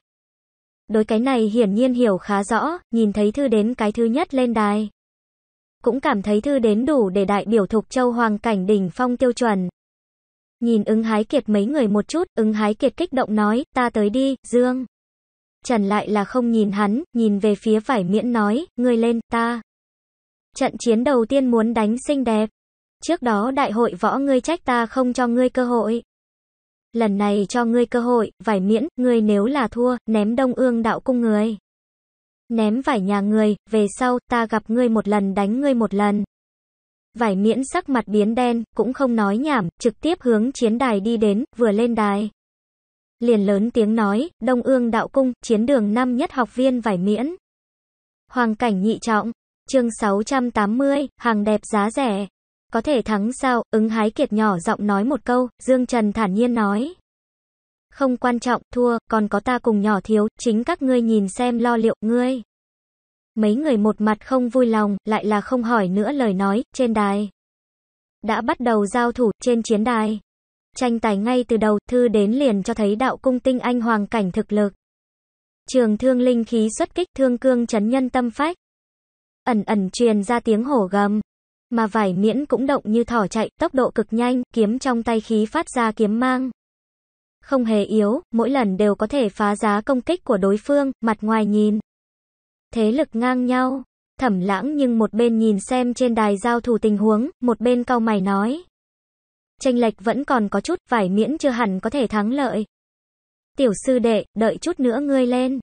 Đối cái này hiển nhiên hiểu khá rõ, nhìn thấy thư đến cái thứ nhất lên đài cũng cảm thấy thư đến đủ để đại biểu thục châu hoàng cảnh đỉnh phong tiêu chuẩn. Nhìn ứng hái kiệt mấy người một chút, ứng hái kiệt kích động nói, ta tới đi, Dương. Trần lại là không nhìn hắn, nhìn về phía vải miễn nói, ngươi lên, ta. Trận chiến đầu tiên muốn đánh xinh đẹp. Trước đó đại hội võ ngươi trách ta không cho ngươi cơ hội. Lần này cho ngươi cơ hội, vải miễn, ngươi nếu là thua, ném đông ương đạo cung người ném vải nhà ngươi về sau, ta gặp ngươi một lần đánh ngươi một lần. Vải miễn sắc mặt biến đen, cũng không nói nhảm, trực tiếp hướng chiến đài đi đến, vừa lên đài. Liền lớn tiếng nói, Đông ương đạo cung, chiến đường năm nhất học viên vải miễn. Hoàng cảnh nhị trọng, chương 680, hàng đẹp giá rẻ. Có thể thắng sao, ứng hái kiệt nhỏ giọng nói một câu, Dương Trần thản nhiên nói. Không quan trọng, thua, còn có ta cùng nhỏ thiếu, chính các ngươi nhìn xem lo liệu, ngươi. Mấy người một mặt không vui lòng, lại là không hỏi nữa lời nói, trên đài. Đã bắt đầu giao thủ, trên chiến đài. Tranh tài ngay từ đầu, thư đến liền cho thấy đạo cung tinh anh hoàng cảnh thực lực. Trường thương linh khí xuất kích thương cương chấn nhân tâm phách. Ẩn ẩn truyền ra tiếng hổ gầm. Mà vải miễn cũng động như thỏ chạy, tốc độ cực nhanh, kiếm trong tay khí phát ra kiếm mang không hề yếu, mỗi lần đều có thể phá giá công kích của đối phương, mặt ngoài nhìn. Thế lực ngang nhau, thẩm lãng nhưng một bên nhìn xem trên đài giao thủ tình huống, một bên cau mày nói. Tranh lệch vẫn còn có chút, vải miễn chưa hẳn có thể thắng lợi. Tiểu sư đệ, đợi chút nữa ngươi lên.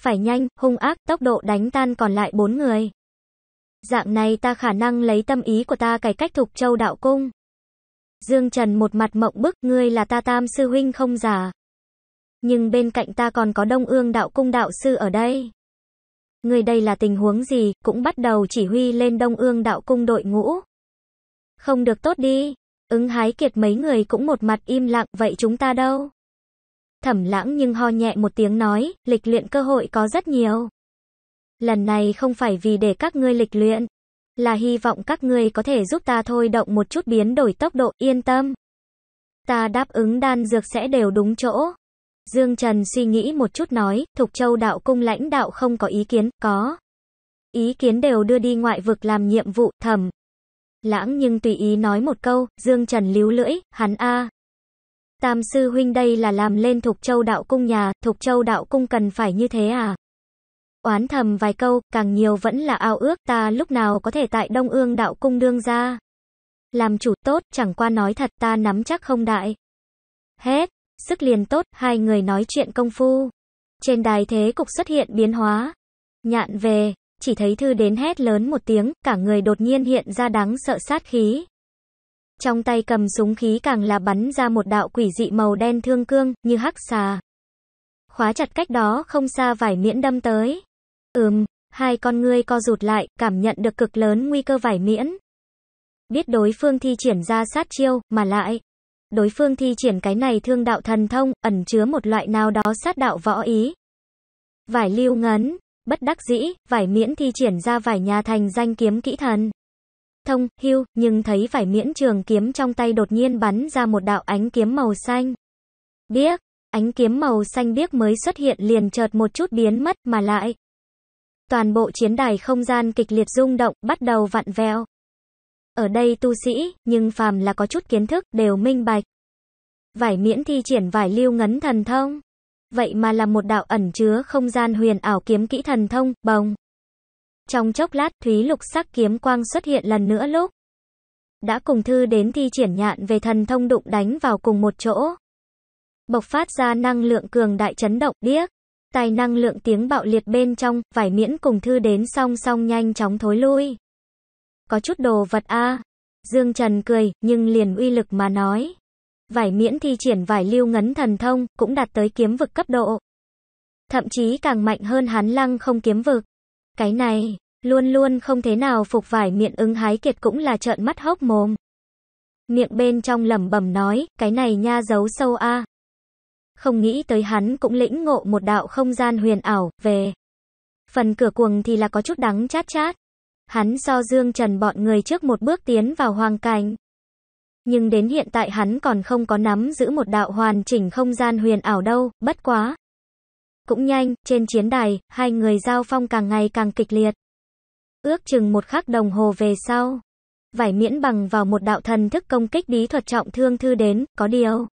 Phải nhanh, hung ác, tốc độ đánh tan còn lại bốn người. Dạng này ta khả năng lấy tâm ý của ta cải cách thục châu đạo cung. Dương Trần một mặt mộng bức, ngươi là ta tam sư huynh không giả. Nhưng bên cạnh ta còn có đông ương đạo cung đạo sư ở đây. Ngươi đây là tình huống gì, cũng bắt đầu chỉ huy lên đông ương đạo cung đội ngũ. Không được tốt đi, ứng hái kiệt mấy người cũng một mặt im lặng, vậy chúng ta đâu? Thẩm lãng nhưng ho nhẹ một tiếng nói, lịch luyện cơ hội có rất nhiều. Lần này không phải vì để các ngươi lịch luyện, là hy vọng các ngươi có thể giúp ta thôi động một chút biến đổi tốc độ, yên tâm. Ta đáp ứng đan dược sẽ đều đúng chỗ. Dương Trần suy nghĩ một chút nói, Thục Châu đạo cung lãnh đạo không có ý kiến, có. Ý kiến đều đưa đi ngoại vực làm nhiệm vụ, thầm. Lãng nhưng tùy ý nói một câu, Dương Trần líu lưỡi, hắn a. Tam sư huynh đây là làm lên Thục Châu đạo cung nhà, Thục Châu đạo cung cần phải như thế à? oán thầm vài câu, càng nhiều vẫn là ao ước ta lúc nào có thể tại Đông Ương đạo cung đương ra. Làm chủ tốt, chẳng qua nói thật ta nắm chắc không đại. Hết, sức liền tốt, hai người nói chuyện công phu. Trên đài thế cục xuất hiện biến hóa. Nhạn về, chỉ thấy thư đến hét lớn một tiếng, cả người đột nhiên hiện ra đáng sợ sát khí. Trong tay cầm súng khí càng là bắn ra một đạo quỷ dị màu đen thương cương, như hắc xà. Khóa chặt cách đó không xa vải miễn đâm tới. Ừm, hai con ngươi co rụt lại, cảm nhận được cực lớn nguy cơ vải miễn. Biết đối phương thi triển ra sát chiêu, mà lại. Đối phương thi triển cái này thương đạo thần thông, ẩn chứa một loại nào đó sát đạo võ ý. Vải lưu ngấn, bất đắc dĩ, vải miễn thi triển ra vải nhà thành danh kiếm kỹ thần. Thông, hưu, nhưng thấy vải miễn trường kiếm trong tay đột nhiên bắn ra một đạo ánh kiếm màu xanh. Biếc, ánh kiếm màu xanh biếc mới xuất hiện liền chợt một chút biến mất mà lại, toàn bộ chiến đài không gian kịch liệt rung động, bắt đầu vặn vẹo. Ở đây tu sĩ, nhưng phàm là có chút kiến thức, đều minh bạch. Vải miễn thi triển vải lưu ngấn thần thông. Vậy mà là một đạo ẩn chứa không gian huyền ảo kiếm kỹ thần thông, bồng. Trong chốc lát, thúy lục sắc kiếm quang xuất hiện lần nữa lúc. Đã cùng thư đến thi triển nhạn về thần thông đụng đánh vào cùng một chỗ. Bộc phát ra năng lượng cường đại chấn động, điếc. Tài năng lượng tiếng bạo liệt bên trong, vải miễn cùng thư đến song song nhanh chóng thối lui. Có chút đồ vật a Dương Trần cười, nhưng liền uy lực mà nói. Vải miễn thi triển vải lưu ngấn thần thông, cũng đạt tới kiếm vực cấp độ. Thậm chí càng mạnh hơn hắn lăng không kiếm vực. Cái này, luôn luôn không thế nào phục vải miệng ứng hái kiệt cũng là trợn mắt hốc mồm. Miệng bên trong lẩm bẩm nói, cái này nha giấu sâu a, không nghĩ tới hắn cũng lĩnh ngộ một đạo không gian huyền ảo, về. Phần cửa cuồng thì là có chút đắng chát chát. Hắn so Dương Trần bọn người trước một bước tiến vào hoàng cảnh. Nhưng đến hiện tại hắn còn không có nắm giữ một đạo hoàn chỉnh không gian huyền ảo đâu, bất quá. Cũng nhanh, trên chiến đài, hai người giao phong càng ngày càng kịch liệt. Ước chừng một khắc đồng hồ về sau. Vải miễn bằng vào một đạo thần thức công kích bí thuật trọng thương thư đến, có điều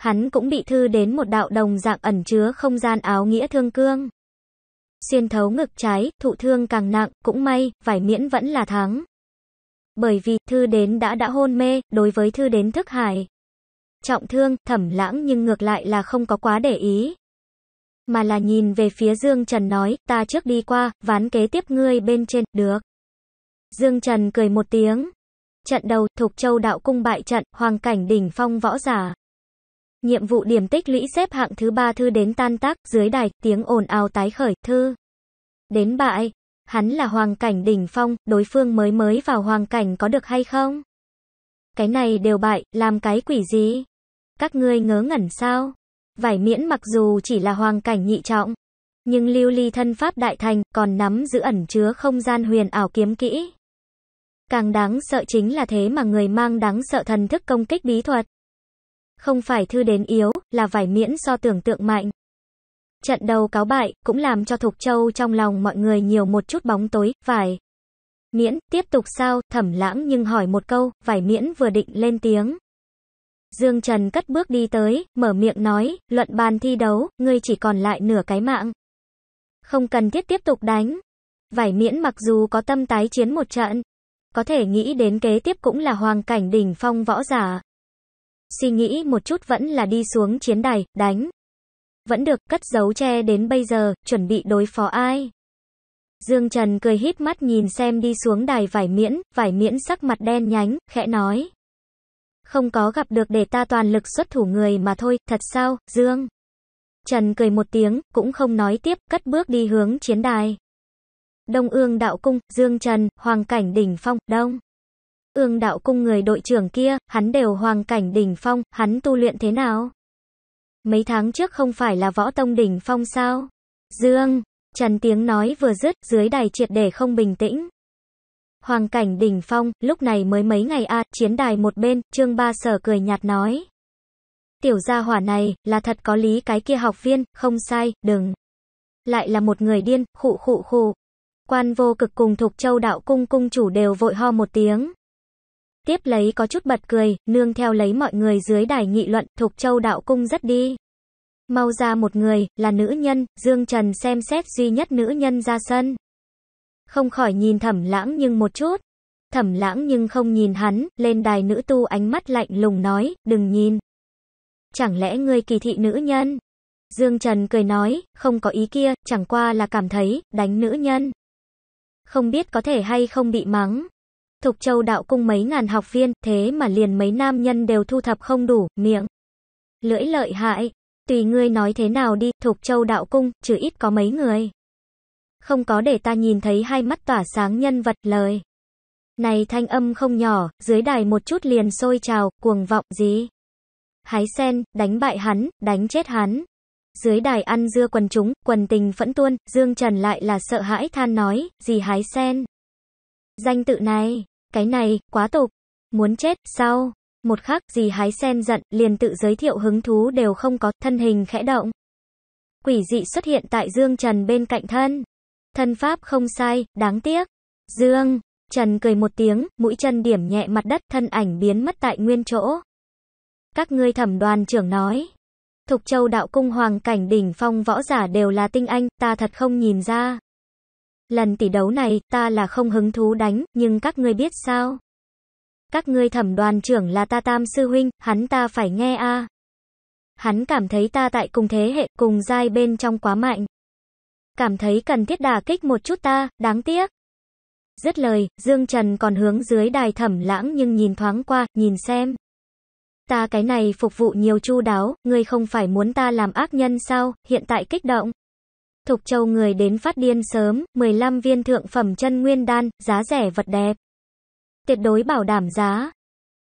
hắn cũng bị thư đến một đạo đồng dạng ẩn chứa không gian áo nghĩa thương cương. Xuyên thấu ngực trái, thụ thương càng nặng, cũng may, vải miễn vẫn là thắng. Bởi vì thư đến đã đã hôn mê, đối với thư đến thức hải. Trọng thương, thẩm lãng nhưng ngược lại là không có quá để ý. Mà là nhìn về phía Dương Trần nói, ta trước đi qua, ván kế tiếp ngươi bên trên, được. Dương Trần cười một tiếng. Trận đầu, Thục Châu đạo cung bại trận, hoàng cảnh đỉnh phong võ giả. Nhiệm vụ điểm tích lũy xếp hạng thứ ba thư đến tan tác, dưới đài, tiếng ồn ào tái khởi, thư. Đến bại, hắn là hoàng cảnh đỉnh phong, đối phương mới mới vào hoàng cảnh có được hay không? Cái này đều bại, làm cái quỷ gì? Các ngươi ngớ ngẩn sao? Vải miễn mặc dù chỉ là hoàng cảnh nhị trọng, nhưng lưu ly thân pháp đại thành còn nắm giữ ẩn chứa không gian huyền ảo kiếm kỹ. Càng đáng sợ chính là thế mà người mang đáng sợ thần thức công kích bí thuật không phải thư đến yếu, là vải miễn so tưởng tượng mạnh. Trận đầu cáo bại, cũng làm cho Thục Châu trong lòng mọi người nhiều một chút bóng tối, vải. Miễn, tiếp tục sao, thẩm lãng nhưng hỏi một câu, vải miễn vừa định lên tiếng. Dương Trần cất bước đi tới, mở miệng nói, luận bàn thi đấu, ngươi chỉ còn lại nửa cái mạng. Không cần thiết tiếp tục đánh. Vải miễn mặc dù có tâm tái chiến một trận, có thể nghĩ đến kế tiếp cũng là hoàng cảnh đỉnh phong võ giả. Suy nghĩ một chút vẫn là đi xuống chiến đài, đánh. Vẫn được, cất giấu che đến bây giờ, chuẩn bị đối phó ai? Dương Trần cười híp mắt nhìn xem đi xuống đài vải miễn, vải miễn sắc mặt đen nhánh, khẽ nói. Không có gặp được để ta toàn lực xuất thủ người mà thôi, thật sao, Dương? Trần cười một tiếng, cũng không nói tiếp, cất bước đi hướng chiến đài. Đông ương đạo cung, Dương Trần, Hoàng cảnh đỉnh phong, Đông ương đạo cung người đội trưởng kia, hắn đều hoàng cảnh đỉnh phong, hắn tu luyện thế nào? Mấy tháng trước không phải là võ tông đỉnh phong sao? Dương, Trần tiếng nói vừa dứt, dưới đài triệt để không bình tĩnh. Hoàng cảnh đỉnh phong, lúc này mới mấy ngày a, chiến đài một bên, Trương Ba Sở cười nhạt nói. Tiểu gia hỏa này, là thật có lý cái kia học viên, không sai, đừng. Lại là một người điên, khụ khụ khụ. Quan vô cực cùng Thục Châu đạo cung cung chủ đều vội ho một tiếng. Tiếp lấy có chút bật cười, nương theo lấy mọi người dưới đài nghị luận, Thục Châu đạo cung rất đi. Mau ra một người, là nữ nhân, Dương Trần xem xét duy nhất nữ nhân ra sân. Không khỏi nhìn thẩm lãng nhưng một chút. Thẩm lãng nhưng không nhìn hắn, lên đài nữ tu ánh mắt lạnh lùng nói, đừng nhìn. Chẳng lẽ ngươi kỳ thị nữ nhân? Dương Trần cười nói, không có ý kia, chẳng qua là cảm thấy, đánh nữ nhân. Không biết có thể hay không bị mắng, Thục Châu đạo cung mấy ngàn học viên, thế mà liền mấy nam nhân đều thu thập không đủ, miệng. Lưỡi lợi hại, tùy ngươi nói thế nào đi, Thục Châu đạo cung, trừ ít có mấy người. Không có để ta nhìn thấy hai mắt tỏa sáng nhân vật lời. Này thanh âm không nhỏ, dưới đài một chút liền sôi trào, cuồng vọng gì. Hái sen, đánh bại hắn, đánh chết hắn. Dưới đài ăn dưa quần chúng, quần tình phẫn tuôn, Dương Trần lại là sợ hãi than nói, gì hái sen. Danh tự này, cái này, quá tục. Muốn chết, sao? Một khắc gì hái sen giận, liền tự giới thiệu hứng thú đều không có, thân hình khẽ động. Quỷ dị xuất hiện tại Dương Trần bên cạnh thân. Thân pháp không sai, đáng tiếc. Dương, Trần cười một tiếng, mũi chân điểm nhẹ mặt đất, thân ảnh biến mất tại nguyên chỗ. Các ngươi thẩm đoàn trưởng nói. Thục Châu đạo cung hoàng cảnh đỉnh phong võ giả đều là tinh anh, ta thật không nhìn ra. Lần tỷ đấu này, ta là không hứng thú đánh, nhưng các ngươi biết sao? Các ngươi thẩm đoàn trưởng là ta tam sư huynh, hắn ta phải nghe a. Hắn cảm thấy ta tại cùng thế hệ, cùng giai bên trong quá mạnh. Cảm thấy cần thiết đả kích một chút ta, đáng tiếc. Dứt lời, Dương Trần còn hướng dưới đài thẩm lãng nhưng nhìn thoáng qua, nhìn xem. Ta cái này phục vụ nhiều chu đáo, ngươi không phải muốn ta làm ác nhân sao, hiện tại kích động. Thục châu người đến phát điên sớm, 15 viên thượng phẩm chân nguyên đan, giá rẻ vật đẹp. Tuyệt đối bảo đảm giá,